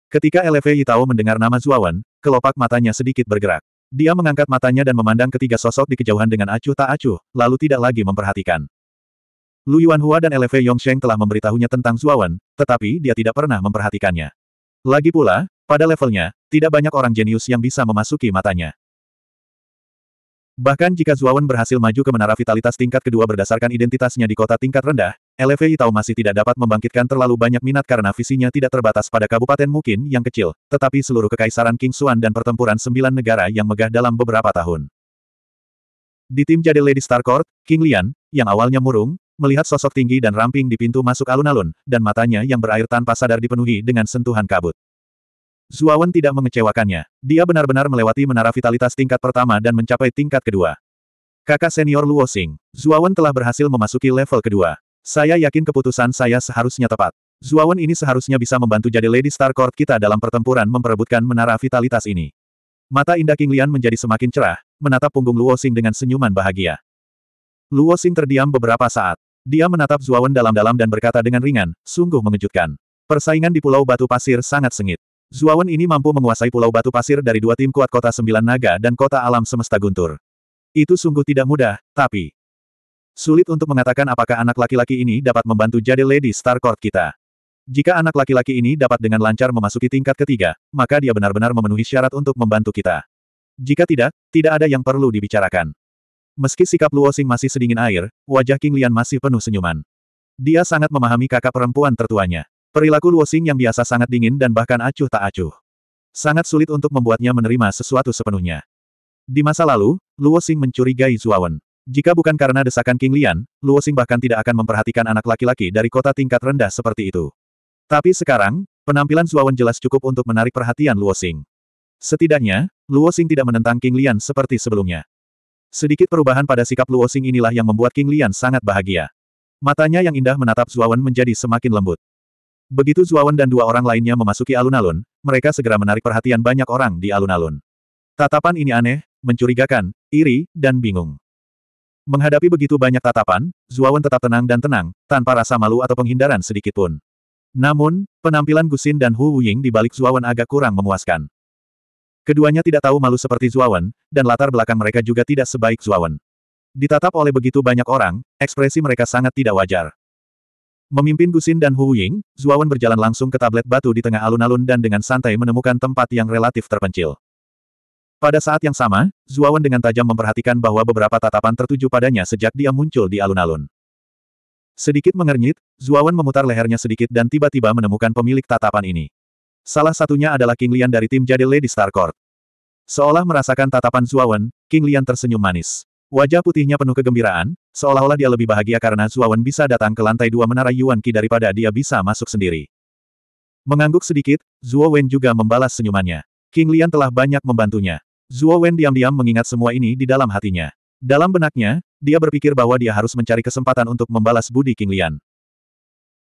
Ketika LV Yitao mendengar nama Zuawan, kelopak matanya sedikit bergerak. Dia mengangkat matanya dan memandang ketiga sosok di kejauhan dengan acuh tak acuh, lalu tidak lagi memperhatikan. Lu Yuanhua dan Eleve Yongsheng telah memberitahunya tentang Zuawan, tetapi dia tidak pernah memperhatikannya. Lagi pula, pada levelnya, tidak banyak orang jenius yang bisa memasuki matanya. Bahkan jika Zuawan berhasil maju ke menara vitalitas tingkat kedua berdasarkan identitasnya di kota tingkat rendah, LFE Yitao masih tidak dapat membangkitkan terlalu banyak minat karena visinya tidak terbatas pada kabupaten mungkin yang kecil, tetapi seluruh kekaisaran King Xuan dan pertempuran sembilan negara yang megah dalam beberapa tahun. Di tim jadi Lady Star Court, King Lian, yang awalnya murung, melihat sosok tinggi dan ramping di pintu masuk alun-alun, dan matanya yang berair tanpa sadar dipenuhi dengan sentuhan kabut. Zuawan tidak mengecewakannya. Dia benar-benar melewati menara vitalitas tingkat pertama dan mencapai tingkat kedua. Kakak senior Luo Xing, Zuawan telah berhasil memasuki level kedua. Saya yakin keputusan saya seharusnya tepat. Zuawan ini seharusnya bisa membantu jadi Lady Star Court kita dalam pertempuran memperebutkan menara vitalitas ini. Mata indah King Lian menjadi semakin cerah, menatap punggung Luo Xing dengan senyuman bahagia. Luo terdiam beberapa saat. Dia menatap Zuawan dalam-dalam dan berkata dengan ringan, sungguh mengejutkan. Persaingan di Pulau Batu Pasir sangat sengit. Zuawan ini mampu menguasai Pulau Batu Pasir dari dua tim kuat kota Sembilan Naga dan kota alam semesta Guntur. Itu sungguh tidak mudah, tapi... Sulit untuk mengatakan apakah anak laki-laki ini dapat membantu jadi Lady Star Court kita. Jika anak laki-laki ini dapat dengan lancar memasuki tingkat ketiga, maka dia benar-benar memenuhi syarat untuk membantu kita. Jika tidak, tidak ada yang perlu dibicarakan. Meski sikap Luo Xing masih sedingin air, wajah King Lian masih penuh senyuman. Dia sangat memahami kakak perempuan tertuanya. Perilaku Luo Xing yang biasa sangat dingin dan bahkan acuh tak acuh. Sangat sulit untuk membuatnya menerima sesuatu sepenuhnya. Di masa lalu, Luo Xing mencurigai Zuawan. Jika bukan karena desakan King Lian, Luo Xing bahkan tidak akan memperhatikan anak laki-laki dari kota tingkat rendah seperti itu. Tapi sekarang, penampilan Zuawan jelas cukup untuk menarik perhatian Luo Xing. Setidaknya, Luo Xing tidak menentang King Lian seperti sebelumnya. Sedikit perubahan pada sikap Luo Xing inilah yang membuat King Lian sangat bahagia. Matanya yang indah menatap Zuawan menjadi semakin lembut. Begitu Zuawan dan dua orang lainnya memasuki alun-alun, mereka segera menarik perhatian banyak orang di alun-alun. Tatapan ini aneh, mencurigakan, iri, dan bingung. Menghadapi begitu banyak tatapan, Zuawan tetap tenang dan tenang, tanpa rasa malu atau penghindaran sedikitpun. Namun, penampilan Gusin dan Hu Wuying di balik Zuawan agak kurang memuaskan. Keduanya tidak tahu malu seperti Zuawan, dan latar belakang mereka juga tidak sebaik Zuawan. Ditatap oleh begitu banyak orang, ekspresi mereka sangat tidak wajar. Memimpin Gusin dan Hu Ying, Zuawan berjalan langsung ke tablet batu di tengah alun-alun dan dengan santai menemukan tempat yang relatif terpencil. Pada saat yang sama, Zuawan dengan tajam memperhatikan bahwa beberapa tatapan tertuju padanya sejak dia muncul di alun-alun. Sedikit mengernyit, Zuawan memutar lehernya sedikit dan tiba-tiba menemukan pemilik tatapan ini. Salah satunya adalah King Lian dari tim Jade Lady Star Court. Seolah merasakan tatapan Zuawan, King Lian tersenyum manis. Wajah putihnya penuh kegembiraan, seolah-olah dia lebih bahagia karena Zuawan bisa datang ke lantai dua menara Yuan Qi daripada dia bisa masuk sendiri. Mengangguk sedikit, Zuo Wen juga membalas senyumannya. King Lian telah banyak membantunya. Zuo Wen diam-diam mengingat semua ini di dalam hatinya. Dalam benaknya, dia berpikir bahwa dia harus mencari kesempatan untuk membalas budi King Lian.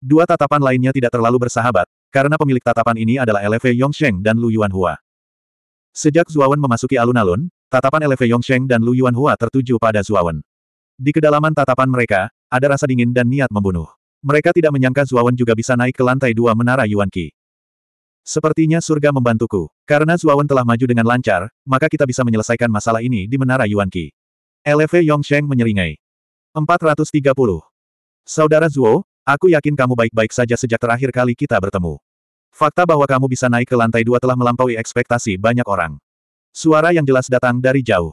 Dua tatapan lainnya tidak terlalu bersahabat, karena pemilik tatapan ini adalah Eleve Yongsheng dan Lu Yuanhua. Sejak Zuawan memasuki alun-alun, tatapan Eleve Yongsheng dan Lu Yuanhua tertuju pada Zuawan. Di kedalaman tatapan mereka, ada rasa dingin dan niat membunuh. Mereka tidak menyangka Zuawan juga bisa naik ke lantai dua menara Yuan Qi. Sepertinya surga membantuku. Karena Zuawan telah maju dengan lancar, maka kita bisa menyelesaikan masalah ini di menara Yuan Qi. Eleve Yongsheng menyeringai. 430. Saudara Zuo, Aku yakin kamu baik-baik saja sejak terakhir kali kita bertemu. Fakta bahwa kamu bisa naik ke lantai dua telah melampaui ekspektasi banyak orang. Suara yang jelas datang dari jauh.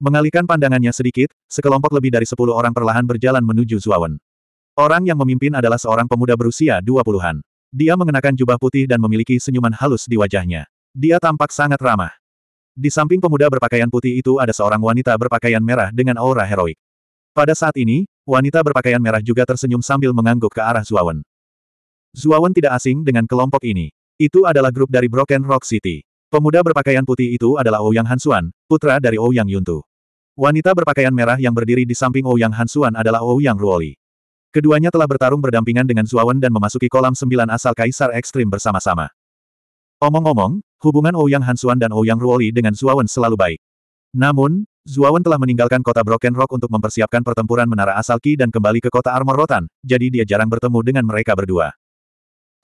Mengalihkan pandangannya sedikit, sekelompok lebih dari sepuluh orang perlahan berjalan menuju Zuawan. Orang yang memimpin adalah seorang pemuda berusia dua puluhan. Dia mengenakan jubah putih dan memiliki senyuman halus di wajahnya. Dia tampak sangat ramah. Di samping pemuda berpakaian putih itu ada seorang wanita berpakaian merah dengan aura heroik. Pada saat ini, Wanita berpakaian merah juga tersenyum sambil mengangguk ke arah Zuawan. Zuawan tidak asing dengan kelompok ini. Itu adalah grup dari Broken Rock City. Pemuda berpakaian putih itu adalah Ouyang oh Hansuan, putra dari Ouyang oh Yuntu. Wanita berpakaian merah yang berdiri di samping Ouyang oh Hansuan adalah Ouyang Ruoli. Keduanya telah bertarung berdampingan dengan Zuawan dan memasuki kolam sembilan asal Kaisar Ekstrim bersama-sama. Omong-omong, hubungan Ouyang Hansuan dan Ouyang Ruoli dengan Zuawan selalu baik. Namun, Zuawan telah meninggalkan kota Broken Rock untuk mempersiapkan pertempuran menara asal Ki dan kembali ke kota Armor Rotan, jadi dia jarang bertemu dengan mereka berdua.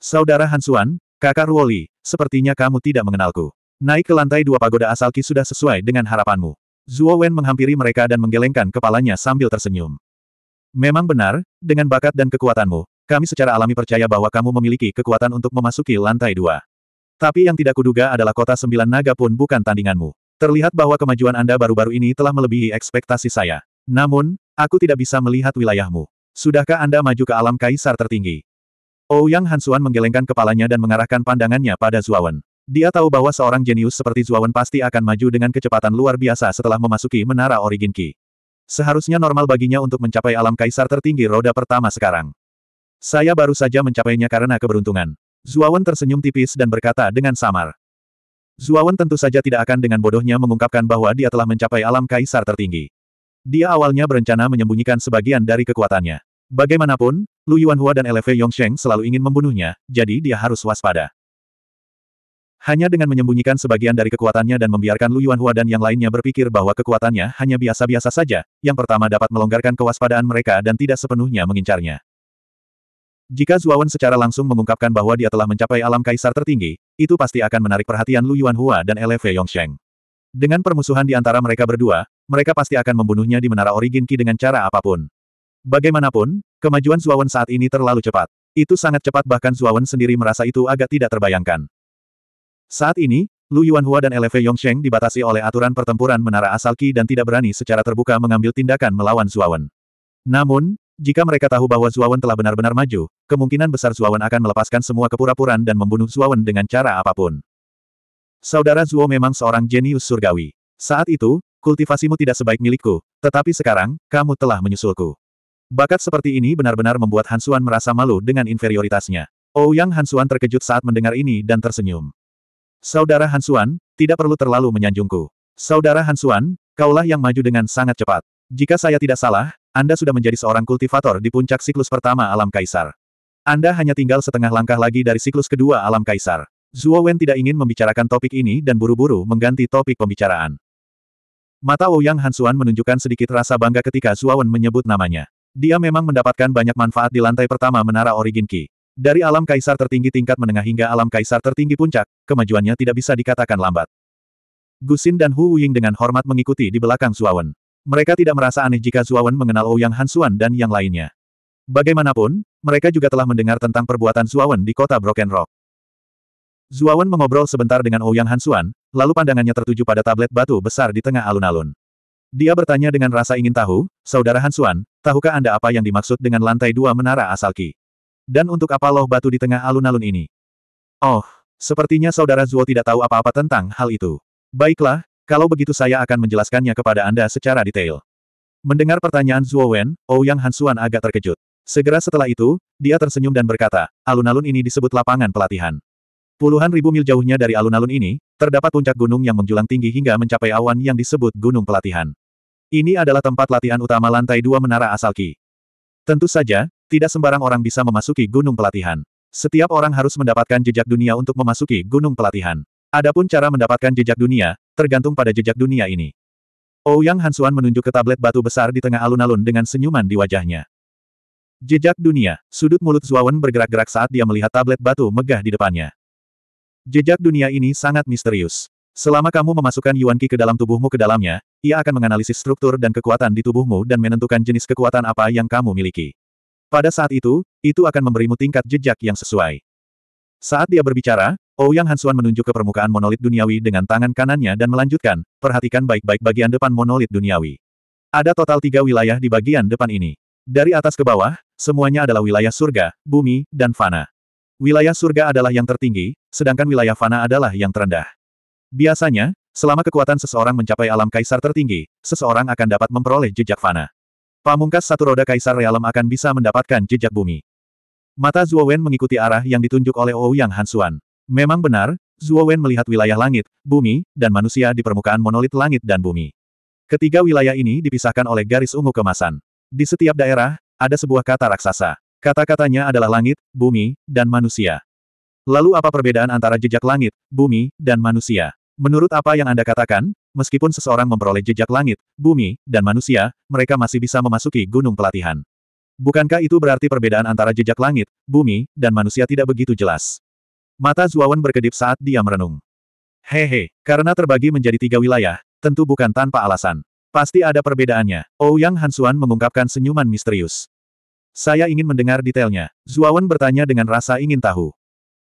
Saudara Hansuan, kakak Ruoli, sepertinya kamu tidak mengenalku. Naik ke lantai dua pagoda asal Ki sudah sesuai dengan harapanmu. Zuo menghampiri mereka dan menggelengkan kepalanya sambil tersenyum. Memang benar, dengan bakat dan kekuatanmu, kami secara alami percaya bahwa kamu memiliki kekuatan untuk memasuki lantai dua. Tapi yang tidak kuduga adalah kota sembilan naga pun bukan tandinganmu. Terlihat bahwa kemajuan Anda baru-baru ini telah melebihi ekspektasi saya. Namun, aku tidak bisa melihat wilayahmu. Sudahkah Anda maju ke alam kaisar tertinggi? Oh, Yang Hansuan menggelengkan kepalanya dan mengarahkan pandangannya pada Zuawan. Dia tahu bahwa seorang jenius seperti Zuawan pasti akan maju dengan kecepatan luar biasa setelah memasuki menara Origin Ki. Seharusnya normal baginya untuk mencapai alam kaisar tertinggi roda pertama sekarang. Saya baru saja mencapainya karena keberuntungan. Zuawan tersenyum tipis dan berkata dengan samar. Zuawan tentu saja tidak akan dengan bodohnya mengungkapkan bahwa dia telah mencapai alam kaisar tertinggi. Dia awalnya berencana menyembunyikan sebagian dari kekuatannya. Bagaimanapun, Lu Yuanhua dan Eleve Yongsheng selalu ingin membunuhnya, jadi dia harus waspada. Hanya dengan menyembunyikan sebagian dari kekuatannya dan membiarkan Lu Yuanhua dan yang lainnya berpikir bahwa kekuatannya hanya biasa-biasa saja, yang pertama dapat melonggarkan kewaspadaan mereka dan tidak sepenuhnya mengincarnya. Jika Zuawan secara langsung mengungkapkan bahwa dia telah mencapai alam kaisar tertinggi, itu pasti akan menarik perhatian Lu Yuanhua dan Eleve Yongsheng. Dengan permusuhan di antara mereka berdua, mereka pasti akan membunuhnya di Menara Origin Ki dengan cara apapun. Bagaimanapun, kemajuan Zuawan saat ini terlalu cepat. Itu sangat cepat bahkan Zuawan sendiri merasa itu agak tidak terbayangkan. Saat ini, Lu Yuanhua dan Eleve Yongsheng dibatasi oleh aturan pertempuran Menara Asal Ki dan tidak berani secara terbuka mengambil tindakan melawan Zuawan. Namun, jika mereka tahu bahwa Zuawan telah benar-benar maju, kemungkinan besar Zuawan akan melepaskan semua kepura-puraan dan membunuh Zuawan dengan cara apapun. Saudara Zuo memang seorang jenius surgawi. Saat itu, kultivasimu tidak sebaik milikku, tetapi sekarang, kamu telah menyusulku. Bakat seperti ini benar-benar membuat Hansuan merasa malu dengan inferioritasnya. Oh, yang Hansuan terkejut saat mendengar ini dan tersenyum. Saudara Hansuan, tidak perlu terlalu menyanjungku. Saudara Hansuan, kaulah yang maju dengan sangat cepat. Jika saya tidak salah, anda sudah menjadi seorang kultivator di puncak siklus pertama alam kaisar. Anda hanya tinggal setengah langkah lagi dari siklus kedua alam kaisar. Zhuo Wen tidak ingin membicarakan topik ini dan buru-buru mengganti topik pembicaraan. Mata Ouyang Hansuan menunjukkan sedikit rasa bangga ketika Zhuo Wen menyebut namanya. Dia memang mendapatkan banyak manfaat di lantai pertama Menara Origin Qi. Dari alam kaisar tertinggi tingkat menengah hingga alam kaisar tertinggi puncak, kemajuannya tidak bisa dikatakan lambat. Gusin dan Hu Wuying dengan hormat mengikuti di belakang Wen mereka tidak merasa aneh jika Zuawan mengenal Ouyang Hansuan dan yang lainnya. Bagaimanapun, mereka juga telah mendengar tentang perbuatan Zuawan di kota Broken Rock. Zuawan mengobrol sebentar dengan Ouyang Hansuan, lalu pandangannya tertuju pada tablet batu besar di tengah alun-alun. Dia bertanya dengan rasa ingin tahu, Saudara Hansuan, tahukah Anda apa yang dimaksud dengan lantai dua menara asal Ki? Dan untuk apa loh batu di tengah alun-alun ini? Oh, sepertinya Saudara Zuo tidak tahu apa-apa tentang hal itu. Baiklah, kalau begitu saya akan menjelaskannya kepada Anda secara detail. Mendengar pertanyaan Zhuo Wen, Ouyang Hansuan agak terkejut. Segera setelah itu, dia tersenyum dan berkata, alun-alun ini disebut lapangan pelatihan. Puluhan ribu mil jauhnya dari alun-alun ini, terdapat puncak gunung yang menjulang tinggi hingga mencapai awan yang disebut gunung pelatihan. Ini adalah tempat latihan utama lantai dua menara asal Ki. Tentu saja, tidak sembarang orang bisa memasuki gunung pelatihan. Setiap orang harus mendapatkan jejak dunia untuk memasuki gunung pelatihan. Adapun cara mendapatkan jejak dunia, tergantung pada jejak dunia ini. Ouyang oh, Hansuan menunjuk ke tablet batu besar di tengah alun-alun dengan senyuman di wajahnya. Jejak dunia, sudut mulut Zuawan bergerak-gerak saat dia melihat tablet batu megah di depannya. Jejak dunia ini sangat misterius. Selama kamu memasukkan Yuan Qi ke dalam tubuhmu ke dalamnya, ia akan menganalisis struktur dan kekuatan di tubuhmu dan menentukan jenis kekuatan apa yang kamu miliki. Pada saat itu, itu akan memberimu tingkat jejak yang sesuai. Saat dia berbicara, Ouyang oh, Hansuan menunjuk ke permukaan monolit duniawi dengan tangan kanannya dan melanjutkan, perhatikan baik-baik bagian depan monolit duniawi. Ada total tiga wilayah di bagian depan ini. Dari atas ke bawah, semuanya adalah wilayah surga, bumi, dan fana. Wilayah surga adalah yang tertinggi, sedangkan wilayah fana adalah yang terendah. Biasanya, selama kekuatan seseorang mencapai alam kaisar tertinggi, seseorang akan dapat memperoleh jejak fana. Pamungkas satu roda kaisar realem akan bisa mendapatkan jejak bumi. Mata Wen mengikuti arah yang ditunjuk oleh Ouyang oh Hansuan. Memang benar, Zhuo Wen melihat wilayah langit, bumi, dan manusia di permukaan monolit langit dan bumi. Ketiga wilayah ini dipisahkan oleh garis ungu kemasan. Di setiap daerah, ada sebuah kata raksasa. Kata-katanya adalah langit, bumi, dan manusia. Lalu apa perbedaan antara jejak langit, bumi, dan manusia? Menurut apa yang Anda katakan, meskipun seseorang memperoleh jejak langit, bumi, dan manusia, mereka masih bisa memasuki gunung pelatihan. Bukankah itu berarti perbedaan antara jejak langit, bumi, dan manusia tidak begitu jelas? Mata Zuawan berkedip saat dia merenung. Hehe, karena terbagi menjadi tiga wilayah, tentu bukan tanpa alasan. Pasti ada perbedaannya. Ouyang oh, Hansuan mengungkapkan senyuman misterius. Saya ingin mendengar detailnya. Zuawan bertanya dengan rasa ingin tahu.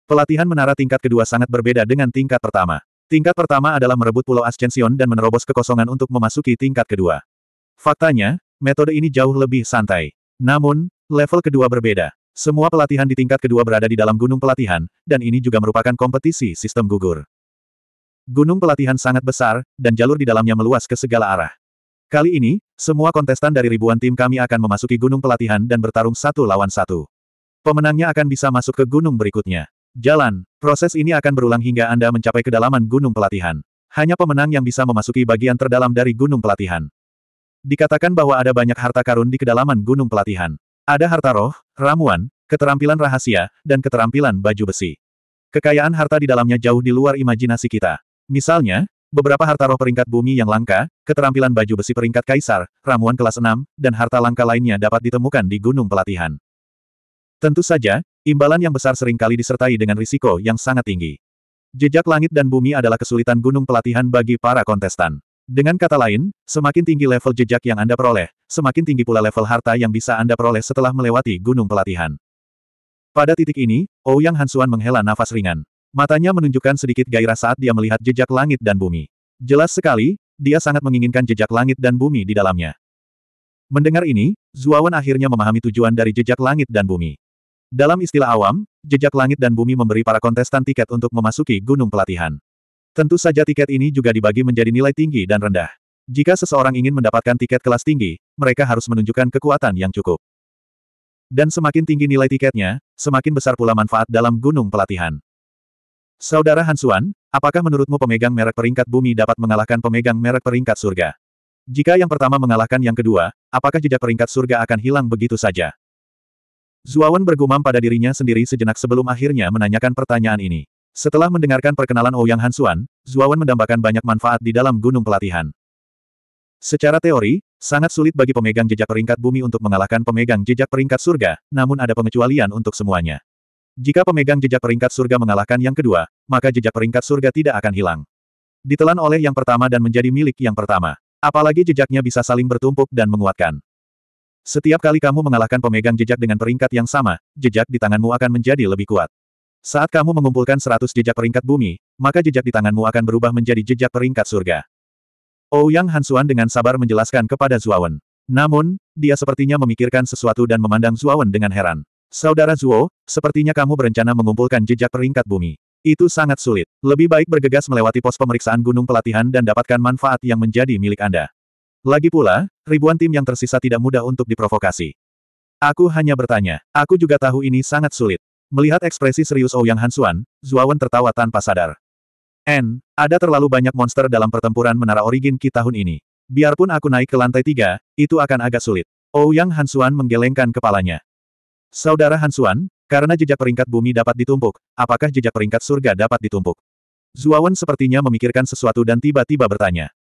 Pelatihan menara tingkat kedua sangat berbeda dengan tingkat pertama. Tingkat pertama adalah merebut Pulau Ascension dan menerobos kekosongan untuk memasuki tingkat kedua. Faktanya, metode ini jauh lebih santai. Namun, level kedua berbeda. Semua pelatihan di tingkat kedua berada di dalam gunung pelatihan, dan ini juga merupakan kompetisi sistem gugur. Gunung pelatihan sangat besar, dan jalur di dalamnya meluas ke segala arah. Kali ini, semua kontestan dari ribuan tim kami akan memasuki gunung pelatihan dan bertarung satu lawan satu. Pemenangnya akan bisa masuk ke gunung berikutnya. Jalan, proses ini akan berulang hingga Anda mencapai kedalaman gunung pelatihan. Hanya pemenang yang bisa memasuki bagian terdalam dari gunung pelatihan. Dikatakan bahwa ada banyak harta karun di kedalaman gunung pelatihan. Ada harta roh, ramuan, keterampilan rahasia, dan keterampilan baju besi. Kekayaan harta di dalamnya jauh di luar imajinasi kita. Misalnya, beberapa harta roh peringkat bumi yang langka, keterampilan baju besi peringkat kaisar, ramuan kelas 6, dan harta langka lainnya dapat ditemukan di gunung pelatihan. Tentu saja, imbalan yang besar seringkali disertai dengan risiko yang sangat tinggi. Jejak langit dan bumi adalah kesulitan gunung pelatihan bagi para kontestan. Dengan kata lain, semakin tinggi level jejak yang Anda peroleh, semakin tinggi pula level harta yang bisa Anda peroleh setelah melewati gunung pelatihan. Pada titik ini, Ouyang Hansuan menghela nafas ringan. Matanya menunjukkan sedikit gairah saat dia melihat jejak langit dan bumi. Jelas sekali, dia sangat menginginkan jejak langit dan bumi di dalamnya. Mendengar ini, Zuawan akhirnya memahami tujuan dari jejak langit dan bumi. Dalam istilah awam, jejak langit dan bumi memberi para kontestan tiket untuk memasuki gunung pelatihan. Tentu saja tiket ini juga dibagi menjadi nilai tinggi dan rendah. Jika seseorang ingin mendapatkan tiket kelas tinggi, mereka harus menunjukkan kekuatan yang cukup. Dan semakin tinggi nilai tiketnya, semakin besar pula manfaat dalam gunung pelatihan. Saudara Hansuan, apakah menurutmu pemegang merek peringkat bumi dapat mengalahkan pemegang merek peringkat surga? Jika yang pertama mengalahkan yang kedua, apakah jejak peringkat surga akan hilang begitu saja? Zuawan bergumam pada dirinya sendiri sejenak sebelum akhirnya menanyakan pertanyaan ini. Setelah mendengarkan perkenalan Ouyang oh Hansuan, Zuawan mendambakan banyak manfaat di dalam gunung pelatihan. Secara teori, sangat sulit bagi pemegang jejak peringkat bumi untuk mengalahkan pemegang jejak peringkat surga, namun ada pengecualian untuk semuanya. Jika pemegang jejak peringkat surga mengalahkan yang kedua, maka jejak peringkat surga tidak akan hilang. Ditelan oleh yang pertama dan menjadi milik yang pertama. Apalagi jejaknya bisa saling bertumpuk dan menguatkan. Setiap kali kamu mengalahkan pemegang jejak dengan peringkat yang sama, jejak di tanganmu akan menjadi lebih kuat. Saat kamu mengumpulkan seratus jejak peringkat bumi, maka jejak di tanganmu akan berubah menjadi jejak peringkat surga. Ouyang oh, Hansuan dengan sabar menjelaskan kepada Zuawan. Namun, dia sepertinya memikirkan sesuatu dan memandang Zuawan dengan heran. Saudara Zuo, sepertinya kamu berencana mengumpulkan jejak peringkat bumi. Itu sangat sulit. Lebih baik bergegas melewati pos pemeriksaan gunung pelatihan dan dapatkan manfaat yang menjadi milik Anda. Lagi pula, ribuan tim yang tersisa tidak mudah untuk diprovokasi. Aku hanya bertanya, aku juga tahu ini sangat sulit. Melihat ekspresi serius Ouyang oh Hansuan, Zuawan tertawa tanpa sadar. N, ada terlalu banyak monster dalam pertempuran Menara Origin Ki tahun ini. Biarpun aku naik ke lantai tiga, itu akan agak sulit. Ouyang oh Hansuan menggelengkan kepalanya. Saudara Hansuan, karena jejak peringkat bumi dapat ditumpuk, apakah jejak peringkat surga dapat ditumpuk? Zuawan sepertinya memikirkan sesuatu dan tiba-tiba bertanya.